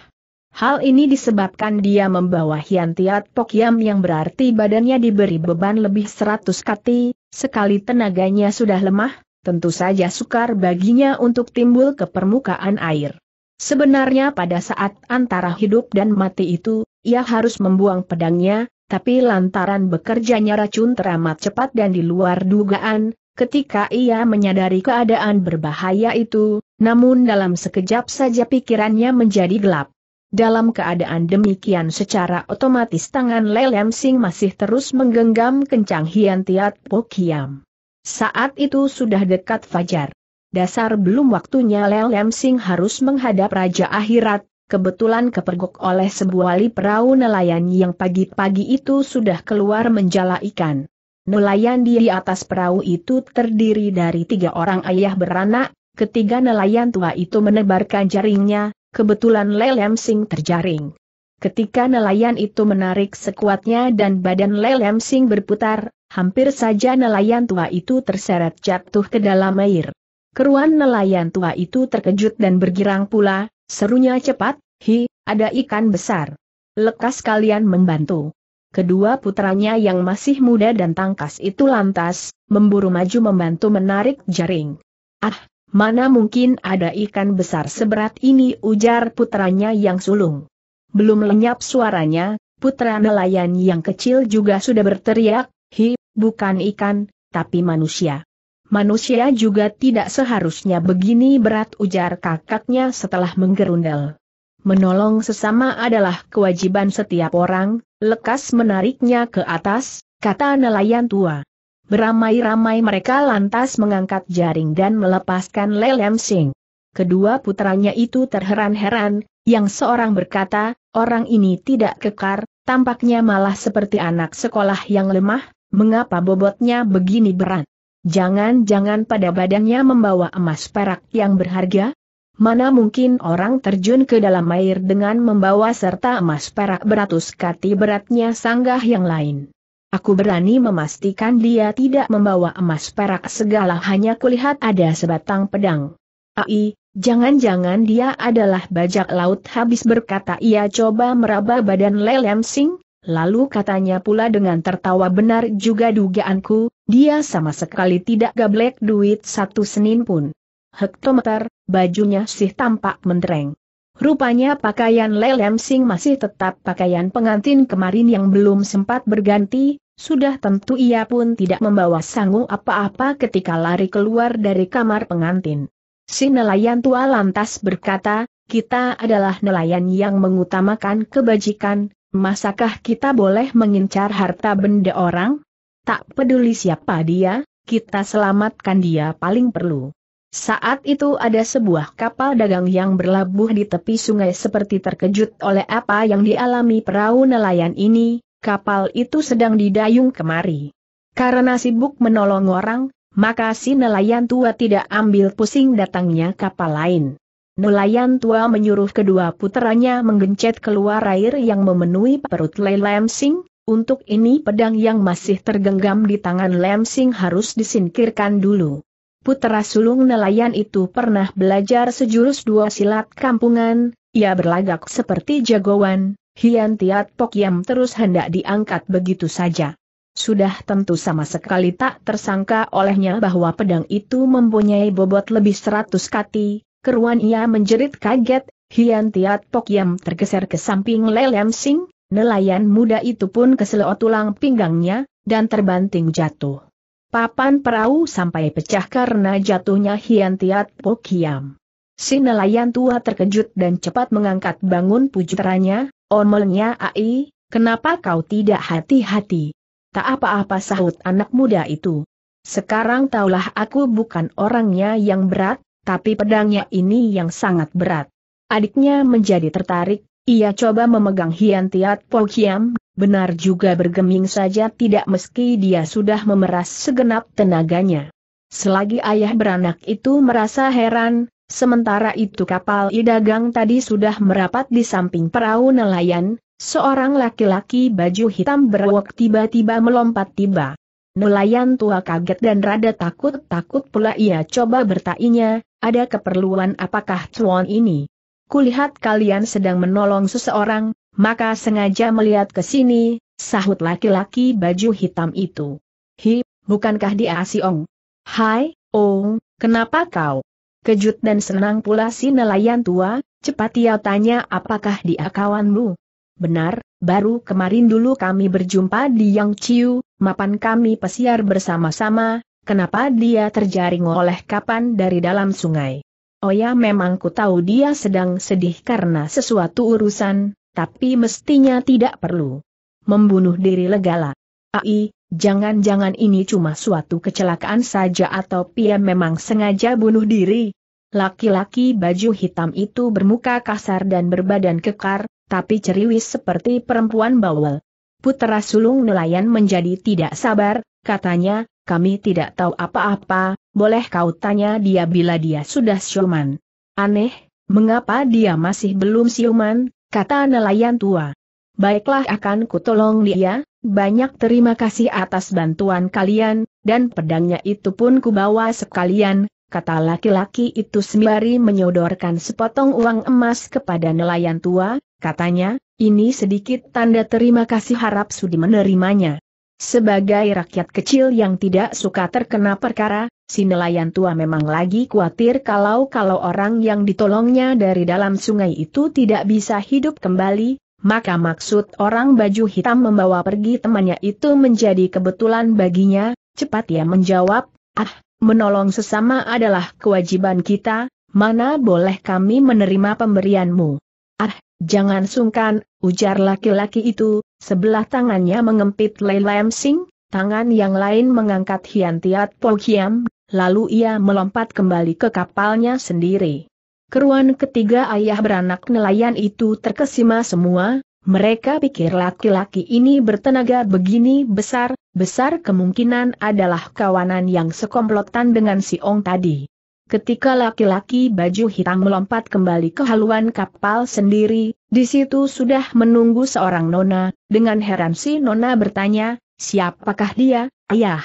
Hal ini disebabkan dia membawa hiantiat pokiam yang berarti badannya diberi beban lebih seratus kati, sekali tenaganya sudah lemah, tentu saja sukar baginya untuk timbul ke permukaan air. Sebenarnya pada saat antara hidup dan mati itu, ia harus membuang pedangnya, tapi lantaran bekerjanya racun teramat cepat dan di luar dugaan, ketika ia menyadari keadaan berbahaya itu, namun dalam sekejap saja pikirannya menjadi gelap. Dalam keadaan demikian secara otomatis tangan Lelem Sing masih terus menggenggam kencang Hian Tiat Pokiam. Saat itu sudah dekat fajar. Dasar belum waktunya Lelem Sing harus menghadap Raja Akhirat, kebetulan kepergok oleh sebuah li perahu nelayan yang pagi-pagi itu sudah keluar menjala ikan. Nelayan di atas perahu itu terdiri dari tiga orang ayah beranak, ketiga nelayan tua itu menebarkan jaringnya, kebetulan Lelem Sing terjaring. Ketika nelayan itu menarik sekuatnya dan badan Lelem Sing berputar, Hampir saja nelayan tua itu terseret jatuh ke dalam air. Keruan nelayan tua itu terkejut dan bergirang pula, serunya cepat, hi, ada ikan besar. Lekas kalian membantu. Kedua putranya yang masih muda dan tangkas itu lantas, memburu maju membantu menarik jaring. Ah, mana mungkin ada ikan besar seberat ini ujar putranya yang sulung. Belum lenyap suaranya, putra nelayan yang kecil juga sudah berteriak, Hi, bukan ikan, tapi manusia. Manusia juga tidak seharusnya begini berat ujar kakaknya setelah menggerundel. Menolong sesama adalah kewajiban setiap orang, lekas menariknya ke atas, kata nelayan tua. Beramai-ramai mereka lantas mengangkat jaring dan melepaskan lelem sing. Kedua putranya itu terheran-heran, yang seorang berkata, orang ini tidak kekar, tampaknya malah seperti anak sekolah yang lemah, Mengapa bobotnya begini berat? Jangan-jangan pada badannya membawa emas perak yang berharga? Mana mungkin orang terjun ke dalam air dengan membawa serta emas perak beratus kati beratnya sanggah yang lain. Aku berani memastikan dia tidak membawa emas perak segala hanya kulihat ada sebatang pedang. Ai, jangan-jangan dia adalah bajak laut habis berkata ia coba meraba badan Lelem Singh? Lalu katanya pula dengan tertawa benar juga dugaanku, dia sama sekali tidak gablek duit satu senin pun. Hektometer, bajunya sih tampak mentereng. Rupanya pakaian Lelem Sing masih tetap pakaian pengantin kemarin yang belum sempat berganti, sudah tentu ia pun tidak membawa sanggung apa-apa ketika lari keluar dari kamar pengantin. Si nelayan tua lantas berkata, kita adalah nelayan yang mengutamakan kebajikan, Masakah kita boleh mengincar harta benda orang? Tak peduli siapa dia, kita selamatkan dia paling perlu. Saat itu ada sebuah kapal dagang yang berlabuh di tepi sungai seperti terkejut oleh apa yang dialami perahu nelayan ini, kapal itu sedang didayung kemari. Karena sibuk menolong orang, maka si nelayan tua tidak ambil pusing datangnya kapal lain. Nelayan tua menyuruh kedua putranya menggencet keluar air yang memenuhi perut Lei lemsing. untuk ini pedang yang masih tergenggam di tangan lemsing harus disingkirkan dulu. Putera sulung nelayan itu pernah belajar sejurus dua silat kampungan, ia berlagak seperti jagoan, Hian Tiat Pok Yam terus hendak diangkat begitu saja. Sudah tentu sama sekali tak tersangka olehnya bahwa pedang itu mempunyai bobot lebih seratus kati, keruan ia menjerit kaget, Hian Tiat Pok Yam tergeser ke samping Lelem Sing, nelayan muda itu pun keselot tulang pinggangnya, dan terbanting jatuh. Papan perahu sampai pecah karena jatuhnya Hian Tiat Pok Yam. Si nelayan tua terkejut dan cepat mengangkat bangun pujutranya, omelnya ai, kenapa kau tidak hati-hati? Tak apa-apa sahut anak muda itu. Sekarang taulah aku bukan orangnya yang berat, tapi pedangnya ini yang sangat berat. Adiknya menjadi tertarik, ia coba memegang Hian Tiat Po Kiam, benar juga bergeming saja tidak meski dia sudah memeras segenap tenaganya. Selagi ayah beranak itu merasa heran, sementara itu kapal idagang tadi sudah merapat di samping perahu nelayan, seorang laki-laki baju hitam berwok tiba-tiba melompat tiba. Nelayan tua kaget dan rada takut-takut pula ia coba bertanya, ada keperluan apakah cuan ini? Kulihat kalian sedang menolong seseorang, maka sengaja melihat ke sini, sahut laki-laki baju hitam itu. Hi, bukankah dia si Ong? Hai, Ong, kenapa kau? Kejut dan senang pula si nelayan tua, cepat ia tanya apakah dia kawanmu? Benar, Baru kemarin dulu kami berjumpa di Yang Ciu, mapan kami pesiar bersama-sama, kenapa dia terjaring oleh kapan dari dalam sungai. Oh ya memang ku tahu dia sedang sedih karena sesuatu urusan, tapi mestinya tidak perlu. Membunuh diri legala. Ai, jangan-jangan ini cuma suatu kecelakaan saja atau Pia memang sengaja bunuh diri. Laki-laki baju hitam itu bermuka kasar dan berbadan kekar, tapi ceriwis seperti perempuan bawel. Putera sulung nelayan menjadi tidak sabar, katanya, kami tidak tahu apa-apa, boleh kau tanya dia bila dia sudah siuman. Aneh, mengapa dia masih belum siuman, kata nelayan tua. Baiklah akan kutolong dia, banyak terima kasih atas bantuan kalian, dan pedangnya itu pun kubawa sekalian, kata laki-laki itu sembari menyodorkan sepotong uang emas kepada nelayan tua, Katanya, ini sedikit tanda terima kasih harap Sudi menerimanya. Sebagai rakyat kecil yang tidak suka terkena perkara, si nelayan tua memang lagi khawatir kalau-kalau orang yang ditolongnya dari dalam sungai itu tidak bisa hidup kembali, maka maksud orang baju hitam membawa pergi temannya itu menjadi kebetulan baginya, cepat ia menjawab, ah, menolong sesama adalah kewajiban kita, mana boleh kami menerima pemberianmu. Ah, Jangan sungkan, ujar laki-laki itu, sebelah tangannya mengempit Lei Lam Sing, tangan yang lain mengangkat Hian Tiat Po Hiam, lalu ia melompat kembali ke kapalnya sendiri. Keruan ketiga ayah beranak nelayan itu terkesima semua, mereka pikir laki-laki ini bertenaga begini besar, besar kemungkinan adalah kawanan yang sekomplotan dengan si Ong tadi. Ketika laki-laki baju hitam melompat kembali ke haluan kapal sendiri, di situ sudah menunggu seorang nona, dengan heran si nona bertanya, siapakah dia, ayah?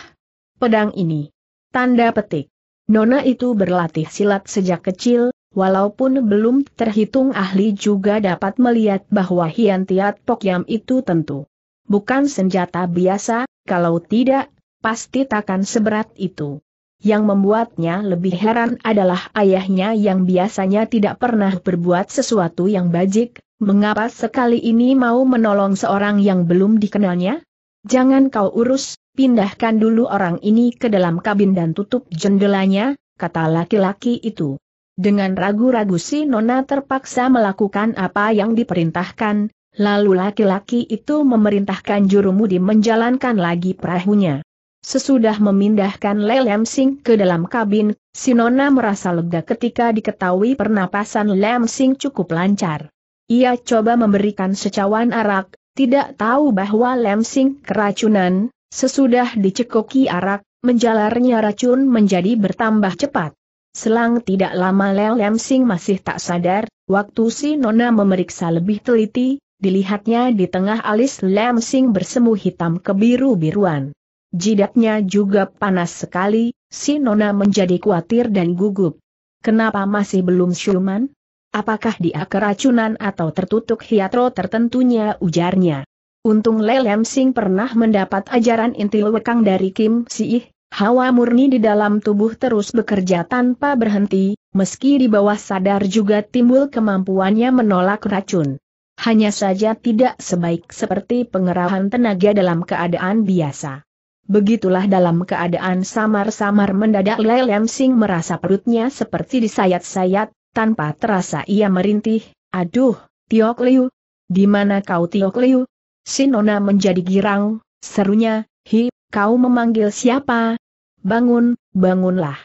Pedang ini. Tanda petik. Nona itu berlatih silat sejak kecil, walaupun belum terhitung ahli juga dapat melihat bahwa Hian Tiat Pokyam itu tentu. Bukan senjata biasa, kalau tidak, pasti takkan seberat itu. Yang membuatnya lebih heran adalah ayahnya yang biasanya tidak pernah berbuat sesuatu yang bajik, mengapa sekali ini mau menolong seorang yang belum dikenalnya? Jangan kau urus, pindahkan dulu orang ini ke dalam kabin dan tutup jendelanya, kata laki-laki itu. Dengan ragu-ragu si Nona terpaksa melakukan apa yang diperintahkan, lalu laki-laki itu memerintahkan jurumudi menjalankan lagi perahunya. Sesudah memindahkan Lelem Sing ke dalam kabin, Sinona merasa lega ketika diketahui pernapasan Lelem cukup lancar. Ia coba memberikan secawan arak, tidak tahu bahwa Lem keracunan, sesudah dicekoki arak, menjalarnya racun menjadi bertambah cepat. Selang tidak lama Lem Sing masih tak sadar, waktu si Nona memeriksa lebih teliti, dilihatnya di tengah alis Lem bersemu hitam kebiru-biruan. Jidatnya juga panas sekali, si Nona menjadi khawatir dan gugup. Kenapa masih belum siuman? Apakah dia keracunan atau tertutup hiatro tertentunya ujarnya? Untung Lelem Sing pernah mendapat ajaran inti lewekang dari Kim Siih, hawa murni di dalam tubuh terus bekerja tanpa berhenti, meski di bawah sadar juga timbul kemampuannya menolak racun. Hanya saja tidak sebaik seperti pengerahan tenaga dalam keadaan biasa. Begitulah dalam keadaan samar-samar mendadak Lai Lem merasa perutnya seperti disayat-sayat, tanpa terasa ia merintih, aduh, Tiok Liu, di mana kau Tiok Liu? Sinona menjadi girang, serunya, hi, kau memanggil siapa? Bangun, bangunlah.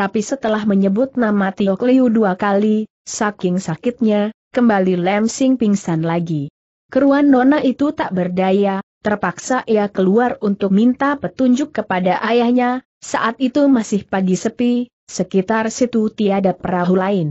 Tapi setelah menyebut nama Tiok Liu dua kali, saking sakitnya, kembali Lem pingsan lagi. Keruan Nona itu tak berdaya, Terpaksa ia keluar untuk minta petunjuk kepada ayahnya, saat itu masih pagi sepi, sekitar situ tiada perahu lain.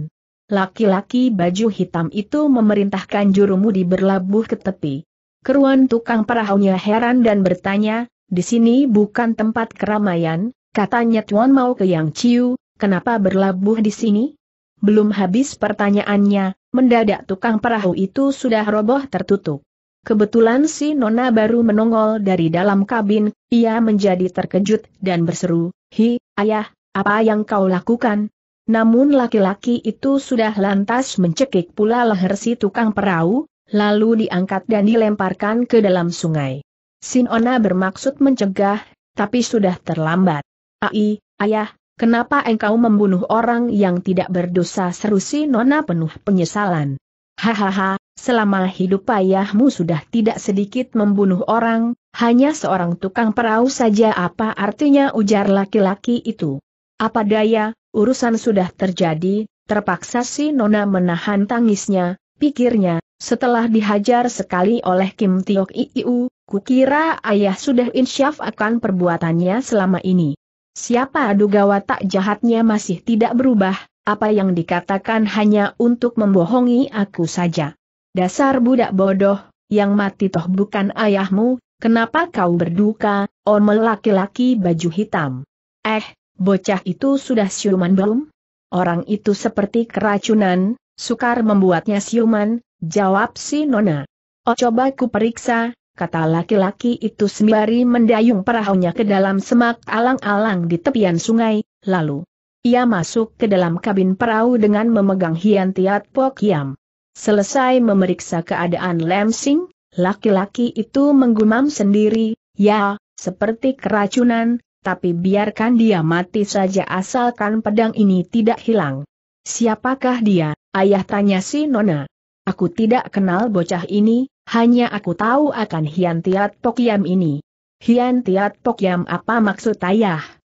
Laki-laki baju hitam itu memerintahkan jurumudi berlabuh ke tepi. Keruan tukang perahunya heran dan bertanya, di sini bukan tempat keramaian, katanya Tuan mau ke Yang Ciu, kenapa berlabuh di sini? Belum habis pertanyaannya, mendadak tukang perahu itu sudah roboh tertutup. Kebetulan si Nona baru menongol dari dalam kabin, ia menjadi terkejut dan berseru, Hi, ayah, apa yang kau lakukan? Namun laki-laki itu sudah lantas mencekik pula leher si tukang perahu, lalu diangkat dan dilemparkan ke dalam sungai. Sinona bermaksud mencegah, tapi sudah terlambat. Ai, ayah, kenapa engkau membunuh orang yang tidak berdosa seru si Nona penuh penyesalan. Hahaha, Selama hidup ayahmu sudah tidak sedikit membunuh orang, hanya seorang tukang perahu saja apa artinya ujar laki-laki itu. Apa daya, urusan sudah terjadi, terpaksa si Nona menahan tangisnya, pikirnya, setelah dihajar sekali oleh Kim Tiok Iiu, kukira ayah sudah insyaf akan perbuatannya selama ini. Siapa duga watak jahatnya masih tidak berubah, apa yang dikatakan hanya untuk membohongi aku saja. Dasar budak bodoh, yang mati toh bukan ayahmu, kenapa kau berduka, omel oh laki-laki baju hitam. Eh, bocah itu sudah siuman belum? Orang itu seperti keracunan, sukar membuatnya siuman, jawab si Nona. Oh coba ku periksa, kata laki-laki itu sembari mendayung perahunya ke dalam semak alang-alang di tepian sungai, lalu ia masuk ke dalam kabin perahu dengan memegang hian tiat pokiam. Selesai memeriksa keadaan Lemsing, laki-laki itu menggumam sendiri, ya, seperti keracunan, tapi biarkan dia mati saja asalkan pedang ini tidak hilang. Siapakah dia? Ayah tanya si Nona. Aku tidak kenal bocah ini, hanya aku tahu akan Hian Tiat Pokyam ini. Hian Tiat Pokyam apa maksud ayah?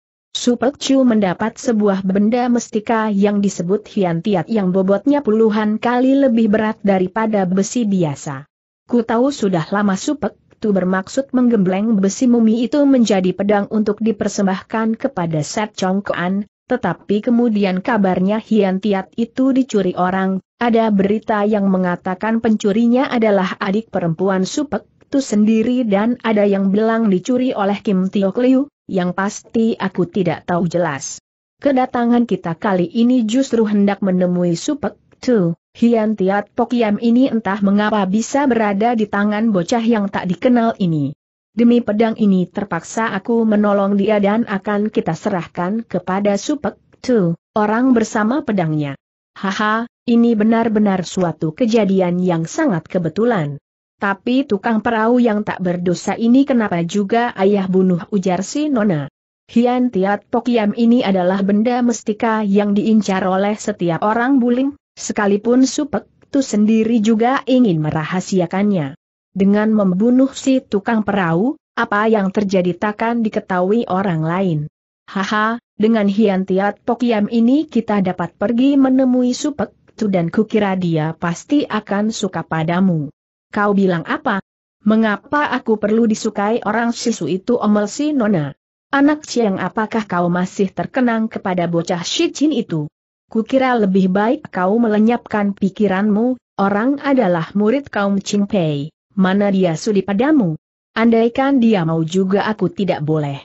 Super Chu mendapat sebuah benda mestika yang disebut Hian Tiat yang bobotnya puluhan kali lebih berat daripada besi biasa. Ku tahu sudah lama Super Chu bermaksud menggembleng besi mumi itu menjadi pedang untuk dipersembahkan kepada Set Chong Kuan, tetapi kemudian kabarnya Hian Tiat itu dicuri orang, ada berita yang mengatakan pencurinya adalah adik perempuan Super Chu sendiri dan ada yang bilang dicuri oleh Kim Tio Liu, yang pasti aku tidak tahu jelas. Kedatangan kita kali ini justru hendak menemui Supek Tu, Hian Tiat Pokiam ini entah mengapa bisa berada di tangan bocah yang tak dikenal ini. Demi pedang ini terpaksa aku menolong dia dan akan kita serahkan kepada Supek Tu, orang bersama pedangnya. Haha, ini benar-benar suatu kejadian yang sangat kebetulan. Tapi tukang perahu yang tak berdosa ini kenapa juga ayah bunuh ujar si Nona. Hian Tiat Pokiam ini adalah benda mestika yang diincar oleh setiap orang buling, sekalipun Supek Tu sendiri juga ingin merahasiakannya. Dengan membunuh si tukang perahu, apa yang terjadi takkan diketahui orang lain. Haha, dengan Hian Tiat Pokiam ini kita dapat pergi menemui Supek Tu dan kukira dia pasti akan suka padamu. Kau bilang apa? Mengapa aku perlu disukai orang sisu itu omel si Nona? Anak siang apakah kau masih terkenang kepada bocah Shichin itu? Kukira lebih baik kau melenyapkan pikiranmu, orang adalah murid kaum Pei. Mana dia sudi padamu? Andaikan dia mau juga aku tidak boleh.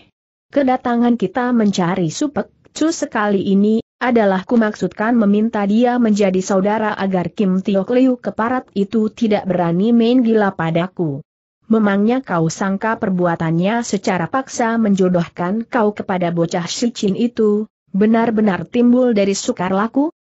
Kedatangan kita mencari supek, cu sekali ini adalah ku maksudkan meminta dia menjadi saudara agar Kim Tiok Liu keparat itu tidak berani main gila padaku. Memangnya kau sangka perbuatannya secara paksa menjodohkan kau kepada bocah Shichin itu, benar-benar timbul dari sukarlaku?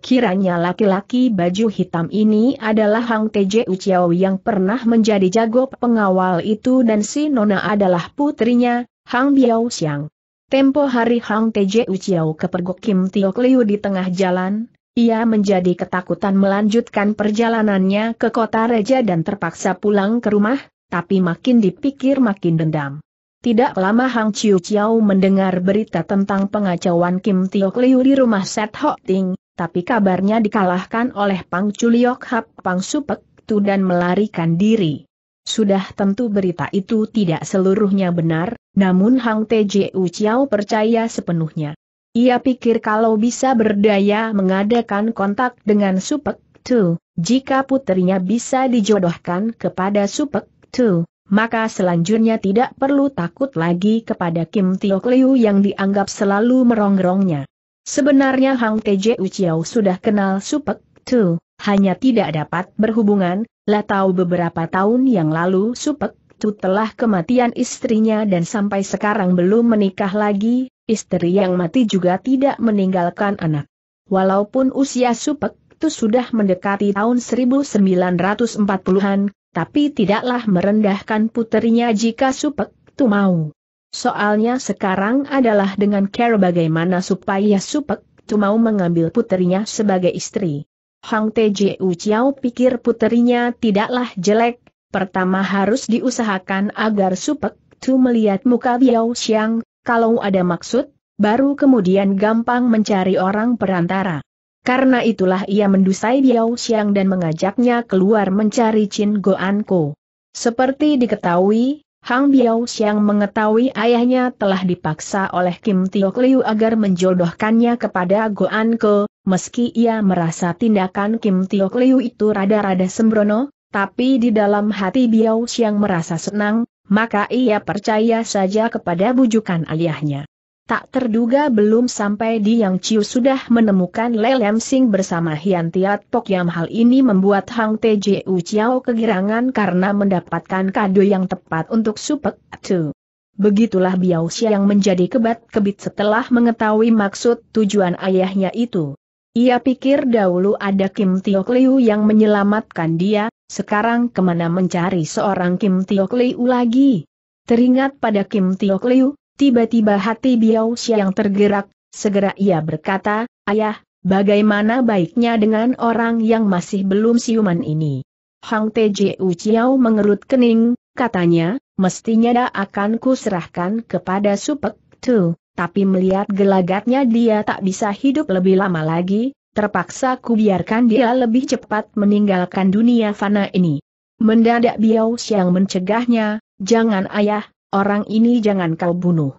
Kiranya laki-laki baju hitam ini adalah Hang Teje Uchiao yang pernah menjadi jago pengawal itu dan si Nona adalah putrinya, Hang Biao Xiang. Tempo hari Hang Teje ke kepergok Kim Tiok Liu di tengah jalan, ia menjadi ketakutan melanjutkan perjalanannya ke kota Reja dan terpaksa pulang ke rumah, tapi makin dipikir makin dendam. Tidak lama Hang Chiu Chiao mendengar berita tentang pengacauan Kim Tiok Liu di rumah Set Ho Ting, tapi kabarnya dikalahkan oleh Pang Chuliok Hap Pang Supek Tu dan melarikan diri. Sudah tentu berita itu tidak seluruhnya benar, namun Hang Tju Chiao percaya sepenuhnya. Ia pikir kalau bisa berdaya mengadakan kontak dengan Supek Tu, jika putrinya bisa dijodohkan kepada Supek Tu, maka selanjutnya tidak perlu takut lagi kepada Kim Tio Liu yang dianggap selalu merongrongnya. Sebenarnya Hang Tju Chiao sudah kenal Supek Tu, hanya tidak dapat berhubungan, lah tahu beberapa tahun yang lalu Supek Tu telah kematian istrinya dan sampai sekarang belum menikah lagi, istri yang mati juga tidak meninggalkan anak. Walaupun usia Supek Tu sudah mendekati tahun 1940-an, tapi tidaklah merendahkan puterinya jika Supek Tu mau. Soalnya sekarang adalah dengan care bagaimana supaya Supek Tu mau mengambil puterinya sebagai istri. Hang Tjiu Chiao pikir puterinya tidaklah jelek, pertama harus diusahakan agar Supek Tu melihat muka Biao Xiang, kalau ada maksud, baru kemudian gampang mencari orang perantara. Karena itulah ia mendusai Biao Xiang dan mengajaknya keluar mencari Chin Goan Ko. Seperti diketahui, Hang Biao Xiang mengetahui ayahnya telah dipaksa oleh Kim Tio Liu agar menjodohkannya kepada Goan Ko, Meski ia merasa tindakan Kim Tiok Liu itu rada-rada sembrono, tapi di dalam hati Biao Xiang merasa senang, maka ia percaya saja kepada bujukan ayahnya. Tak terduga belum sampai di Yang Ciu sudah menemukan Lelem Sing bersama Hian Tiat Pok yang hal ini membuat Hang Tju Chiao kegirangan karena mendapatkan kado yang tepat untuk Supek Tu. Begitulah Biao Xiang menjadi kebat-kebit setelah mengetahui maksud tujuan ayahnya itu. Ia pikir dahulu ada Kim Tiok Liu yang menyelamatkan dia, sekarang kemana mencari seorang Kim Tiok Liu lagi? Teringat pada Kim Tiok Liu, tiba-tiba hati Biao yang tergerak, segera ia berkata, Ayah, bagaimana baiknya dengan orang yang masih belum siuman ini? Hang Tju Chiao mengerut kening, katanya, mestinya dah akan kuserahkan kepada Supek Tu tapi melihat gelagatnya dia tak bisa hidup lebih lama lagi, terpaksa kubiarkan dia lebih cepat meninggalkan dunia fana ini. Mendadak Biao Xiang mencegahnya, jangan ayah, orang ini jangan kau bunuh.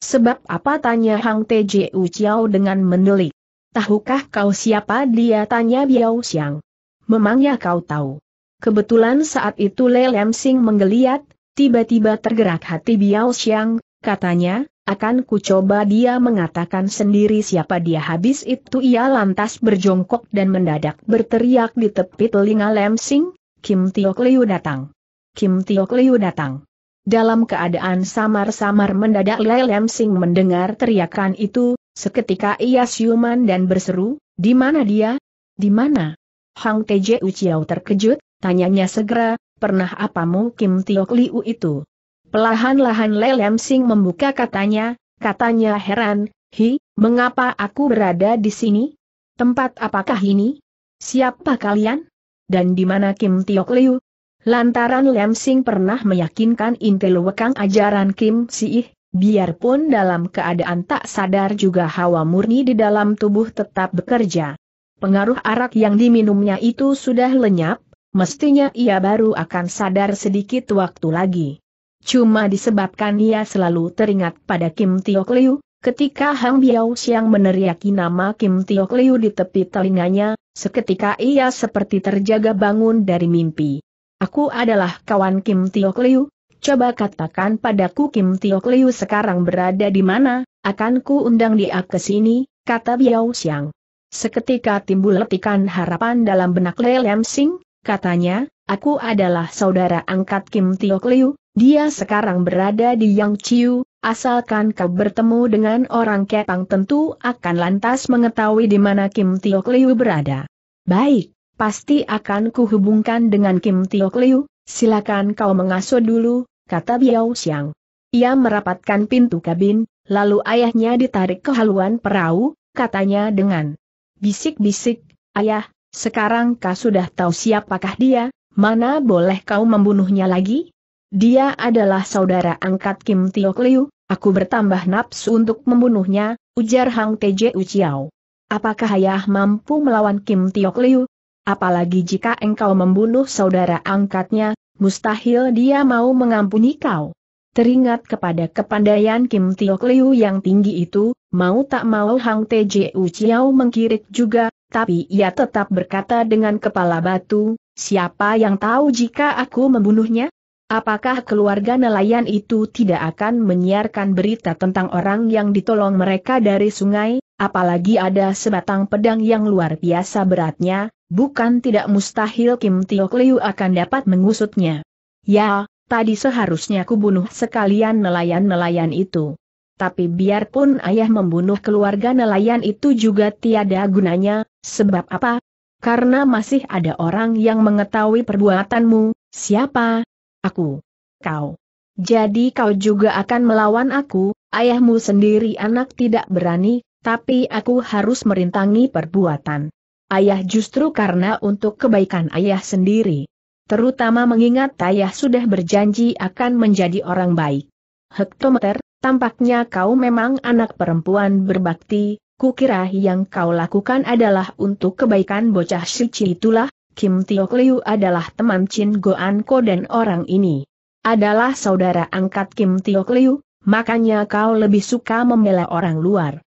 Sebab apa tanya Hang Teju Chiao dengan mendelik. Tahukah kau siapa dia tanya Biao Xiang. Memangnya kau tahu. Kebetulan saat itu Le Lemsing menggeliat, tiba-tiba tergerak hati Biao Xiang, katanya, akan kucoba dia mengatakan sendiri siapa dia habis itu ia lantas berjongkok dan mendadak berteriak di tepi telinga Lem Sing, Kim Tiok Liu datang. Kim Tiok Liu datang. Dalam keadaan samar-samar mendadak Lem Sing mendengar teriakan itu, seketika ia siuman dan berseru, di mana dia? Di mana? Hang Teje Uciau terkejut, tanyanya segera, pernah apa Kim Tiok Liu itu? Pelahan-lahan Lelem Sing membuka katanya, katanya heran, Hi, mengapa aku berada di sini? Tempat apakah ini? Siapa kalian? Dan di mana Kim Tiok Liu? Lantaran Lem Sing pernah meyakinkan Intel Wekang ajaran Kim Siih, biarpun dalam keadaan tak sadar juga hawa murni di dalam tubuh tetap bekerja. Pengaruh arak yang diminumnya itu sudah lenyap, mestinya ia baru akan sadar sedikit waktu lagi. Cuma disebabkan ia selalu teringat pada Kim Tiok Liu, ketika Hang Biao Xiang meneriaki nama Kim Tiok Liu di tepi telinganya, seketika ia seperti terjaga bangun dari mimpi. Aku adalah kawan Kim Tiok Liu, coba katakan padaku Kim Tiok Liu sekarang berada di mana, akan ku undang dia ke sini, kata Biao Xiang. Seketika timbul letikan harapan dalam benak Lelem Sing, katanya, aku adalah saudara angkat Kim Tiok Liu, dia sekarang berada di Yang Chiu, asalkan kau bertemu dengan orang Kepang tentu akan lantas mengetahui di mana Kim Tiok Liu berada. Baik, pasti akan kuhubungkan dengan Kim Tiok Liu, silakan kau mengasuh dulu, kata Biao Xiang. Ia merapatkan pintu kabin, lalu ayahnya ditarik ke haluan perahu, katanya dengan bisik-bisik, ayah, sekarang kau sudah tahu siapakah dia, mana boleh kau membunuhnya lagi? Dia adalah saudara angkat Kim Tiok Liu, aku bertambah nafsu untuk membunuhnya, ujar Hang Teje Uciao. Apakah ayah mampu melawan Kim Tiok Liu? Apalagi jika engkau membunuh saudara angkatnya, mustahil dia mau mengampuni kau. Teringat kepada kepandaian Kim Tiok Liu yang tinggi itu, mau tak mau Hang Teje Uciao mengkirik juga, tapi ia tetap berkata dengan kepala batu, siapa yang tahu jika aku membunuhnya? Apakah keluarga nelayan itu tidak akan menyiarkan berita tentang orang yang ditolong mereka dari sungai, apalagi ada sebatang pedang yang luar biasa beratnya, bukan tidak mustahil Kim Tio Liu akan dapat mengusutnya. Ya, tadi seharusnya bunuh sekalian nelayan-nelayan itu. Tapi biarpun ayah membunuh keluarga nelayan itu juga tiada gunanya, sebab apa? Karena masih ada orang yang mengetahui perbuatanmu, siapa, Aku. Kau. Jadi kau juga akan melawan aku, ayahmu sendiri anak tidak berani, tapi aku harus merintangi perbuatan. Ayah justru karena untuk kebaikan ayah sendiri. Terutama mengingat ayah sudah berjanji akan menjadi orang baik. Hektometer, tampaknya kau memang anak perempuan berbakti, kukira yang kau lakukan adalah untuk kebaikan bocah suci itulah, Kim Tiok Liu adalah teman Chin Goan Ko dan orang ini adalah saudara angkat Kim Tiok Liu, makanya kau lebih suka membela orang luar.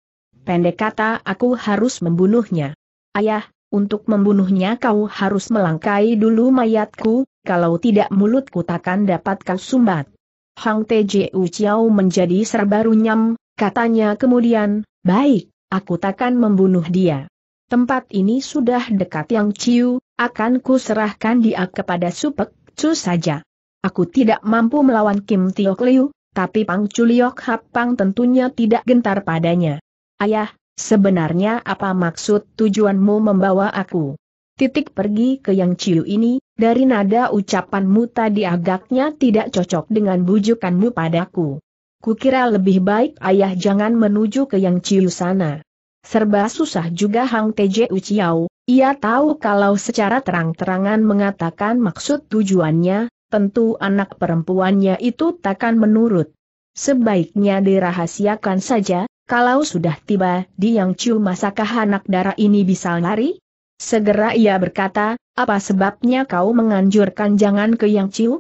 Pendek kata aku harus membunuhnya. Ayah, untuk membunuhnya kau harus melangkai dulu mayatku, kalau tidak mulutku takkan dapat kau sumbat. Hang Tju Chiao menjadi serba runyam, katanya kemudian, baik, aku takkan membunuh dia. Tempat ini sudah dekat Yang Ciu, akan ku serahkan dia kepada Supek Chu saja. Aku tidak mampu melawan Kim Tio Liu, tapi Pang Chuliok Hapang tentunya tidak gentar padanya. Ayah, sebenarnya apa maksud tujuanmu membawa aku? Titik pergi ke Yang Ciu ini, dari nada ucapanmu tadi agaknya tidak cocok dengan bujukanmu padaku. Kukira lebih baik ayah jangan menuju ke Yang Ciu sana. Serba susah juga Hang Teje Uciau, ia tahu kalau secara terang-terangan mengatakan maksud tujuannya, tentu anak perempuannya itu takkan menurut. Sebaiknya dirahasiakan saja, kalau sudah tiba di Yang Chu masakah anak darah ini bisa lari? Segera ia berkata, apa sebabnya kau menganjurkan jangan ke Yang Chu?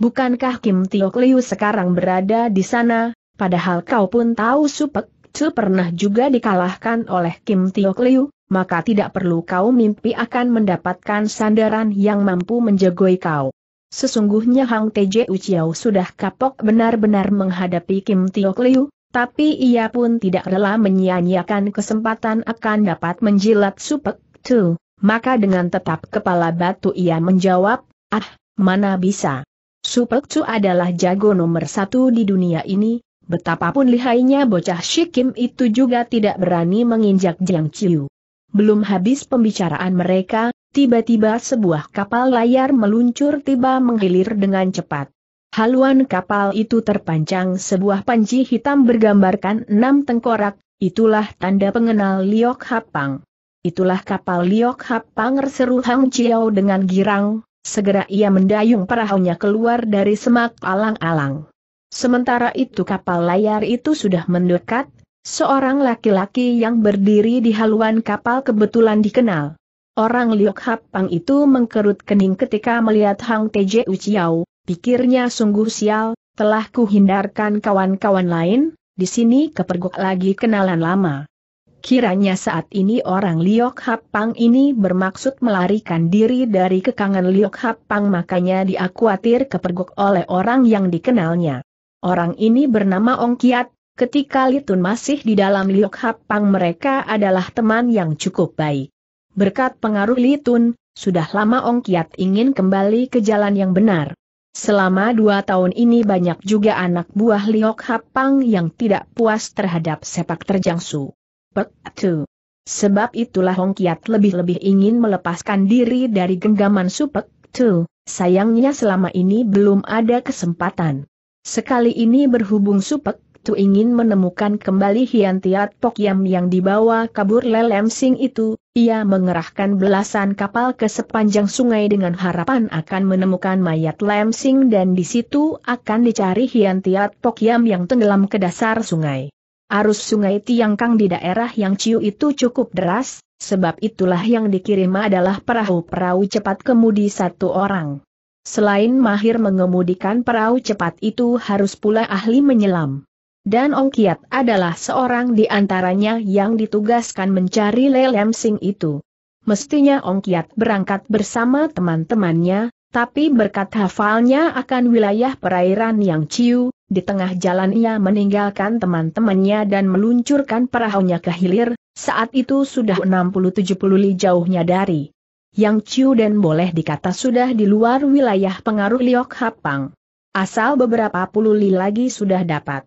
Bukankah Kim Tiok Liu sekarang berada di sana, padahal kau pun tahu Supek Chu pernah juga dikalahkan oleh Kim Tiok Liu? maka tidak perlu kau mimpi akan mendapatkan sandaran yang mampu menjagoi kau. Sesungguhnya Hang Teje Uciao sudah kapok benar-benar menghadapi Kim Tiok Liu, tapi ia pun tidak rela menyia-nyiakan kesempatan akan dapat menjilat Supek Tu. Maka dengan tetap kepala batu ia menjawab, ah, mana bisa. Supek Tu adalah jago nomor satu di dunia ini, betapapun lihainya bocah Shikim itu juga tidak berani menginjak Jiang Chiu. Belum habis pembicaraan mereka, tiba-tiba sebuah kapal layar meluncur tiba menghilir dengan cepat. Haluan kapal itu terpanjang sebuah panci hitam bergambarkan enam tengkorak, itulah tanda pengenal Liok Hapang. Itulah kapal Liok Hapang seru Hang Chiao dengan girang, segera ia mendayung perahunya keluar dari semak alang-alang. Sementara itu kapal layar itu sudah mendekat, Seorang laki-laki yang berdiri di haluan kapal kebetulan dikenal. Orang Liok Hapang itu mengkerut kening ketika melihat Hang Teje Uciau, pikirnya sungguh sial, telah kuhindarkan kawan-kawan lain, di sini kepergok lagi kenalan lama. Kiranya saat ini orang Liok Hapang ini bermaksud melarikan diri dari kekangan Liok Hapang makanya dia khawatir kepergok oleh orang yang dikenalnya. Orang ini bernama Ong Kiat, Ketika Litun masih di dalam Liok Hapang mereka adalah teman yang cukup baik. Berkat pengaruh Litun, sudah lama Ong Kiat ingin kembali ke jalan yang benar. Selama dua tahun ini banyak juga anak buah Liok Hapang yang tidak puas terhadap sepak terjang Su. Pek Sebab itulah Hong Kiat lebih-lebih ingin melepaskan diri dari genggaman Su Pek sayangnya selama ini belum ada kesempatan. Sekali ini berhubung Su itu ingin menemukan kembali Hian Tiat Pok Yam yang dibawa kabur Lelem Sing itu, ia mengerahkan belasan kapal ke sepanjang sungai dengan harapan akan menemukan mayat Lelem Sing dan di situ akan dicari Hian Tiat Pok Yam yang tenggelam ke dasar sungai. Arus sungai Tiangkang di daerah yang Ciu itu cukup deras, sebab itulah yang dikirim adalah perahu-perahu cepat kemudi satu orang. Selain mahir mengemudikan perahu cepat itu harus pula ahli menyelam dan Ong Kiat adalah seorang di antaranya yang ditugaskan mencari lelem sing itu. Mestinya Ong Kiat berangkat bersama teman-temannya, tapi berkat hafalnya akan wilayah perairan yang ciu, di tengah jalan ia meninggalkan teman-temannya dan meluncurkan perahunya ke hilir, saat itu sudah 60-70 li jauhnya dari yang Ciu dan boleh dikata sudah di luar wilayah pengaruh Liok Hapang. Asal beberapa puluh li lagi sudah dapat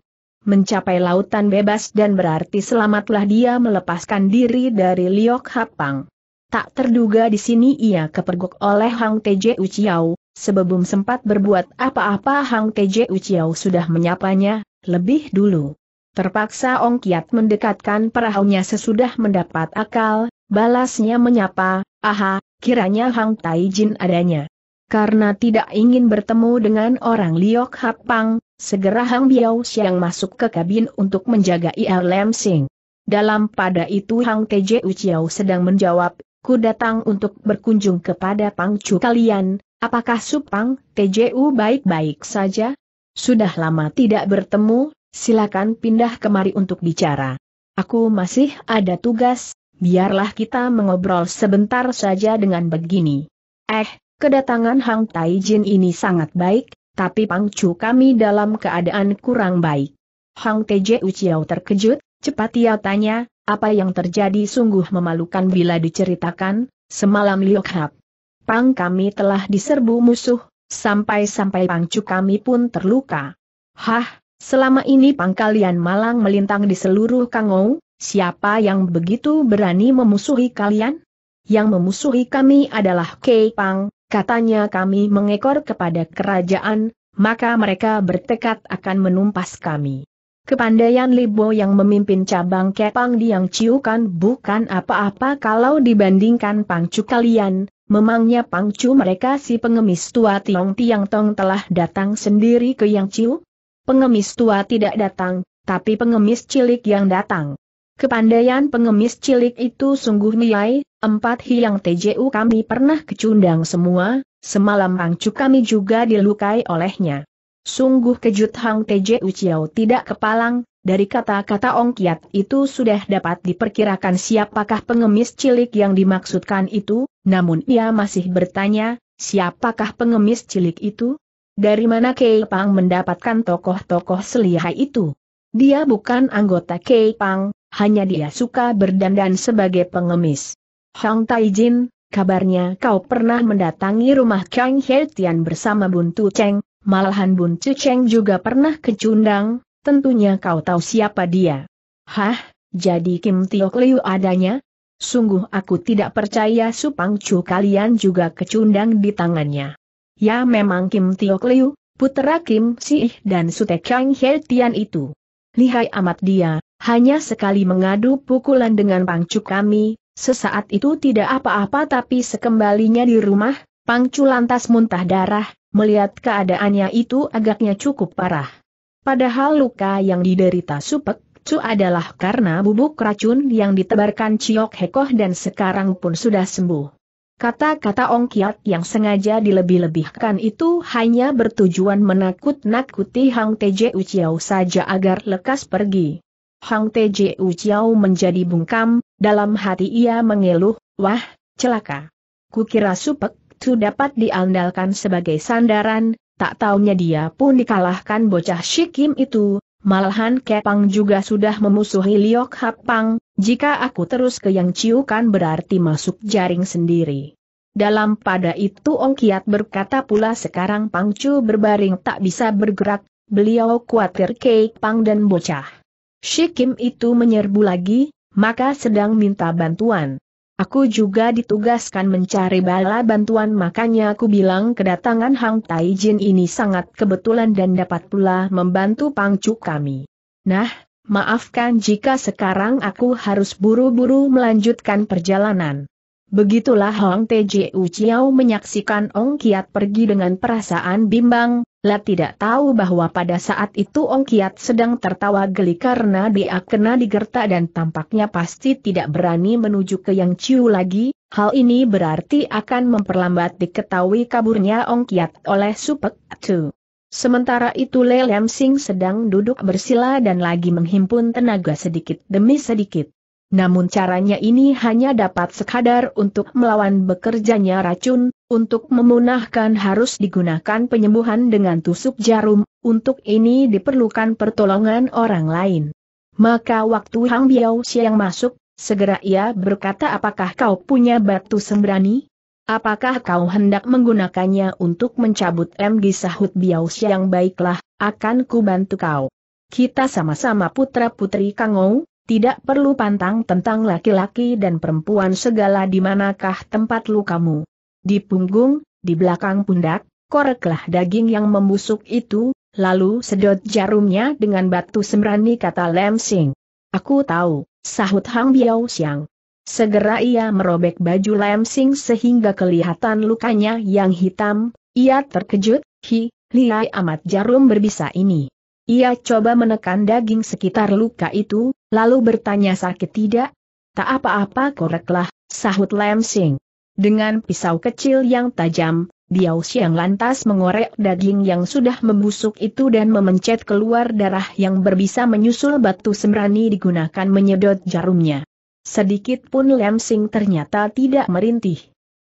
mencapai lautan bebas dan berarti selamatlah dia melepaskan diri dari Liok Hapang. Tak terduga di sini ia kepergok oleh Hang Teje Uciau, sebelum sempat berbuat apa-apa Hang Teje Uciau sudah menyapanya, lebih dulu. Terpaksa Ong Kiat mendekatkan perahunya sesudah mendapat akal, balasnya menyapa, aha, kiranya Hang Taijin adanya. Karena tidak ingin bertemu dengan orang Liok Hapang, Segera Hang Biao Xiang masuk ke kabin untuk menjaga Ir Lam Sing. Dalam pada itu Hang TJ Uciao sedang menjawab, ku datang untuk berkunjung kepada pangcu kalian, apakah Supang TJU baik-baik saja? Sudah lama tidak bertemu, silakan pindah kemari untuk bicara. Aku masih ada tugas, biarlah kita mengobrol sebentar saja dengan begini. Eh, kedatangan Hang Taijin ini sangat baik, tapi pangcu kami dalam keadaan kurang baik. Hang Teje Uciau terkejut, cepat ia tanya, apa yang terjadi sungguh memalukan bila diceritakan, semalam Liok Hap. Pang kami telah diserbu musuh, sampai-sampai pangcu kami pun terluka. Hah, selama ini pang kalian malang melintang di seluruh Kangou, siapa yang begitu berani memusuhi kalian? Yang memusuhi kami adalah Kei Pang, Katanya kami mengekor kepada kerajaan, maka mereka bertekad akan menumpas kami. Kepandaian Libo yang memimpin cabang Kepang Diang kan bukan apa-apa kalau dibandingkan pangcu kalian, memangnya pangcu mereka si pengemis tua Tiong Tiang Tong telah datang sendiri ke Yang Ciu? Pengemis tua tidak datang, tapi pengemis cilik yang datang. Kepandaian pengemis cilik itu sungguh nilai, Empat hiang TJU kami pernah kecundang semua, semalam pangcu kami juga dilukai olehnya. Sungguh kejut Hang TJU Chiao tidak kepalang, dari kata-kata Ong Kiat itu sudah dapat diperkirakan siapakah pengemis cilik yang dimaksudkan itu, namun ia masih bertanya, siapakah pengemis cilik itu? Dari mana Kei Pang mendapatkan tokoh-tokoh selihai itu? Dia bukan anggota Kei Pang, hanya dia suka berdandan sebagai pengemis. Hang Taijin, kabarnya kau pernah mendatangi rumah Kang He Tian bersama Bun Cheng, malahan Bun Cheng juga pernah kecundang, tentunya kau tahu siapa dia. Hah, jadi Kim Tiok Liu adanya? Sungguh aku tidak percaya Supang Chu kalian juga kecundang di tangannya. Ya memang Kim Tiok Liu, putera Kim Sih dan Sute Kang He Tian itu. Lihai amat dia, hanya sekali mengadu pukulan dengan pangcu kami, Sesaat itu tidak apa-apa tapi sekembalinya di rumah, Pangcu lantas muntah darah, melihat keadaannya itu agaknya cukup parah. Padahal luka yang diderita Supek Cu adalah karena bubuk racun yang ditebarkan Ciok Hekoh dan sekarang pun sudah sembuh. Kata-kata Ong Kiat yang sengaja dilebih-lebihkan itu hanya bertujuan menakut-nakuti Hang Teje Uciao saja agar lekas pergi. Hang Tju Chiao menjadi bungkam, dalam hati ia mengeluh, wah, celaka. Kukira Supek Tu dapat diandalkan sebagai sandaran, tak taunya dia pun dikalahkan bocah Shikim itu, malahan Kepang juga sudah memusuhi Liok Hapang, jika aku terus ke yang ciukan berarti masuk jaring sendiri. Dalam pada itu Ong Kiat berkata pula sekarang Pangcu berbaring tak bisa bergerak, beliau khawatir Kepang Pang dan bocah. Shikim itu menyerbu lagi, maka sedang minta bantuan. Aku juga ditugaskan mencari bala bantuan makanya aku bilang kedatangan Hang Taijin ini sangat kebetulan dan dapat pula membantu pangcu kami. Nah, maafkan jika sekarang aku harus buru-buru melanjutkan perjalanan. Begitulah Hong Tjiu Chiao menyaksikan Ong Kiat pergi dengan perasaan bimbang, lah tidak tahu bahwa pada saat itu Ong Kiat sedang tertawa geli karena dia kena digerta dan tampaknya pasti tidak berani menuju ke Yang Chiu lagi, hal ini berarti akan memperlambat diketahui kaburnya Ong Kiat oleh Supek Tu. Sementara itu Le Lam Sing sedang duduk bersila dan lagi menghimpun tenaga sedikit demi sedikit. Namun caranya ini hanya dapat sekadar untuk melawan bekerjanya racun, untuk memunahkan harus digunakan penyembuhan dengan tusuk jarum, untuk ini diperlukan pertolongan orang lain. Maka waktu Hang Biao Xiang masuk, segera ia berkata apakah kau punya batu sembrani? Apakah kau hendak menggunakannya untuk mencabut MG sahut Biao Xiang baiklah, akan ku bantu kau. Kita sama-sama putra-putri Kangou, tidak perlu pantang tentang laki-laki dan perempuan segala di manakah tempat lukamu. Di punggung, di belakang pundak, koreklah daging yang membusuk itu, lalu sedot jarumnya dengan batu sembrani kata Lem Sing. Aku tahu, sahut Hang Biao Xiang. Segera ia merobek baju Lem Sing sehingga kelihatan lukanya yang hitam, ia terkejut, hi, liai amat jarum berbisa ini. Ia coba menekan daging sekitar luka itu, lalu bertanya sakit tidak? Tak apa-apa koreklah, sahut Lam Sing. Dengan pisau kecil yang tajam, Biao Xiang lantas mengorek daging yang sudah membusuk itu dan memencet keluar darah yang berbisa menyusul batu sembrani digunakan menyedot jarumnya. Sedikit pun Lam Sing ternyata tidak merintih.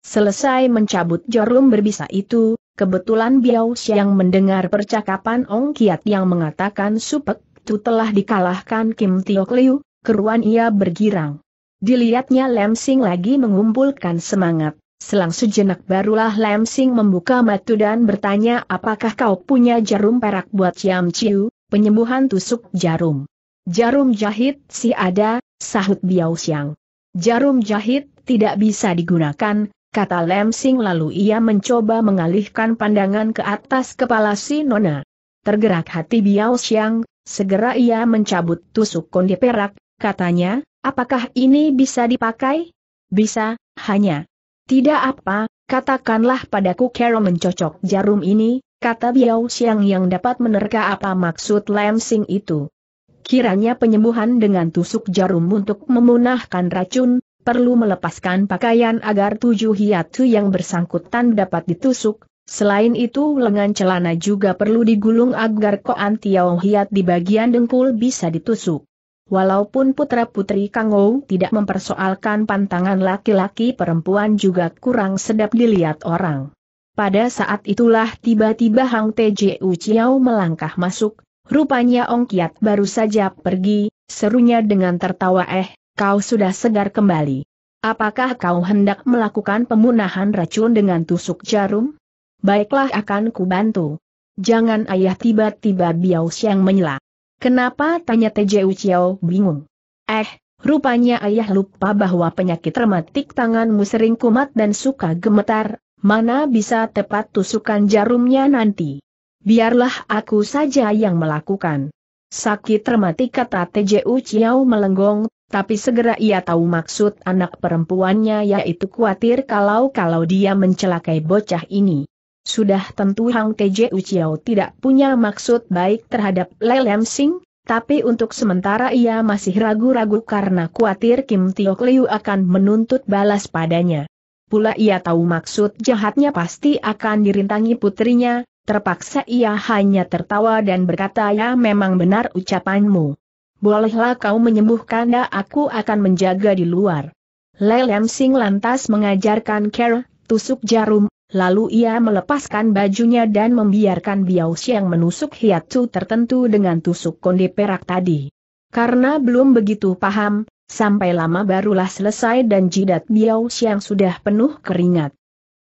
Selesai mencabut jarum berbisa itu, kebetulan Biao Xiang mendengar percakapan Ong Kiat yang mengatakan Supek Tu telah dikalahkan Kim Tiok Liu, keruan ia bergirang. Dilihatnya Lem Sing lagi mengumpulkan semangat, selang sejenak barulah Lem Sing membuka matu dan bertanya apakah kau punya jarum perak buat Siam Chiu, penyembuhan tusuk jarum. Jarum jahit si ada, sahut Biao Xiang. Jarum jahit tidak bisa digunakan, kata Lem Sing lalu ia mencoba mengalihkan pandangan ke atas kepala si Nona. Tergerak hati Biao Xiang, segera ia mencabut tusuk konde perak, katanya, apakah ini bisa dipakai? Bisa, hanya. Tidak apa, katakanlah padaku Kero mencocok jarum ini, kata Biao Xiang yang dapat menerka apa maksud Lem Sing itu. Kiranya penyembuhan dengan tusuk jarum untuk memunahkan racun, perlu melepaskan pakaian agar tujuh hiatu yang bersangkutan dapat ditusuk, selain itu lengan celana juga perlu digulung agar koan tiao hiat di bagian dengkul bisa ditusuk. Walaupun putra-putri Kang Ou tidak mempersoalkan pantangan laki-laki perempuan juga kurang sedap dilihat orang. Pada saat itulah tiba-tiba Hang Tju Chiao melangkah masuk, rupanya Ong Kiat baru saja pergi, serunya dengan tertawa eh, kau sudah segar kembali. Apakah kau hendak melakukan pemunahan racun dengan tusuk jarum? Baiklah akan kubantu. Jangan ayah tiba-tiba Biao Xiang menyela. Kenapa tanya TJ Chiao bingung. Eh, rupanya ayah lupa bahwa penyakit rematik tanganmu sering kumat dan suka gemetar, mana bisa tepat tusukan jarumnya nanti. Biarlah aku saja yang melakukan. Sakit rematik kata TJ Chiao melenggong, tapi segera ia tahu maksud anak perempuannya yaitu khawatir kalau-kalau dia mencelakai bocah ini. Sudah tentu Hang Teje Uciao tidak punya maksud baik terhadap Lelem Sing, tapi untuk sementara ia masih ragu-ragu karena khawatir Kim Tio Liu akan menuntut balas padanya. Pula ia tahu maksud jahatnya pasti akan dirintangi putrinya, terpaksa ia hanya tertawa dan berkata ya memang benar ucapanmu. Bolehlah kau menyembuhkan dan ya, aku akan menjaga di luar. Lei Lam Sing lantas mengajarkan Care, tusuk jarum, lalu ia melepaskan bajunya dan membiarkan Biao Xiang menusuk hiatsu tertentu dengan tusuk konde perak tadi. Karena belum begitu paham, sampai lama barulah selesai dan jidat Biao Xiang sudah penuh keringat.